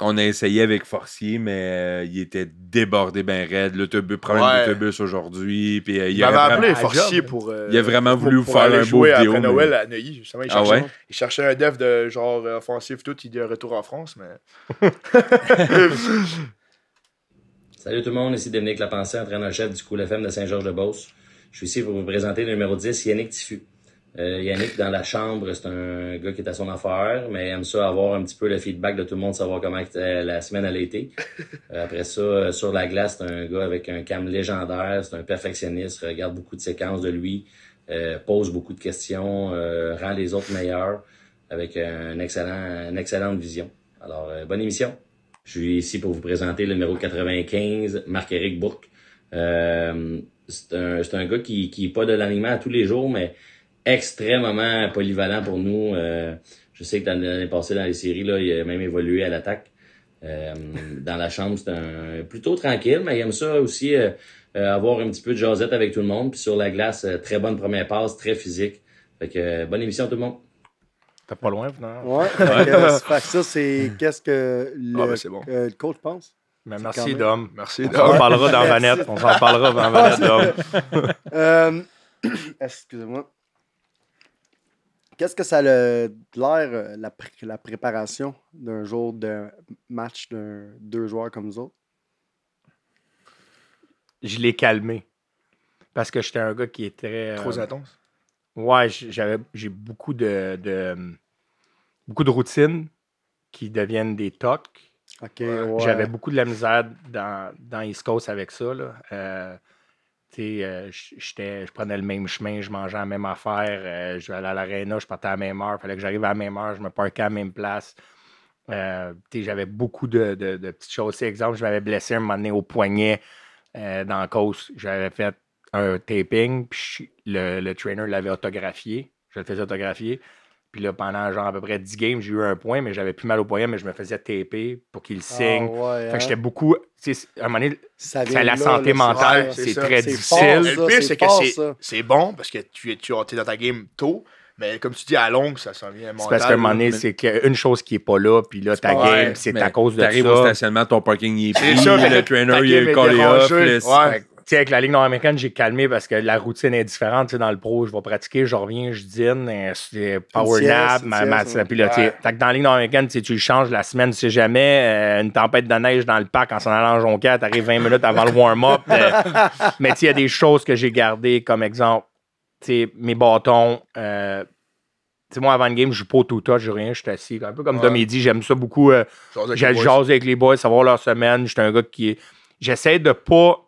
On a essayé avec Forcier, mais euh, il était débordé ben raide. L'autobus, problème d'autobus aujourd'hui. Puis euh, il, m'avait appelé ah, Forcier pour. Euh, il a vraiment voulu vous faire un beau vidéo. Noël à Neuilly, justement. Ah il cherchait, un dev de genre offensif, tout. Il dit retour en France, mais. Salut tout le monde, ici Dominique Lapensée, entraîneur-chef du coup FM de Saint-Georges-de-Beauce. Je suis ici pour vous présenter le numéro 10, Yannick Tifu. Euh, Yannick, dans la chambre, c'est un gars qui est à son affaire, mais aime ça avoir un petit peu le feedback de tout le monde, savoir comment euh, la semaine elle a été. Euh, après ça, sur la glace, c'est un gars avec un cam légendaire, c'est un perfectionniste, regarde beaucoup de séquences de lui, pose beaucoup de questions, rend les autres meilleurs avec un excellent, une excellente vision. Alors, bonne émission. Je suis ici pour vous présenter le numéro 95, Marc-Éric Bourque. c'est un, un, gars qui n'est pas de l'alignement à tous les jours, mais extrêmement polyvalent pour nous. Euh, je sais que dans l'année passée, dans les séries, là, il a même évolué à l'attaque. Euh, dans la chambre, c'est plutôt tranquille, mais il aime ça aussi euh, avoir un petit peu de jasette avec tout le monde. Puis sur la glace, très bonne première passe, très physique. Fait bonne émission à tout le monde. T'es pas loin, non Ouais, que ça, c'est hmm. qu'est-ce ah, ben, que le, coach pense? merci, Dom. Merci, On parlera dans Vanette. On s'en parlera dans ah, Vanette, Excusez-moi. Qu'est-ce que ça a l'air, euh, la, préparation d'un jour de match d'un deux joueurs comme nous autres? Je l'ai calmé. Parce que j'étais un gars qui était… très. Euh, Trop intense? Ouais, j'ai beaucoup de, beaucoup de routines qui deviennent des tocs. J'avais beaucoup de la misère dans, dans East Coast avec ça. Là. Euh, euh, je prenais le même chemin, je mangeais la même affaire, euh, je vais à l'aréna, je partais à la même heure, fallait que j'arrive à la même heure, je me parquais à la même place. Euh, j'avais beaucoup de, petites choses. exemple, je m'avais blessé un moment donné au poignet dans la cause. J'avais fait un taping, le, le trainer l'avait autographié. Je le faisais autographier. Puis là, pendant genre à peu près 10 games, j'ai eu un point, mais j'avais plus mal au poignet, mais je me faisais TP pour qu'il ah signe. fait que hein. j'étais beaucoup. Tu sais, à un moment donné, ça la santé mentale, c'est très difficile. le pire, c'est que c'est bon parce que tu, tu es dans ta game tôt. Mais comme tu dis, à longue, ça s'en vient mental. Parce qu'à un moment donné, c'est qu'une chose qui n'est pas là, puis là, ta game, c'est à cause de ça. T'arrives au stationnement, ton parking est pris, le trainer, il est collé off avec la Ligue nord-américaine, j'ai calmé parce que la routine est différente. dans le pro, je vais pratiquer, je reviens, je dîne, c'est power ma, ma, dans la Ligue nord-américaine, tu, tu changes la semaine, tu sais jamais, euh, une tempête de neige dans le parc en s'en allant en tu t'arrives 20 minutes avant le warm-up. Euh, mais tu il y a des choses que j'ai gardées, comme exemple, mes bâtons, euh, moi, avant le game, je joue pas au tout touch, rien, je suis assis. Un peu comme de midi, j'aime ça beaucoup. Euh, J'ose avec, les boys, savoir leur semaine. J'étais un gars qui J'essaie de pas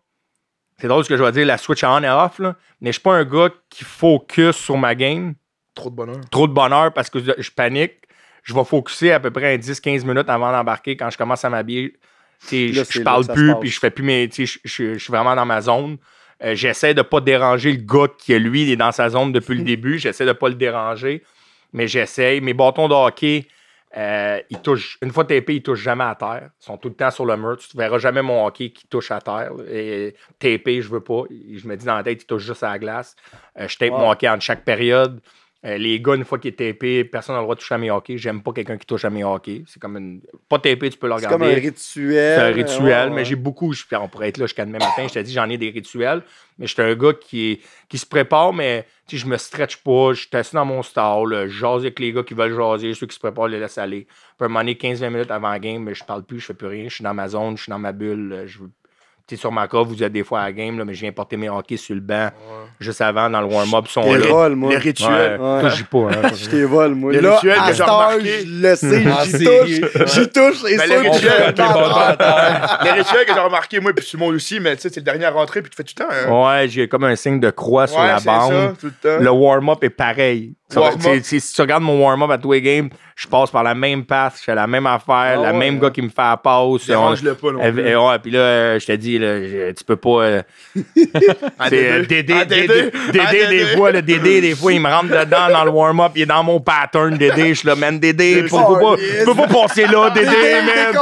c'est drôle ce que je vais dire, la switch on et off, là, mais je suis pas un gars qui focus sur ma game. Trop de bonheur. Trop de bonheur parce que je panique. Je vais focuser à peu près 10-15 minutes avant d'embarquer quand je commence à m'habiller. Je parle plus, puis je fais plus mes. Je suis vraiment dans ma zone. Euh, j'essaie de pas déranger le gars qui, est lui, il est dans sa zone depuis le début. J'essaie de pas le déranger. Mais j'essaie. Mes bâtons de hockey, euh, une fois TP, ils touchent jamais à terre. Ils sont tout le temps sur le mur. Tu ne verras jamais mon hockey qui touche à terre. Et tapé, je veux pas. Je me dis dans la tête, il touche juste à la glace. Euh, je tape mon hockey en chaque période. Euh, les gars, une fois qu'ils est tapé, personne n'a le droit de toucher à mes hockey. J'aime pas quelqu'un qui touche à mes hockey. C'est comme une. Pas tapé, tu peux le regarder. C'est comme un rituel. C'est un hein, rituel, mais j'ai beaucoup. On pourrait être là jusqu'à demain matin. Je t'ai dit, j'en ai des rituels. Mais j'étais un gars qui, qui se prépare, mais je me stretch pas. Je suis assis dans mon stall. Euh, je jase avec les gars qui veulent jaser. Ceux qui se préparent, je les laisse aller. Je peux un 15-20 minutes avant le game, mais je parle plus, je fais plus rien. Je suis dans ma zone, je suis dans ma bulle. Euh, je veux T'es sur ma vous êtes des fois à la game, là, mais je viens porter mes hockey sur le banc juste avant dans le warm-up. Sont les moi. Les rituels. pas. Hein. je t'ai vole, moi. Les là, rituels que j'ai remarqué. Je le sais, ah, touche. J'y touche. Et ça, ben, les, les rituels que j'ai remarqué, moi, puis Simon aussi, mais tu sais, c'est le dernier rentrée rentrer, puis tu fais tout le temps. Hein. Ouais, j'ai comme un signe de croix sur la bande. le, le warm-up est pareil. Si tu regardes mon warm-up à tous les games, je passe par la même passe, je fais la même affaire, ah le même gars hein. qui me fait la passe. le pas, Et, ouais, puis là, je te dis, tu peux pas. Euh, c'est euh, Dédé, Dédé, Dédé, des fois, le Dédé, des fois, il me rentre dedans dans le warm-up, il est dans mon pattern, Dédé. Je suis là, man, Dédé, pas, tu peux pas passer là, Dédé, man.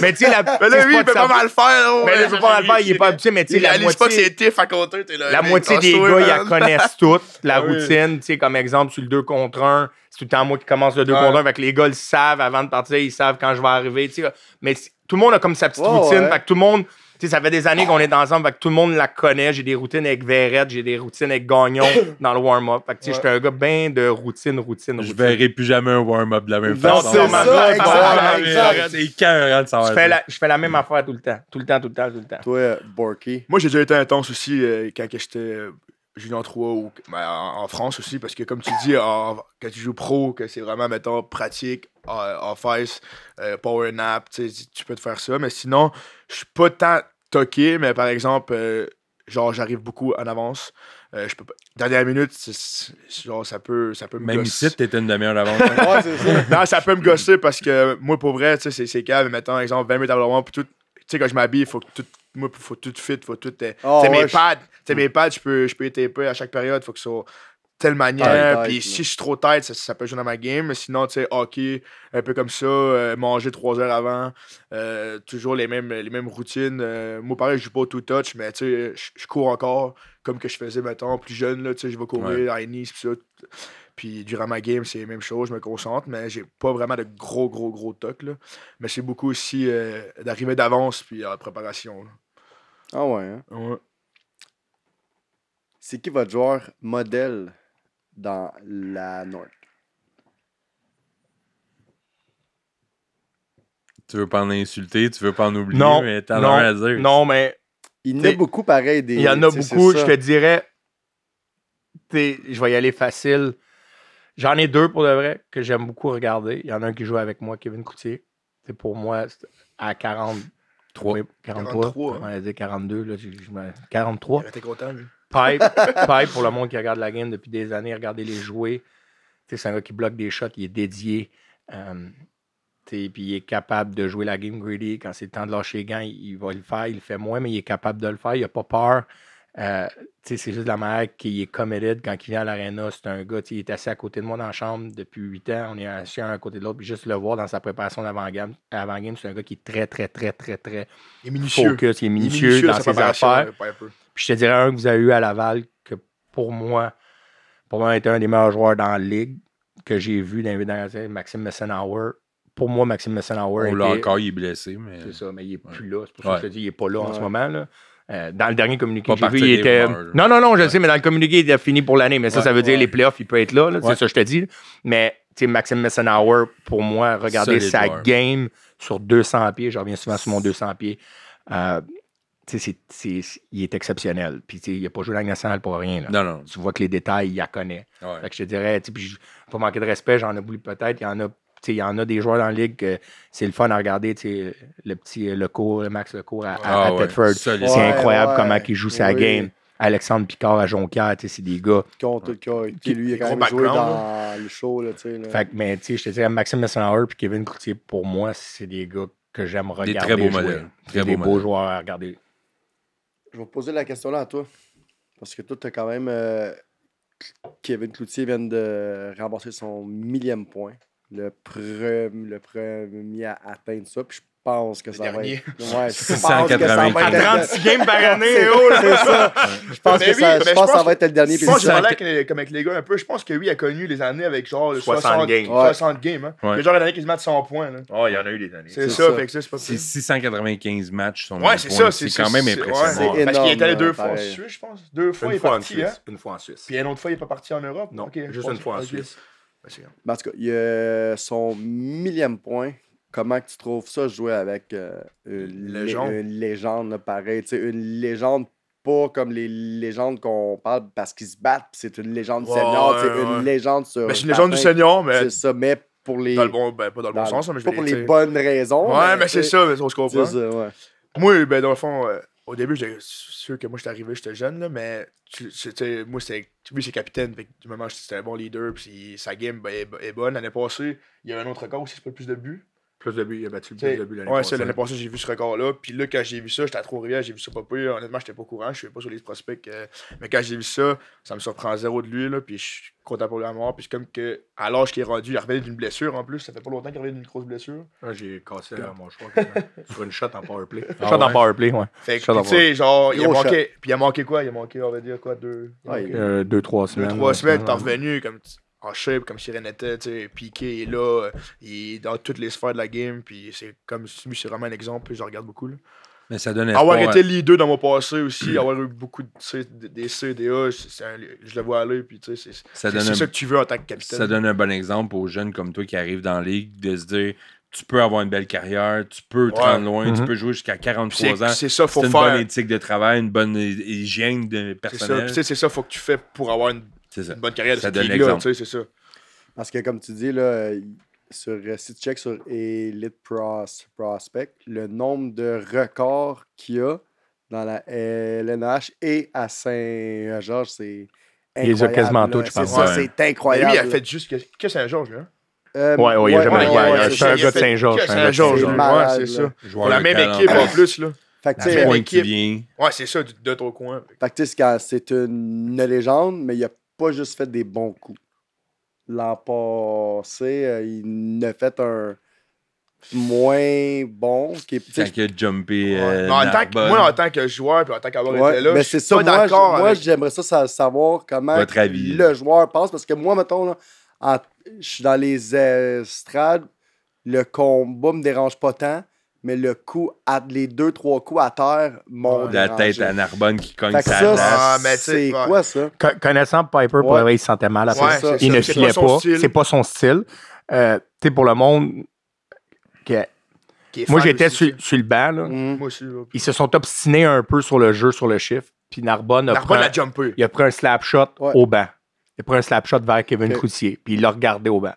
Mais tu sais, la. Mais là, lui, il peut pas mal faire, Mais là, il peut pas mal faire, il est pas habitué, mais tu sais, la moitié. pas c'est La moitié des gars, ils la connaissent toutes, la ah routine, tu sais, comme exemple, sur le 2 contre 1 c'est tout le temps moi qui commence le 2 contre 1. Avec les gars le savent avant de partir, ils savent quand je vais arriver. Mais tout le monde a comme sa petite routine. Fait que tout le monde. Tu sais, ça fait des années qu'on est ensemble, fait que tout le monde la connaît. J'ai des routines avec Verrette, j'ai des routines avec Gagnon dans le warm-up. Fait que sais, j'étais un gars bien de routine, routine, routine. Je verrai plus jamais un warm-up de la même non, façon. C'est ça, C'est quand ça. Je fais, la, je fais la même affaire tout le temps. Tout le temps, tout le temps, tout le temps. Toi, Borky. Moi, j'ai déjà été intense aussi euh, quand j'étais euh, Julien 3 ou ben, en France aussi, parce que comme tu dis, quand tu joues pro, que c'est vraiment, mettons, pratique, office, euh, power nap, tu peux te faire ça. Mais sinon, je suis pas tant toqué, mais par exemple, euh, genre, j'arrive beaucoup en avance. Euh, je peux pas... Dernière minute, genre, ça peut, ça peut me Même si tu t'étais une demi-heure d'avance. avance. Hein. ça. Non, ça peut me gosser parce que moi, pour vrai, c'est calme. Mettons, exemple, 20 minutes avant le moment, puis tout. Tu sais, quand je m'habille, il faut que tout moi, faut tout fit, faut tout. Euh, ah, c'est mes pads. C'est mes mm. pads, je peux, je peux taper à chaque période, faut que ça soit telle manière. Puis si je suis trop tête, ça, peut jouer dans ma game. Mais sinon, tu sais, hockey, un peu comme ça, euh, manger trois heures avant, euh, toujours les mêmes, les mêmes routines. moi, pareil, je joue pas tout touch, mais tu sais, je cours encore comme que je faisais, maintenant, plus jeune, tu sais, je vais courir à nice, ça. Puis durant ma game, c'est la même chose, je me concentre, mais j'ai pas vraiment de gros, gros, gros toc, Là. Mais c'est beaucoup aussi euh, d'arriver d'avance puis à la préparation. Ah ouais, hein? Ouais. C'est qui votre joueur modèle dans la North? Tu veux pas en insulter, tu veux pas en oublier, non, mais à dire. Non, mais. Il y en a beaucoup pareil des. Il y en a beaucoup, je te dirais. Je vais y aller facile. J'en ai deux pour de vrai que j'aime beaucoup regarder. Il y en a un qui joue avec moi, Kevin Coutier. C'est pour moi à 43. 43. 43 dit 42. Là, 43. T'es content, lui. Pipe, pipe pour le monde qui regarde la game depuis des années, regarder les jouer. C'est un gars qui bloque des shots, il est dédié. Euh, puis il est capable de jouer la game greedy. Quand c'est le temps de lâcher les gants, il, il va le faire. Il le fait moins, mais il est capable de le faire. Il n'a pas peur. Euh, c'est juste la manière qui est committed quand il vient à l'aréna. C'est un gars, qui est assis à côté de moi dans la chambre depuis 8 ans. On est assis à côté de l'autre. Puis juste le voir dans sa préparation d'avant-game, avant c'est un gars qui est très, très, très, très, très focus. Il est minutieux, dans ses affaires. Puis je te dirais un que vous avez eu à Laval que pour moi, pour moi, était un des meilleurs joueurs dans la ligue que j'ai vu dans, dans Maxime Messenauer pour moi, Maxime Messenauer. Ou oh, là encore, il est blessé. mais... C'est ça, mais il n'est plus là. C'est pour ça que je te dis, il n'est pas là en ce moment. Là. Euh, dans le dernier communiqué j'ai vu, il était. Non, non, non, je sais, mais dans le communiqué, il était fini pour l'année. Mais ça, ça veut dire les playoffs, il peut être là. c'est ça que je te dis. Mais, tu sais, Maxime Messenauer, pour moi, regarder sa game sur 200 pieds, je reviens souvent sur mon 200 pieds. Euh, tu sais, il est exceptionnel. Puis, tu sais, il n'a pas joué la nationale pour rien. Non, non. Tu vois que les détails, il a connaît. que je te dirais, tu sais, pas manquer de respect, j'en ai oublié peut-être, il y en a il y en a des joueurs dans la ligue que c'est le fun à regarder. Le petit euh, Lecourt, Max Lecourt à, à, ah C'est incroyable comment il joue sa game. Alexandre Picard à Jonquière, c'est des gars. qui, lui, il a quand même joué dans le show. Là, là. Fait mais je te dirais, Maxime Messenauer et Kevin Coutier pour moi, c'est des gars que j'aime regarder. Des très beaux jouer. Très des joueurs à regarder. Je vais poser la question là à toi. Parce que toi, tu as quand même. Euh, Kevin Cloutier vient de rembourser son millième point le, le premier à atteindre ça. Puis je pense que ça va être. Ouais, je pense que ça va être. 36 games par année, oh c'est ça. Je pense que ça, je pense ça va être le dernier. Je pense que ça va comme avec les gars un peu. Je pense que lui a connu les années avec genre 60, games. 60 games hein. Genre, il y qui se met 100 points. Là. Oh, il y en a eu des années. C'est ça, ça, fait que ça, c'est pas C'est 695 matchs. Sont ouais, c'est ça. C'est quand même impressionnant. Parce qu'il est allé deux fois en Suisse, je pense. Deux fois, il est hein. Une fois en Suisse. Puis une autre fois, il n'est pas parti en Europe. Non, juste une fois en Suisse. Hein. en tout cas, il a son millième point. Comment tu trouves ça jouer avec euh, une, légende, une légende pareil? une légende pas comme les légendes qu'on parle parce qu'ils se battent, c'est une légende du Seigneur. c'est une légende sur. une légende du Seigneur, mais. ça, mais pour les. Ben, pas dans le bon sens, mais je Pas pour les bonnes raisons. Ouais, mais, c'est ça, mais on se comprend. Ça, ouais. Moi, ben, dans le fond, euh, au début, j'étais sûr que moi, j'étais arrivé, j'étais jeune, là, mais tu, sais, moi, c'était, lui, c'est capitaine. Fait du moment, c'était un bon leader, puis sa game est, bonne. L'année passée, il y avait un autre cas aussi, c'est pas plus de buts. Plus de buts, il a battu le plus de buts l'année ouais, passée. Ouais, l'année passée, j'ai vu ce record-là. Puis là, quand j'ai vu ça, j'étais à Trois-Rivières, j'ai vu ça pas peu. Honnêtement, j'étais pas au courant, je suis pas sur les prospects. Euh, mais quand j'ai vu ça, ça me surprend zéro de lui. Là, puis je suis content pour lui à mort. Puis comme que, à l'âge qu'il est rendu, il revenait d'une blessure en plus. Ça fait pas longtemps qu'il revenait d'une grosse blessure. j'ai cassé euh, mon choix sur une shot en powerplay. play ah shot ouais. en powerplay, ouais. Fait que, tu sais, genre, il a manqué. Puis il a manqué quoi Il a manqué, on va dire, quoi, deux. deux, trois semaines. Deux, trois semaines, t'es revenu. Comme, en shape comme Siren était, tu sais, Piqué est là, euh, il est dans toutes les sphères de la game, puis c'est comme c'est vraiment un exemple, puis je regarde beaucoup. Mais ça donne Avoir été le hein. les dans mon passé aussi, avoir eu beaucoup de, des C, je le vois aller, puis tu sais, c'est ça que tu veux en tant que capitaine. Ça donne un bon exemple aux jeunes comme toi qui arrivent dans la ligue de se dire tu peux avoir une belle carrière, tu peux te rendre loin, tu mm-hmm. peux jouer jusqu'à 43 ans. C'est ça, faut faire. une bonne éthique de travail, une bonne hygiène de personnel. C'est ça, c'est ça, faut que tu fais pour avoir une une bonne carrière de ça donne l'exemple. C'est ça. Parce que, comme tu dis, là, sur, euh, si tu sur Elite Prospect, le nombre de records qu'il y a dans la LNH et à Saint-Georges, c'est incroyable. Il les a quasiment tous, je pense. C'est ça, c'est incroyable. lui, il a fait juste que, Saint-Georges, là. Hein. Euh, ouais, ouais, il a jamais un gars de Saint-Georges. Saint-Georges, ouais, c'est ça. La même équipe en plus, là. Fait que, la même équipe. Ouais, c'est ça, d'autres coins. Fait c'est une légende, mais il y a pas juste fait des bons coups. L'an passé, euh, il ne fait un moins bon. Qui est, euh, que que jumpé. en tant moi, en tant que joueur, puis en tant qu'avoir été là, mais c'est ça, moi, moi j'aimerais ça savoir comment le joueur pense. Parce que moi, mettons, je suis dans les estrades, le combat me dérange pas tant mais le coup, à, les deux, trois coups à terre De La tête à Narbonne qui cogne sa ça, ah, c'est quoi ça? connaissant Piper, il se sentait mal ça. Il ne filait pas. C'est pas son style. Euh, tu pour le monde... Que... Moi, j'étais sur, le banc. Mm. Là. Ils se sont obstinés un peu sur le jeu, sur le chiffre. Puis Narbonne a, pris, un, il a pris un slap shot au banc. Il a pris un slap shot vers Kevin okay. Coutier. Puis il l'a regardé au banc.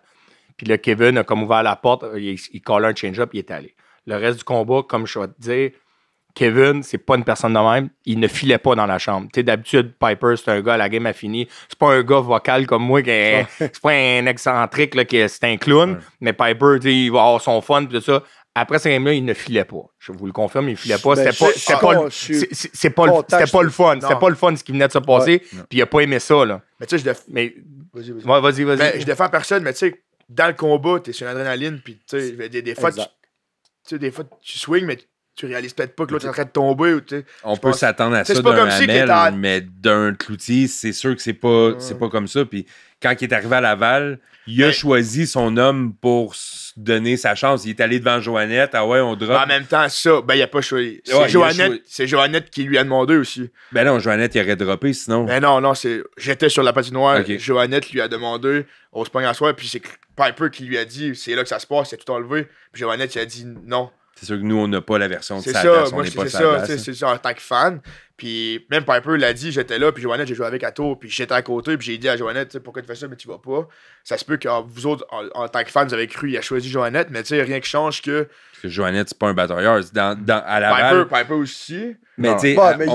Puis là, Kevin a comme ouvert la porte, il, il collait un change-up, il est allé. Le reste du combat, comme je vais te dire, Kevin, c'est pas une personne de même. Il ne filait pas dans la chambre. Tu d'habitude, Piper, c'est un gars, la game a fini. C'est pas un gars vocal comme moi, qui est, c'est pas un excentrique, là, qui est, c'est un clown. Mais Piper, il va avoir son fun, tout ça. Après cette game là il ne filait pas. Je vous le confirme, il filait pas. Ben, c'était pas, le, c'est, pas le fun. Non. pas le fun ce qui venait de se passer. Puis il a pas aimé ça, là. Mais tu sais, je Mais... Vas-y, vas-y. Ben, je défends personne, mais tu sais, dans le combat, es sur l'adrénaline, puis tu sais, des, des fois, des fois, tu swings, mais tu réalises peut-être pas que l'autre est en train de tomber. Ou, on peut s'attendre à ça d'un Hamel, mais d'un cloutier, c'est sûr que c'est pas, pas comme ça. Puis quand il est arrivé à Laval, il a ben choisi son homme pour donner sa chance. Il est allé devant Joannette. Ah ouais, on drop. Ben, en même temps, ça, ben, il a pas choisi. C'est Joannette, qui lui a demandé aussi. Ben non, Joannette, il aurait droppé sinon. Ben non, non, j'étais sur la patinoire. Okay. Joannette lui a demandé, on se pogne à soir, puis c'est Piper qui lui a dit c'est là que ça se passe, c'est tout enlevé. Puis Joannette qui a dit non. C'est sûr que nous, on n'a pas la version de C'est ça, moi, c'est ça, hein. c'est ça, en tant que fan. Puis même Piper l'a dit, j'étais là, puis Joannette, j'ai joué avec Ato, puis j'étais à côté, puis j'ai dit à Joannette, pourquoi tu fais ça, mais tu vas pas. Ça se peut que vous autres, en, tant que fans, vous avez cru, il a choisi Joannette, mais tu sais, rien qui change que. Parce que Joannette, c'est pas un batailleur, dans, dans, à la Piper, Piper aussi. Mais tu sais, bah, mais,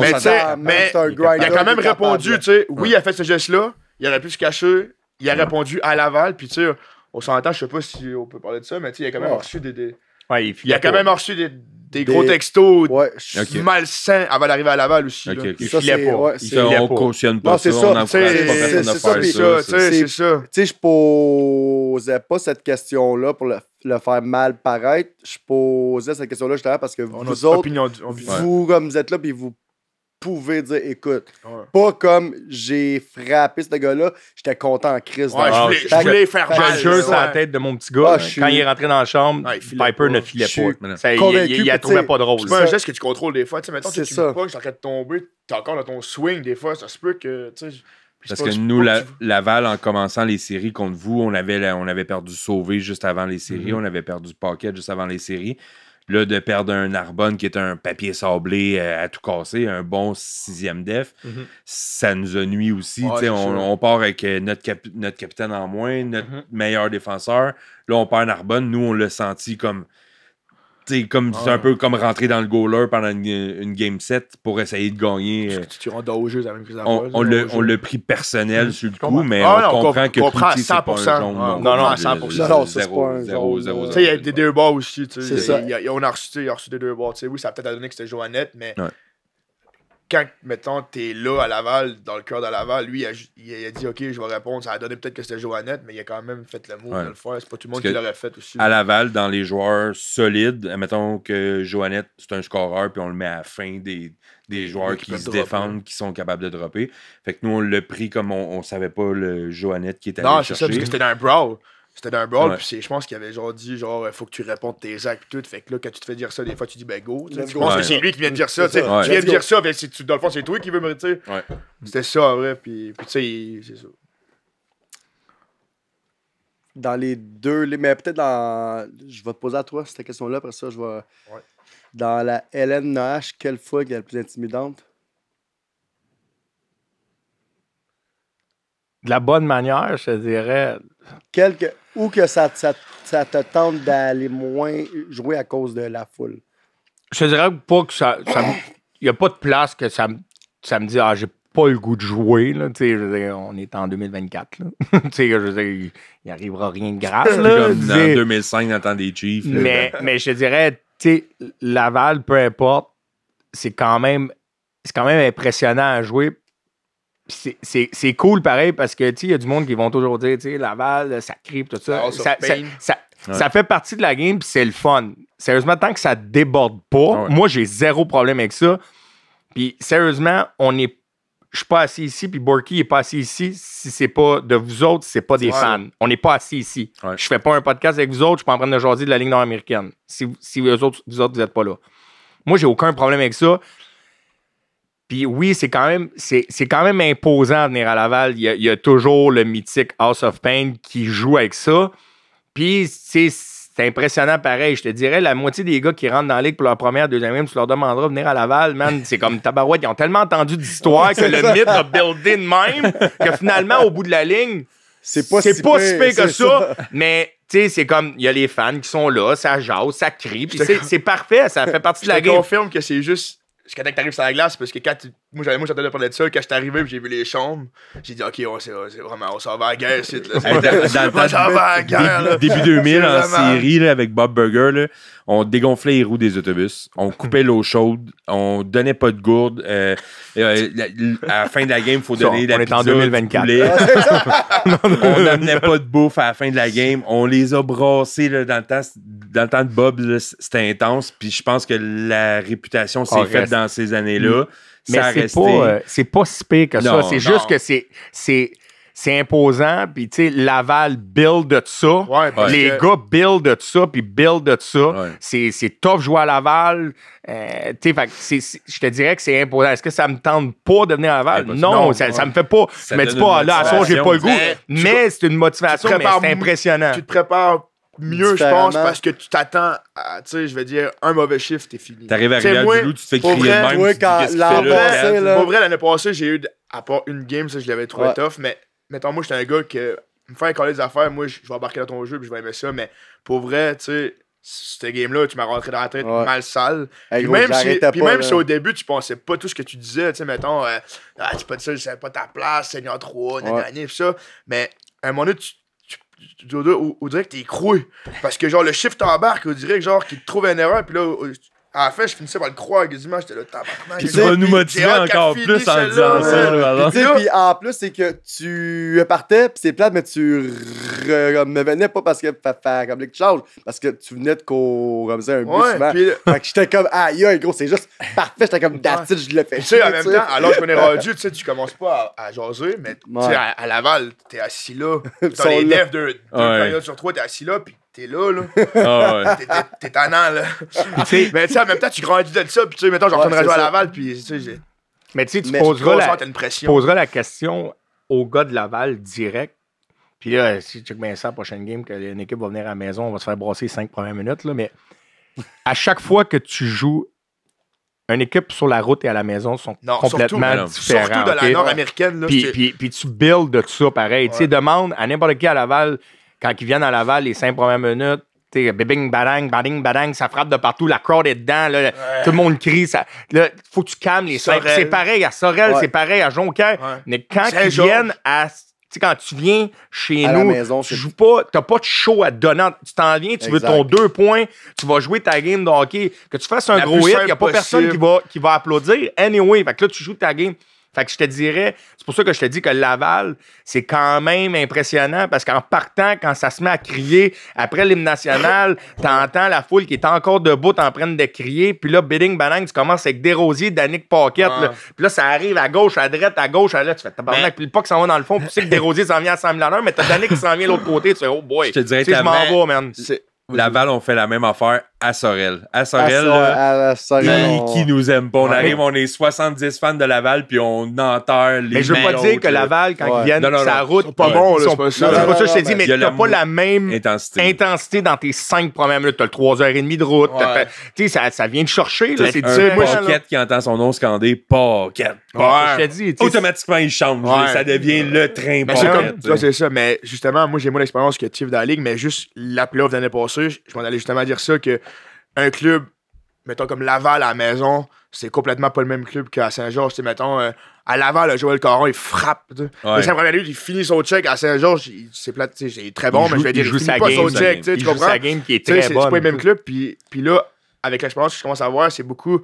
mais il a quand même répondu, tu sais, oui, il a fait ce geste-là, il aurait pu se cacher, il a répondu à Laval, puis tu sais, on s'entend, je sais pas si on peut parler de ça, mais il a quand même ah. reçu des. il, a quand même reçu des, gros textos malsains avant d'arriver à Laval aussi. Il ça, filait pas. on ne cautionne pas ça, ça. C'est ça. Je ne je posais pas cette question-là pour le, faire mal paraître. Je posais cette question-là justement parce que vous autres, vous, comme vous êtes là, puis vous pouvez dire écoute. Pas comme j'ai frappé ce gars-là, j'étais content en crise. je voulais, je voulais faire mal. Je sur la tête de mon petit gars. Ah, quand il est rentré dans la chambre, Piper ne filait pas. il, il, a trouvé pas drôle. C'est pas un geste que tu contrôles des fois. sais tu ne pas, je suis en train de tomber, tu es encore dans ton swing des fois. Ça se peut que. Parce que nous, la, Laval, en commençant les séries contre vous, on avait, on avait perdu Sauvé juste avant les séries, mhm. on avait perdu Pocket juste avant les séries. Là, de perdre un Narbonne qui est un papier sablé euh, à tout casser, un bon sixième def, mhm. ça nous a nuit aussi. on, on, part avec euh, notre, notre capitaine en moins, notre mhm. meilleur défenseur. Là, on perd Narbonne. Nous, on l'a senti comme c'est comme un ah. peu comme rentrer dans le goaler pendant une, game set pour essayer de gagner. Euh, tu, jeu, la même On, le, pris personnel mm. sur le coup, mais ah on, comprend que c'est pas non, non, à 100%. Non, non, c'est pas un ah, Tu sais, il y a des deux bois aussi. C'est ça. Il a, on a reçu, des deux bars. Oui, ça a peut-être donné que c'était Joannette, mais quand, mettons, t'es là à Laval, dans le cœur de Laval, lui, il a, dit OK, je vais répondre. Ça a donné peut-être que c'était Joannette, mais il a quand même fait le mot de le faire. C'est pas tout le monde qui l'aurait fait aussi. À Laval, dans les joueurs solides, mettons que Joannette, c'est un scoreur, puis on le met à la fin des, joueurs qui, se défendent, qui sont capables de dropper. Fait que nous, on l'a pris comme on, savait pas le Joannette qui était Non, c'est ça, parce que c'était un brawl. C'était d'un brawl, puis je pense qu'il avait genre dit genre euh, faut que tu répondes tes actes tout. Fait que là, quand tu te fais dire ça, des fois tu dis ben go. Tu penses que c'est lui qui vient de dire ça. Tu viens de dire ça, mais ben, dans le fond, c'est toi qui veux me retirer. C'était ça, vrai. Puis tu sais, c'est ça. Dans les deux, mais peut-être dans. Je vais te poser à toi cette question-là, après ça, je vais. Dans la LNH, quelle fois qui est la plus intimidante de la bonne manière, je te dirais. ou que ça, te tente d'aller moins jouer à cause de la foule? Je dirais pas que ça. Il n'y a pas de place que ça, ça me dit, ah, j'ai pas le goût de jouer. Là, je on est en 2024. Là. je veux il n'y arrivera rien de grave. Comme en 2005, dans le des Chiefs. Mais, mais je te dirais, Laval, peu importe, c'est quand même c'est quand même impressionnant à jouer c'est cool pareil parce que il y a du monde qui vont toujours dire Laval, euh, ça crie, tout ça. Ah, ça, fait partie de la game, puis c'est le fun. Sérieusement, tant que ça déborde pas, ah moi j'ai zéro problème avec ça. Puis sérieusement, on est je suis pas assis ici, puis Borky n'est pas assis ici. Si c'est pas de vous autres, c'est pas des fans. On n'est pas assis ici. Je fais pas un podcast avec vous autres, je peux en prendre de de la Ligue nord-américaine. Si, vous autres, vous autres, vous êtes pas là. Moi, j'ai aucun problème avec ça. Puis oui, c'est quand même c'est, quand même imposant de venir à Laval. Il y, a, toujours le mythique House of Pain qui joue avec ça. Puis c'est, impressionnant pareil. Je te dirais, la moitié des gars qui rentrent dans la ligue pour leur première, deuxième tu leur demanderas de venir à Laval, man. C'est comme tabarouette. Ils ont tellement entendu d'histoires que le mythe a buildé de même que finalement, au bout de la ligne, c'est pas, si, pas que ça. Mais tu sais, c'est comme, il y a les fans qui sont là, ça jase, ça crie, puis c'est parfait, ça fait partie de la game. Je confirme que c'est juste jusqu'à temps que tu arrives sur la glace, parce que quand tu moi j'attendais de parler de ça quand j'étais arrivé j'ai vu les chambres j'ai dit ok on, c'est, vraiment on s'en va à la guerre début, 2000 en série avec Bob Burger on dégonflait les roues des autobus on coupait l'eau chaude on donnait pas de gourde euh, euh, à la fin de la game il faut donner on, on est en 2024 ah, on amenait pas de bouffe à la fin de la game on les a brassés dans, le temps, dans le temps de Bob c'était intense puis je pense que la réputation s'est ah, faite dans ces années-là mm. Mais euh, c'est pas, si pire que ça. C'est juste que c'est, c'est, imposant. Puis, tu sais, Laval build de ça. les gars build de ça, puis build de ça. C'est, top jouer à Laval. Euh, tu sais, je te dirais que c'est imposant. Est-ce que ça me tente pas de venir à Laval? non, ça, me fait pas. Ça dis pas, ah, là, à j'ai pas le goût. Mais, c'est une motivation, c'est impressionnant. Tu te prépares mieux, je pense, parce que tu t'attends à, tu sais, je vais dire, un mauvais chiffre, t'es fini. T'arrives à regarder loup, tu te fais crier même. quand l'année là. Pour vrai, l'année passée, j'ai eu, à part une game, ça, je l'avais trouvé tough, mais mettons, moi, j'étais un gars que, me faire coller des affaires, moi, je vais embarquer dans ton jeu, puis je vais aimer ça, mais pour vrai, tu sais, cette game-là, tu m'as rentré dans la tête mal sale. Et puis même, si, puis même si, au début, tu pensais pas tout ce que tu disais, tu sais, mettons, euh, ah, tu pas de ça, c'est pas ta place, Seigneur 3, nanani, ça, mais à un moment donné, tu on dirait que t'es croué. Parce que genre le shift t'embarque, on dirait genre qu'il te trouve une erreur, puis là, en fait, je finissais par le croire dimanche, j'étais là, tabarnak. Puis tu vas nous motiver encore plus en disant ça, sais, puis en plus, c'est que tu partais, puis c'est plate, mais tu me venais pas parce que faire comme les parce que tu venais de qu'on comme ça un bus, Fait que j'étais comme, aïe, un gros, c'est juste parfait, j'étais comme, d'artiste, je le fais. Tu sais, en même temps, alors qu'on est rendu, tu sais, tu commences pas à, jaser, mais tu à, Laval, t'es assis là, as les lèvres de, deux sur trois, t'es assis là, puis t'es là, là. Ah, t'es tannant, là. mais tu sais, en même temps, tu grandis de ça, puis tu sais, mettons, j'entends train jouer à Laval, puis tu sais, Mais tu sais, tu poseras, la... la question au gars de Laval direct. Puis là, si tu check bien ça, prochaine game, qu'une équipe va venir à la maison, on va se faire brasser les cinq premières minutes, là, mais à chaque fois que tu joues une équipe sur la route et à la maison sont complètement surtout, différents. Surtout de la nord-américaine. Puis, puis, tu builds de tout ça pareil. Tu sais, demande à n'importe qui à Laval, quand ils viennent à Laval, les cinq premières minutes, bing, badang, bading, badang, ça frappe de partout, la crowd est dedans, tout le monde crie, ça, là, faut que tu calmes les cinq. C'est pareil à Sorel, c'est pareil à Jonquière, mais quand ils viennent à tu sais, quand tu viens chez nous, tu joues pas, t'as pas de show à donner. Tu t'en viens, tu veux ton deux points, tu vas jouer ta game de hockey. Que tu fasses un gros hit, il a pas personne qui va, qui va applaudir. Anyway, fait que là, tu joues ta game. Fait que je te dirais, c'est pour ça que je te dis que Laval, c'est quand même impressionnant parce qu'en partant, quand ça se met à crier, après l'hymne national, t'entends la foule qui est encore debout, t'en train de crier, puis là, bidding banang, tu commences avec Desrosiers, Danick Paquette, là. puis là, ça arrive à gauche, à droite, à gauche, à là, tu fais tabarnak, mais... puis le puck s'en va dans le fond, puis tu sais que Desrosiers s'en vient à 100 000 à l'heure, mais t'as Danick qui s'en vient de l'autre côté, tu fais oh boy, je te dirais, je m'en vais, man. Laval, on fait la même affaire à Sorel. À Sorel, à qui nous aime pas. On arrive, on est 70 fans de Laval, puis on enterre les Mais je veux pas dire que Laval, quand ils viennent, sa route, pas bon, c'est pas ça. je t'ai dit, mais t'as pas la même intensité. dans tes cinq premières minutes. T'as le 3h30 de route. Tu sais, ça, vient de chercher, là, c'est dur. Moi, qui entend son nom scander, pas Je Automatiquement, il change. Ça devient le train Pocket. c'est ça. Mais justement, moi, j'ai moins d'expérience que Tiff dans la ligue, mais juste la playoff d'année passée, je m'en allais justement dire ça que un club, mettons comme Laval à la maison, c'est complètement pas le même club qu'à Saint-Georges. mettons, euh, à Laval, Joël coron, il frappe. sa première lutte, il finit son check. À Saint-Georges, c'est est très bon, mais je vais dire, il, il finit pas game, son check. tu joue comprends? sa game qui est très C'est pas le même club. Puis, puis là, avec l'expérience que je commence à voir, c'est beaucoup.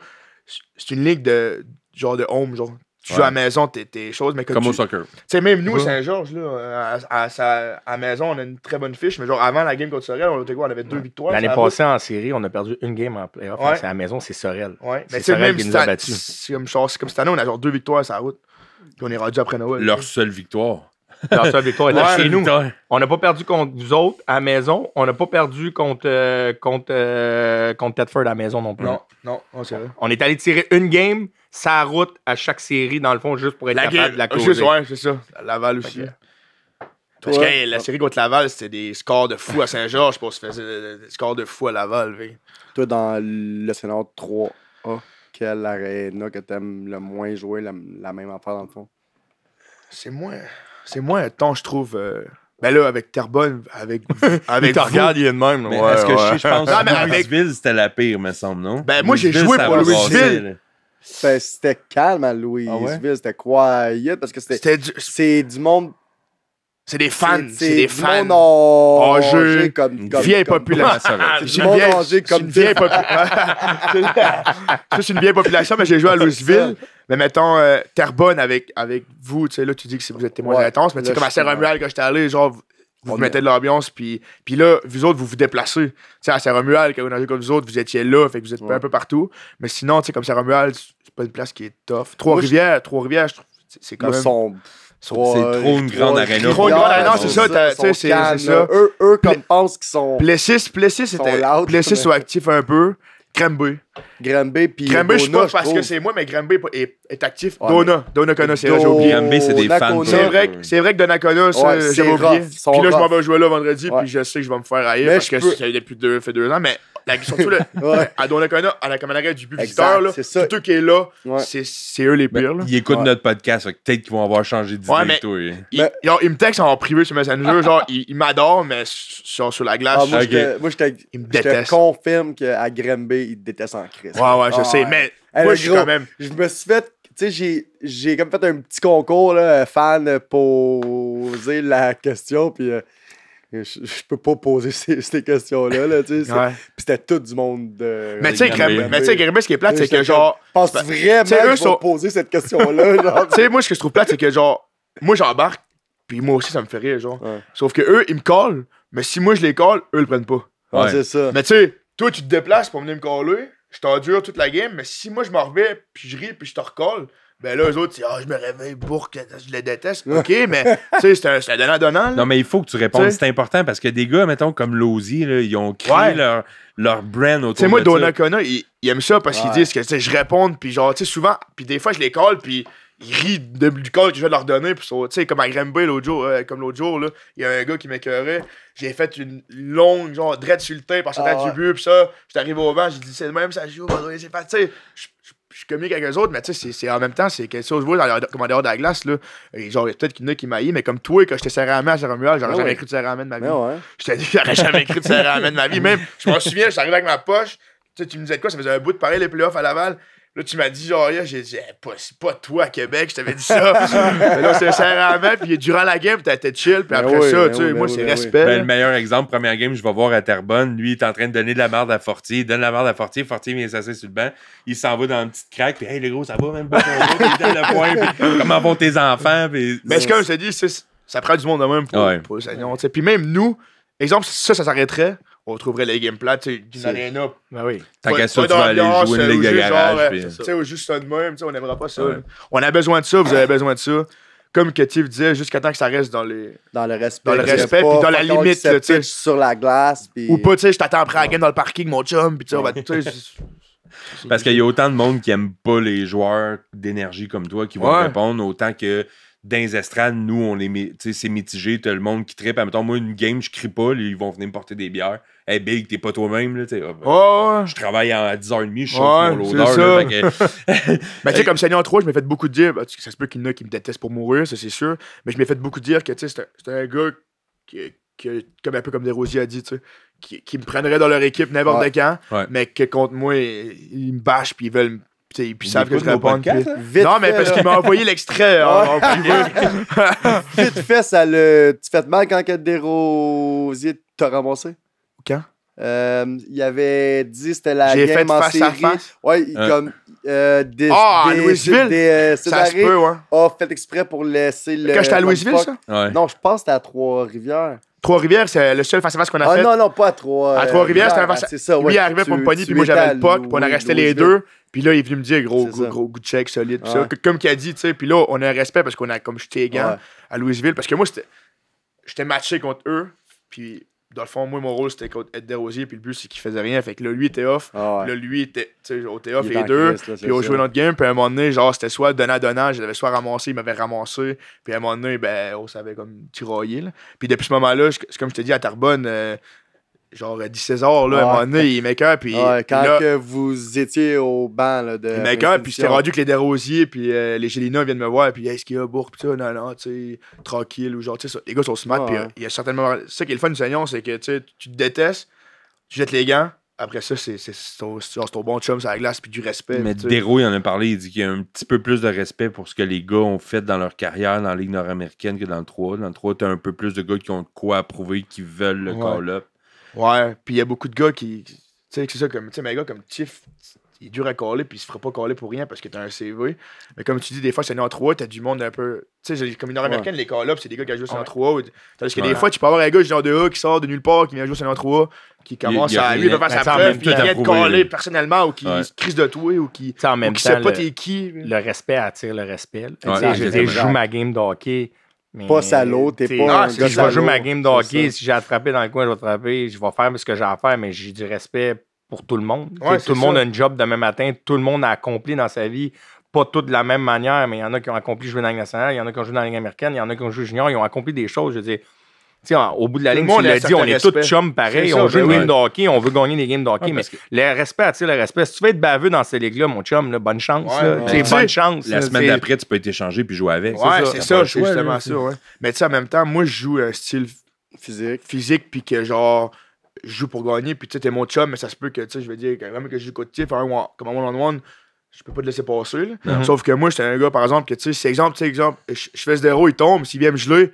C'est une ligue de genre de home, genre tu joues à la maison tes, tes choses, mais comme, au soccer. Tu sais, même nous, Saint-Georges, là, à, à, à, maison, on a une très bonne fiche, mais genre avant la game contre Sorel, on, était on avait deux victoires. L'année passée, en série, on a perdu une game en playoff. Ouais. À la maison, c'est Sorel. Ouais. Mais c'est même qui nous a battus. C'est comme, comme cette année, on a genre deux victoires à la route. Puis on est rendu après Noël. Leur seule victoire seule victoire est chez nous. On n'a pas perdu contre vous autres à la maison. On n'a pas perdu contre, euh, contre, euh, contre Tedford à la maison non plus. Non, non, c'est vrai. On est allé tirer une game, sa route à chaque série, dans le fond, juste pour être la capable de la ah, causer. Ouais, c'est ça. Laval aussi. Parce que la série contre Laval, c'était des scores de fou à Saint-Georges. pense se faisait euh, des scores de fou à Laval. Toi, dans le scénario 3A, quelle arène que t'aimes le moins jouer la, la même affaire dans le fond? C'est moi. C'est moins un temps, je trouve. mais euh, Ben là, avec Terrebonne, avec. avec il regarde, il est même. Mais est-ce que je, pense Louisville, c'était la pire, me semble, non? Ben moi, j'ai joué pour Louisville. Ben, c'était calme à Louisville, ah c'était quiet parce que c'était. C'est du monde c'est des fans, c'est des fans. Mon âgé ah, comme, comme vieille population. C'est une comme une population. c'est une vieille population, mais j'ai joué à Louisville. Mais mettons euh, Terrebonne avec avec vous, tu sais là tu dis que vous êtes témoin ouais, intense, mais tu sais comme à Saint-Romuald quand j'étais allé, genre vous, mettez de l'ambiance, puis, puis là, vous autres, vous vous déplacez. Tu sais, à Saint-Romuald, quand vous nagez comme vous autres, vous étiez là, fait que vous êtes un peu partout. Mais sinon, tu sais, comme Saint-Romuald, c'est pas une place qui est tough. Trois-Rivières, Trois-Rivières, je trouve, c'est quand même... C'est euh, trop une grande arena. C'est trop une grande arène, c'est ça. C'est ça. Eux, eux comme pensent qu'ils sont. Plessis, Plessis, Plessis soit actif un peu. Grambay. Grambay, puis. Grambay, je sais pas parce que c'est moi, mais Grambay est, est, actif. Dona, Dona Kona, c'est là, j'ai oublié. Grambay, c'est des fans. C'est vrai, que Dona Kona, j'ai oublié. Puis là, je m'en vais jouer là vendredi, puis je sais que je vais me faire haïr parce que ça depuis fait deux ans, mais surtout le, ouais. à Donnacona, à la communauté du publicitaire, là, tout eux qui est là, c'est eux les pires. Ils écoutent notre podcast, peut-être qu'ils vont avoir changé d'idée et Ils, ils, me textent en privé sur Messenger, genre, ils, m'adorent, mais sur, la glace. Ah, moi, je te, me confirme qu'à Grenby, ils te détestent en crise. Ouais, ouais, je ah, sais, mais moi, je suis quand même. Je me suis fait tu sais, j'ai comme fait un petit concours, là, fan, poser la question, puis euh, je, peux pas poser ces, questions-là. Là, tu sais, c'était tout du monde. De, mais tu sais, Grimbé, ce qui est plate, c'est que genre. Je pense vraiment que poser cette question-là. tu sais, moi, ce que je trouve plate, c'est que genre, moi, j'embarque, puis moi aussi, ça me fait rire, genre. Sauf que eux, ils me collent, mais si moi, je les colle, eux, ils prennent pas. Ouais. c'est ça. Mais tu sais, toi, tu te déplaces pour venir me coller, je t'endure toute la game, mais si moi, je m'en revais puis je ris, puis je te recolle ben là, eux autres, disent Ah, je me réveille, bourque, je le déteste. OK, mais tu sais, c'est un donnant-donnant. Non, mais il faut que tu répondes, c'est important parce que des gars, mettons, comme Lozy, ils ont créé leur, leur brand autour t'sais, moi, de moi, Donacona, il, il aime ça parce qu'ils disent que tu sais, je réponds, puis genre, tu sais, souvent, puis des fois, je les colle, puis ils rient de, du code que je vais leur donner. Puis, tu sais, comme à Grimby l'autre jour, euh, comme l'autre jour, il y a un gars qui m'écœurait. J'ai fait une longue, genre, dread sur le teint parce que ah du but, puis ça. J'étais arrivé au vent, j'ai dit, c'est le même, ça joue, c'est pas, tu sais, je suis commis avec eux autres, mais tu sais, c'est en même temps, c'est quelque chose, vous, dans leur, comme en dehors de la glace, là. Et genre, peut-être qu'il y en a qui m'aillent, mais comme toi, quand j'étais serré à main à Jérôme ah ah j'aurais jamais cru de serré à main de ma vie. Je t'ai dit que j'aurais jamais cru de serré à main de ma vie. Même, je m'en souviens, arrivé avec ma poche. Tu me disais quoi, ça faisait un bout de pareil les playoffs à Laval. Là, tu m'as dit, genre, là, j'ai dit, pas, c'est pas toi à Québec, je t'avais dit ça. mais là, c'est sincèrement, puis durant la game, été chill, puis après ça, tu sais, moi, c'est respect. le meilleur exemple, première game, je vais voir à Terrebonne, lui, il est en train de donner de la merde à Fortier, il donne la merde à Fortier, Fortier vient s'asseoir sur le banc, il s'en va dans une petite craque, puis hey, le gros, ça va, même pas ton il donne le point, comment vont tes enfants, puis. Mais ce je s'est dit ça prend du monde de même pour. Puis même nous, exemple, ça, ça s'arrêterait on retrouverait les gameplay, tu sais, rien arena. Ben oui. Tant qu'à ça, tu vas aller jouer une euh, ligue de garage. Euh, tu sais, juste ça de même, on n'aimera pas ça. On a besoin de ça, vous avez besoin de ça. Comme que Tiff disait, jusqu'à temps que ça reste dans les... Dans le respect. Dans le respect, puis dans la limite, tu sais. Sur la glace, Ou pas, tu sais, je t'attends après la game dans le parking, mon chum, puis tu Parce qu'il y a autant de monde qui aime pas les joueurs d'énergie comme toi qui vont répondre, autant que dans les estrades, nous, on les c'est mitigé. T'as le monde qui tripe. Mettons, moi, une game, je crie pas. Ils vont venir me porter des bières. Hey, Big, t'es pas toi-même. Oh, je travaille à 10h30, je chauffe pour mon l'odeur. Que... ben, tu sais, comme Seigneur 3, je m'ai fait beaucoup dire. Ben, ça se peut qu'il y en a qui me détestent pour mourir, ça, c'est sûr. Mais je m'ai fait beaucoup dire que, tu sais, c'était un gars qui, comme un peu comme Desrosiers a dit, tu sais. Qui, me prendrait dans leur équipe n'importe quand, mais que contre moi, ils, ils me bâchent puis ils veulent puis, ils savent que je réponds. Vite non, mais parce qu'il m'a envoyé l'extrait en, privé. Vite fait, ça Tu fais mal quand Quête des Rosiers t'a ramassé? Quand? Euh, il avait dit c'était la game fait en face série. À face. Ouais, euh. comme euh, des, oh, des, Louisville. Des, euh, ça se peut, ouais. Hein. Oh, fait exprès pour laisser le. Quand j'étais à Louisville, ça Non, je pense que c'était à Trois-Rivières. Trois-Rivières, c'est le seul face-à-face qu'on a ah, fait. Ah non, non, pas à Trois. À Trois-Rivières, euh, c'était un face-à-face. Lui, il arrivait pour me pogner, puis moi, j'avais le puck, puis on a resté les deux. Puis là, il est venu me dire gros, gros, gros, check solide. ça. Comme qu'il a dit, tu sais. Puis là, on a un respect parce qu'on a comme j'étais égal à Louisville. Parce que moi, j'étais matché contre eux. Puis dans le fond, moi, mon rôle, c'était contre Ed Desrosiers. Puis le but, c'est qu'il faisait rien. Fait que là, lui était off. le ah Là, lui était au était off, les deux. puis on jouait notre game. Puis à un moment donné, genre, c'était soit donnant-donnant. Je l'avais soit ramassé, il m'avait ramassé. Puis à un moment donné, ben, on s'avait comme tiraillé. Puis depuis ce moment-là, comme je te dis, à Tarbonne, euh, genre à César, là, à un moment donné, il Puis, quand là, vous étiez au banc là, de. make up puis j'étais rendu que les Desrosiers, puis euh, les Gélina viennent me voir, puis est-ce qu'il y a Bourg, puis ça, non, non, tu sais, tranquille, ou genre, tu sais, les gars sont smart, puis il y a certainement. Ça qui est le fun du Seigneur, c'est que tu te détestes, tu jettes les gants. Après ça, c'est ton, ton bon chum sur la glace puis du respect. Mais Dero, il en a parlé, il dit qu'il y a un petit peu plus de respect pour ce que les gars ont fait dans leur carrière dans la Ligue nord-américaine que dans le 3. Dans le 3, t'as un peu plus de gars qui ont de quoi approuver, qui veulent le call-up. Ouais, puis il y a beaucoup de gars qui. Tu sais, c'est ça, comme, tu sais, mes gars comme Tiff, il est dur à coller, puis il se fera pas coller pour rien parce que t'as un CV. Mais comme tu dis, des fois, c'est un en 3, t'as du monde un peu. Tu sais, comme une nord-américaine, les call pis c'est des gars qui jouent sur ouais. en 3. Tandis que des fois, tu peux avoir un gars genre de A qui sort de nulle part, qui vient jouer sur en 3, qui commence à. Lui, il faire sa preuve, pis il vient te coller personnellement, ou qui se crise de toi, ou qui. en même ou qui sait pas t'es qui. Le respect attire le respect. je joue ma game d'hockey pas salaud, t'es pas. si je vais jouer ma game de hockey, si j'ai attrapé dans le coin, je vais attraper, je vais faire ce que j'ai à faire, mais j'ai du respect pour tout le monde. tout le monde a une job demain matin, tout le monde a accompli dans sa vie, pas tout de la même manière, mais il y en a qui ont accompli jouer dans la Ligue nationale, il y en a qui ont joué dans la Ligue américaine, il y en a qui ont joué junior, ils ont accompli des choses. Je veux dire, au bout de la ligne, on l'a dit, on est tous chums pareil, on joue ben une game de on veut gagner des games de mais le respect sais, le respect. Si tu veux être baveux dans ces ligues-là, mon chum, bonne chance. bonne chance. La semaine d'après, tu peux être échangé puis jouer avec. Ouais, c'est ça, c'est justement ça. Mais tu sais, en même temps, moi, je joue un euh, style physique, physique puis que genre, je joue pour gagner, puis tu sais, t'es mon chum, mais ça se peut que, tu sais, je veux dire, quand même que je joue côté, faire comme un one-on-one je peux pas te laisser passer. Sauf que moi, j'étais un gars, par exemple, que tu sais, c'est exemple, tu sais, exemple, je, fais fais zéro, il tombe, s'il vient me geler,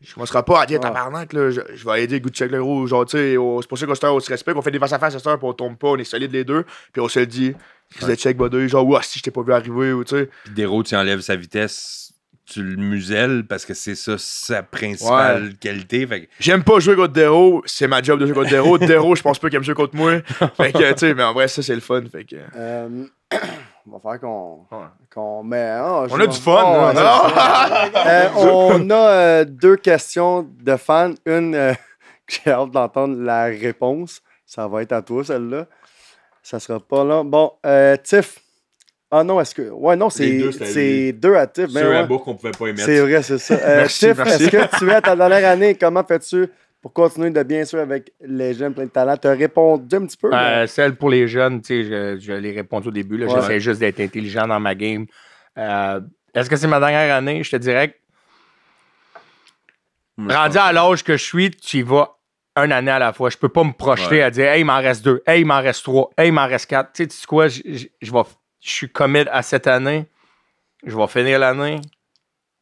je commencerai pas à dire tabarnak, là, je, vais aider Good le Rouge. Genre, tu sais, c'est pour ça qu'on se, on respecte, on fait des face-à-face à cette heure, on tombe pas, on est solide les deux, puis on se le dit. Chris ouais. check, body, genre, ouah si je t'ai pas vu arriver, ou tu sais. Puis tu enlèves sa vitesse, tu le muselles, parce que c'est ça sa principale qualité. J'aime pas jouer contre Dero, c'est ma job de jouer contre Dero. Dero, je pense pas qu'il aime jouer contre moi. Fait que, tu sais, mais en vrai, ça, c'est le fun. Fait que. Euh, va faire qu'on. met, on a du fun, euh, On a euh, deux questions de fans. Une, euh, que j'ai hâte d'entendre la réponse. Ça va être à toi, celle-là. Ça sera pas long. Bon, Tiff. Ah non, est-ce que. Ouais, non, c'est deux, c'est deux à Tiff. C'est un qu'on pouvait pas émettre. C'est vrai, c'est ça. merci, Tiff, est-ce que tu es à ta dernière année? Comment fais-tu pour continuer de bien sûr avec les jeunes pleins de talent. Tu as un petit peu? Ben, celle pour les jeunes, tu sais, je, je l'ai répondu au début. J'essaie juste d'être intelligent dans ma game. Euh, est-ce que c'est ma dernière année? Je te dirais que... Rendu à l'âge que je suis, tu y vas une année à la fois. Je peux pas me projeter à dire Hey, il m'en reste deux, hey, il m'en reste trois, hey, il m'en reste quatre. Tu sais, tu sais quoi, je, je suis commit à cette année, je vais finir l'année,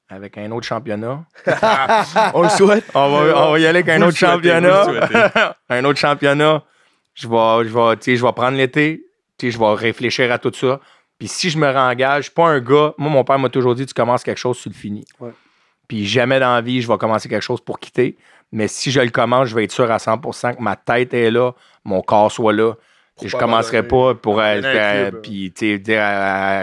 avec un autre championnat. on le souhaite. On va, y aller avec un autre championnat. un autre championnat. Je vais, je je vais prendre l'été, je vais réfléchir à tout ça. Puis si je me réengage, pas un gars. Moi, mon père m'a toujours dit tu commences quelque chose, tu le finis. Puis jamais dans la vie, je vais commencer quelque chose pour quitter. Mais si je le commence, je vais être sûr à 100 que ma tête est là, mon corps soit là. Je je commencerai pas pour puis dire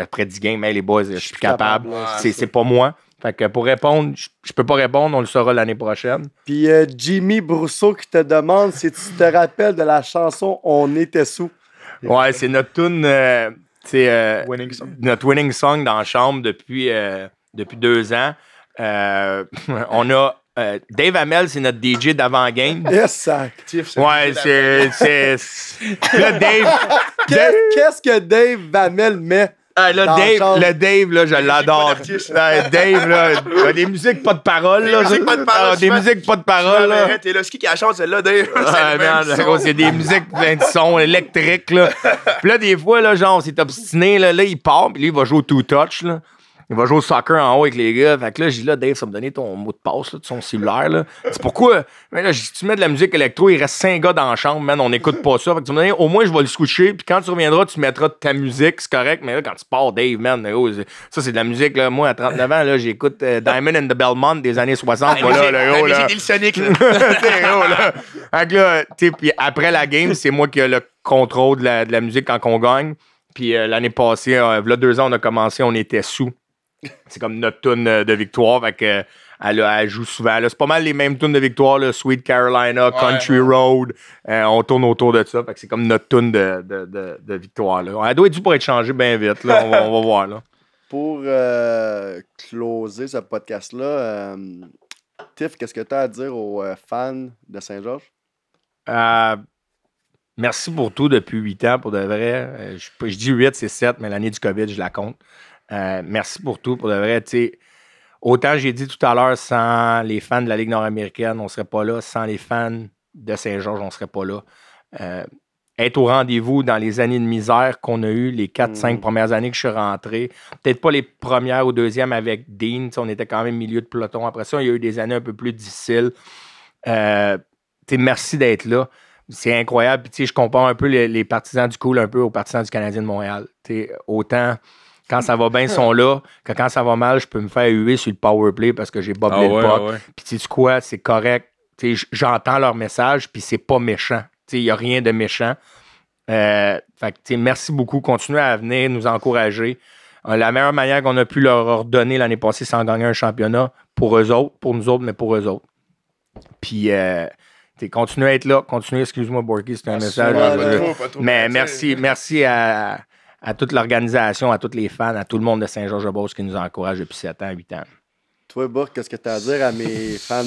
après 10 games, les boys, je suis capable. Ouais, c'est pas moi. Fait que pour répondre, je peux pas répondre, on le saura l'année prochaine. Puis euh, Jimmy Brousseau qui te demande si tu te rappelles de la chanson On était sous. Ouais, c'est notre tune, euh, c'est euh, notre winning song dans la chambre depuis, depuis deux ans. on a Dave Amel, c'est notre DJ d'avant-game. Yes, Ouais, c'est. Qu'est-ce que Dave Amel met? Ah, là, Dave, le, Dave, là, je l'adore. Dave, là, des musiques pas de paroles des ah, musiques pas de paroles. des musiques pas de paroles. Là. qui a chante celle-là, Dave. Ah, c'est des musiques plein de sons électriques. Là. Puis là, des fois, là, genre, c'est obstiné. Là, là, il part, puis lui, il va jouer au two-touch. Là. Il va jouer au soccer en haut avec les gars. Fait que là, j'ai dis là, Dave, ça me donnait ton mot de passe, là, de son cellulaire. Là. C'est pourquoi. Mais là, si tu mets de la musique électro, il reste cinq gars dans la chambre, man, on n'écoute pas ça. Fait que tu me donnes au moins, je vais le coucher. Puis quand tu reviendras, tu mettras ta musique, c'est correct. Mais là, quand tu pars, Dave, man, ça, c'est de la musique. Là. Moi, à 39 ans, j'écoute euh, Diamond and the Belmont des années 60. Ah, voilà, là, Sonic, Fait que là, tu après la game, c'est moi qui ai le contrôle de la, musique quand on gagne. Puis euh, l'année passée, euh, là, deux ans, on a commencé, on était sous. C'est comme notre tune euh, de victoire. Euh, elle, joue souvent. C'est pas mal les mêmes tunes de victoire, Sweet Carolina, Country Road. Euh, on tourne autour de ça. c'est comme notre tune de, victoire. Elle doit être pour être changée bien vite. On, va, voir. Pour closer ce podcast-là, Tiff, qu'est-ce que tu as à dire aux fans de Saint-Georges? merci pour tout depuis 8 ans, pour de vrai. Je, je dis 8, c'est 7, mais l'année du COVID, je la compte. Euh, merci pour tout. Pour de vrai, autant j'ai dit tout à l'heure, sans les fans de la Ligue nord-américaine, on ne serait pas là. Sans les fans de Saint-Georges, on ne serait pas là. Euh, être au rendez-vous dans les années de misère qu'on a eues, les 4-5 mm. premières années que je suis rentré. Peut-être pas les premières ou deuxièmes avec Dean. On était quand même milieu de peloton. Après ça, il y a eu des années un peu plus difficiles. Euh, merci d'être là. C'est incroyable. Puis, je compare un peu les, partisans du cool un peu aux partisans du Canadien de Montréal. autant quand ça va bien, ils sont là. quand ça va mal, je peux me faire huer sur le powerplay parce que j'ai boblé ah le ah Puis tu sais quoi, c'est correct. J'entends leur message, puis c'est pas méchant. Il n'y a rien de méchant. Euh, merci beaucoup. Continuez à venir nous encourager. Euh, la meilleure manière qu'on a pu leur donner l'année passée, sans gagner un championnat pour eux autres, pour nous autres, mais pour eux autres. Puis, euh, continuez à être là. Continuez, excuse-moi, Borky, c'était un ah, message. mais merci, merci à à toute l'organisation, à tous les fans, à tout le monde de Saint-Georges-de-Beauce qui nous encourage depuis 7 ans, 8 ans. Toi, Bourg, qu'est-ce que tu as à dire à mes fans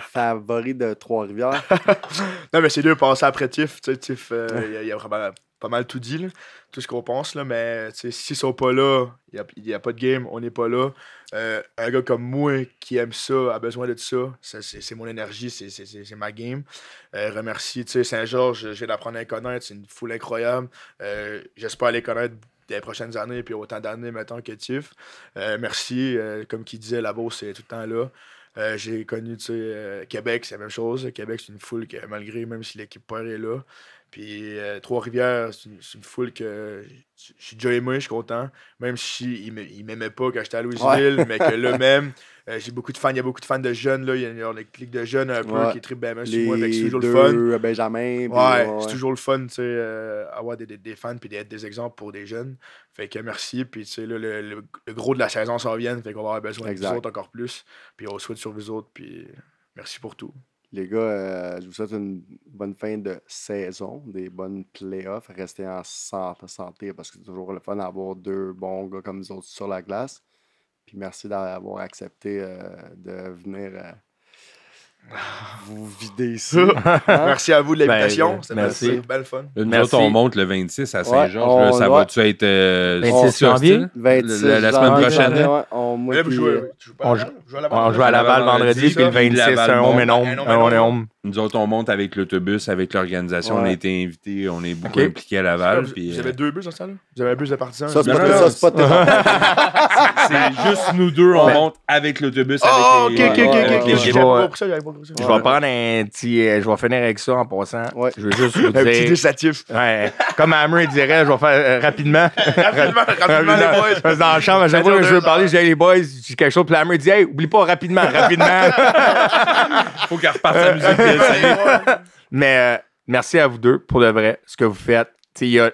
favoris de Trois-Rivières? non, mais c'est deux passer après Tiff. Tu sais, Tiff, euh, il y, y, a vraiment pas mal tout dit, tout ce qu'on pense, là, mais s'ils sont pas là, il n'y a, pas de game, on n'est pas là. Euh, un gars comme moi qui aime ça, a besoin de ça, c'est mon énergie, c'est ma game. Euh, remercie Saint-Georges, je vais d'apprendre à connaître, c'est une foule incroyable. Euh, j'espère aller connaître des prochaines années, puis autant d'années maintenant que Tiff. merci, comme qui disait, la bourse c'est tout le temps là. j'ai connu, Québec, c'est la même chose. Québec, c'est une foule que, malgré, même si l'équipe est là, puis euh, Trois-Rivières, c'est une, foule que j'ai déjà aimé, je suis content. Même s'ils ne m'aimaient pas quand j'étais à Louisville, mais que là même, euh, j'ai beaucoup de fans. Il y a beaucoup de fans de jeunes. Là. Il y a une, clique de jeunes un peu qui trippent bien sur moi, c'est toujours le fun. Euh, Benjamin. ouais, c'est toujours le fun, tu sais, avoir des, fans puis d'être des exemples pour des jeunes. Fait que merci. Puis, tu sais, le, le, gros de la saison s'en vient. Fait qu'on va avoir besoin de vous autres encore plus. Puis, on souhaite sur vous autres. Puis, merci pour tout. Les gars, euh, je vous souhaite une bonne fin de saison, des bonnes playoffs. Restez en santé parce que c'est toujours le fun d'avoir deux bons gars comme nous autres sur la glace. Puis merci d'avoir accepté euh, de venir euh, vous videz ça. Hein? merci à vous de l'invitation. Ben, C'était ben, belle fun. Nous autres, on monte le 26 à Saint-Georges. ça va-tu être. Euh, 26 janvier? la, semaine prochaine. on, joue, à Laval vendredi, puis le 26, un home On est home. Nous autres, on monte avec l'autobus, avec l'organisation. On a été invités, on est beaucoup impliqués à L'aval. Vous avez euh, deux bus en salle Vous avez un bus de partisans? Ça, c'est pas C'est juste nous deux, on monte avec l'autobus, ah, avec les. Ok, je vais prendre un petit. Euh, je vais finir avec ça en passant. Je veux juste un petit dessatif. Comme Hammer dirait, je vais faire euh, rapidement. rapidement. rapidement, les boys. dans la chambre, à chaque fois que je veux parler, j'ai les boys, je quelque chose. Puis Hammer dit hey, oublie pas rapidement, rapidement. Faut qu'elle reparte sa musique. Mais euh, merci à vous deux pour de vrai, ce que vous faites. Il y a,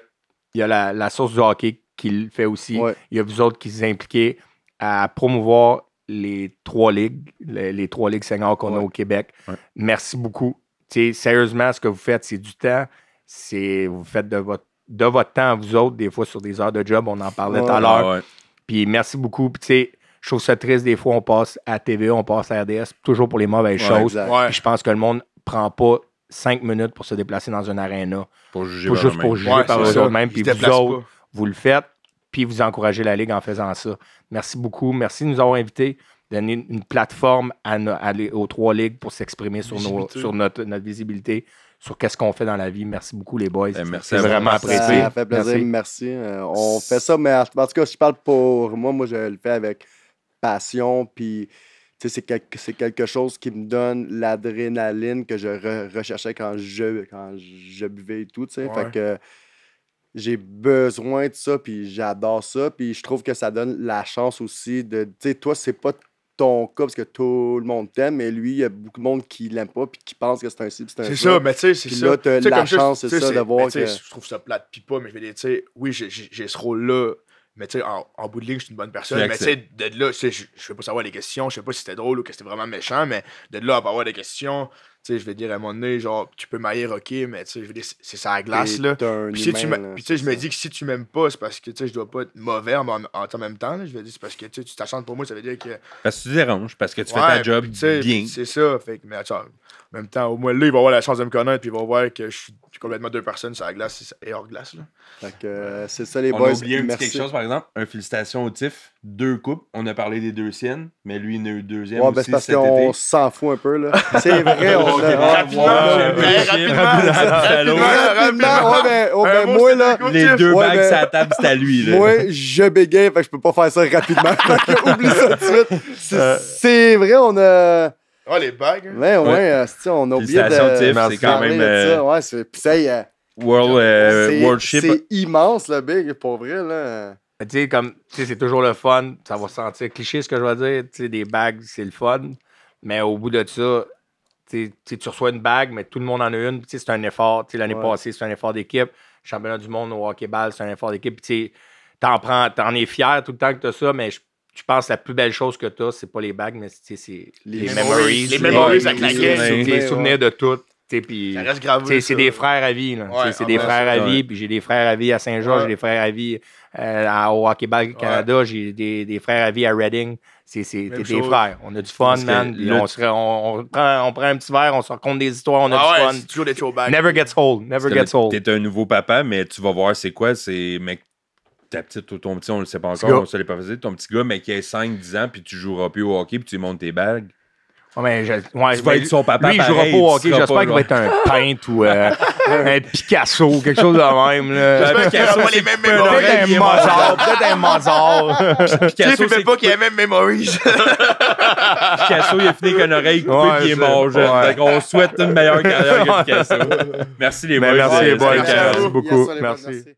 y a la, source du hockey qui le fait aussi. Il y a vous autres qui vous impliquez à promouvoir les trois ligues, les, trois ligues seniors qu'on a au Québec. Merci beaucoup. sérieusement, ce que vous faites, c'est du temps. C'est vous faites de votre de votre temps vous autres, des fois sur des heures de job, on en parlait tout à l'heure. Puis merci beaucoup. Puis tu je triste, des fois on passe à TV, on passe à RDS, toujours pour les mauvaises choses. je pense que le monde prend pas cinq minutes pour se déplacer dans une aréna. Pour juger. juste pour par eux-mêmes. Puis vous autres, vous le faites puis vous encouragez la Ligue en faisant ça. Merci beaucoup. Merci de nous avoir invités. Donner une plateforme aux trois ligues pour s'exprimer sur, notre, visibilité, sur qu'est-ce qu'on fait dans la vie. Merci beaucoup, les boys. Ben, merci. C'est vraiment apprécié. Ça fait plaisir. Merci. Euh, on fait ça, mais en tout cas, je parle pour moi. Moi, je le fais avec passion. Puis, c'est, quelque chose qui me donne l'adrénaline que je recherchais quand je, buvais et tout. Fait que j'ai besoin de ça, puis j'adore ça. Puis je trouve que ça donne la chance aussi de. Tu sais, toi, c'est pas ton cas parce que tout le monde t'aime, mais lui, il y a beaucoup de monde qui l'aime pas, puis qui pense que c'est un site, c'est un C'est ça, mais tu sais, c'est ça. là, as la chance, c'est ça, de voir que. Je trouve ça plate, puis pas, mais je veux dire, tu sais, oui, j'ai ce rôle-là. Mais tu sais, en, bout de ligne, je suis une bonne personne. Mais tu sais, de là, je ne veux pas savoir les questions. Je sais pas si c'était drôle ou que c'était vraiment méchant, mais de là à avoir des questions, sais, je vais dire à mon nez, genre, tu peux m'ailler, ok, mais tu sais, c'est ça glace, là. Puis, si tu je me dis que si tu m'aimes pas, c'est parce que, tu sais, je dois pas être mauvais en, en, même temps, Je vais dire, c'est parce que, tu t'achantes pour moi, ça veut dire que. Parce que tu déranges, parce que tu fais ta job bien. C'est ça, fait mais en même temps, au moins, là, il va avoir la chance de me connaître, puis il va voir que je suis complètement deux personnes sur la glace et hors glace, là. Fait que, euh, c'est ça, les on boys. On oublié quelque chose, par exemple, un félicitation au TIF, deux coupes, on a parlé des deux siennes, mais lui, il a eu deuxième. Ben, aussi, c'est parce qu'on s'en fout un peu, là. C'est vrai, rapidement, rapidement, rapidement, ouais, ben, oh, ben, moi, là. Les deux bagues ben, sur la table, c'est à lui, là. Moi, je bégaye, fait que je peux pas faire ça rapidement. Oublie ça tout de suite. C'est euh. vrai, on a. Ah, oh, les bagues. Hein. Ouais, ouais, euh, on a oublié de... c'est quand même... Euh, ouais, c'est... ça, World, Ship. »« C'est immense, le big, pour vrai, là. Tu sais, comme... Tu sais, c'est toujours le fun. Ça va sentir cliché, ce que je vais dire. Tu sais, des bagues, c'est le fun. Mais au bout de ça, tu reçois une bague, mais tout le monde en a une. C'est un effort. L'année passée, c'est un effort d'équipe. Championnat du monde au hockey-ball, c'est un effort d'équipe. Tu en es fier tout le temps que tu as ça, mais je, pense que la plus belle chose que tu as, c'est pas les bagues, mais c'est les, les, memories. Les memories avec la Les souvenirs de tout. c'est des frères à vie. c'est des frères à vie. Puis j'ai des frères à vie à Saint-Jean, j'ai des frères à vie euh, au Hockey Bag Canada. J'ai des, frères à vie à Reading. C'est des frères. On a du fun, man. On, se, prend, on, prend, un petit verre, on se raconte des histoires, on a ah du fun. Toujours des Never gets old. Never gets old. T'es un nouveau papa, mais tu vas voir c'est quoi. C'est mec, ta petite ou ton petit, on le sait pas encore, on se l'est pas fait. Ton petit gars, mais qui a 5-10 ans, puis tu joueras plus au hockey, puis tu montes tes bagues ouais je, ouais, tu vas être son papa. Lui, il jouera pas au hockey. J'espère qu'il va être un peintre ou euh, un Picasso, quelque chose de même. J'espère qu'il a les mêmes mémories. Peut-être un Mozart. Peut-être un Mozart. Picasso, tu sais, pas qu'il a mêmes mémories. Picasso, il a fini qu'une oreille coupée puis il est mort jeune. Ouais. Donc, on souhaite une meilleure carrière que Picasso. Merci les ben, boys. Merci les boys. Merci beaucoup. Merci.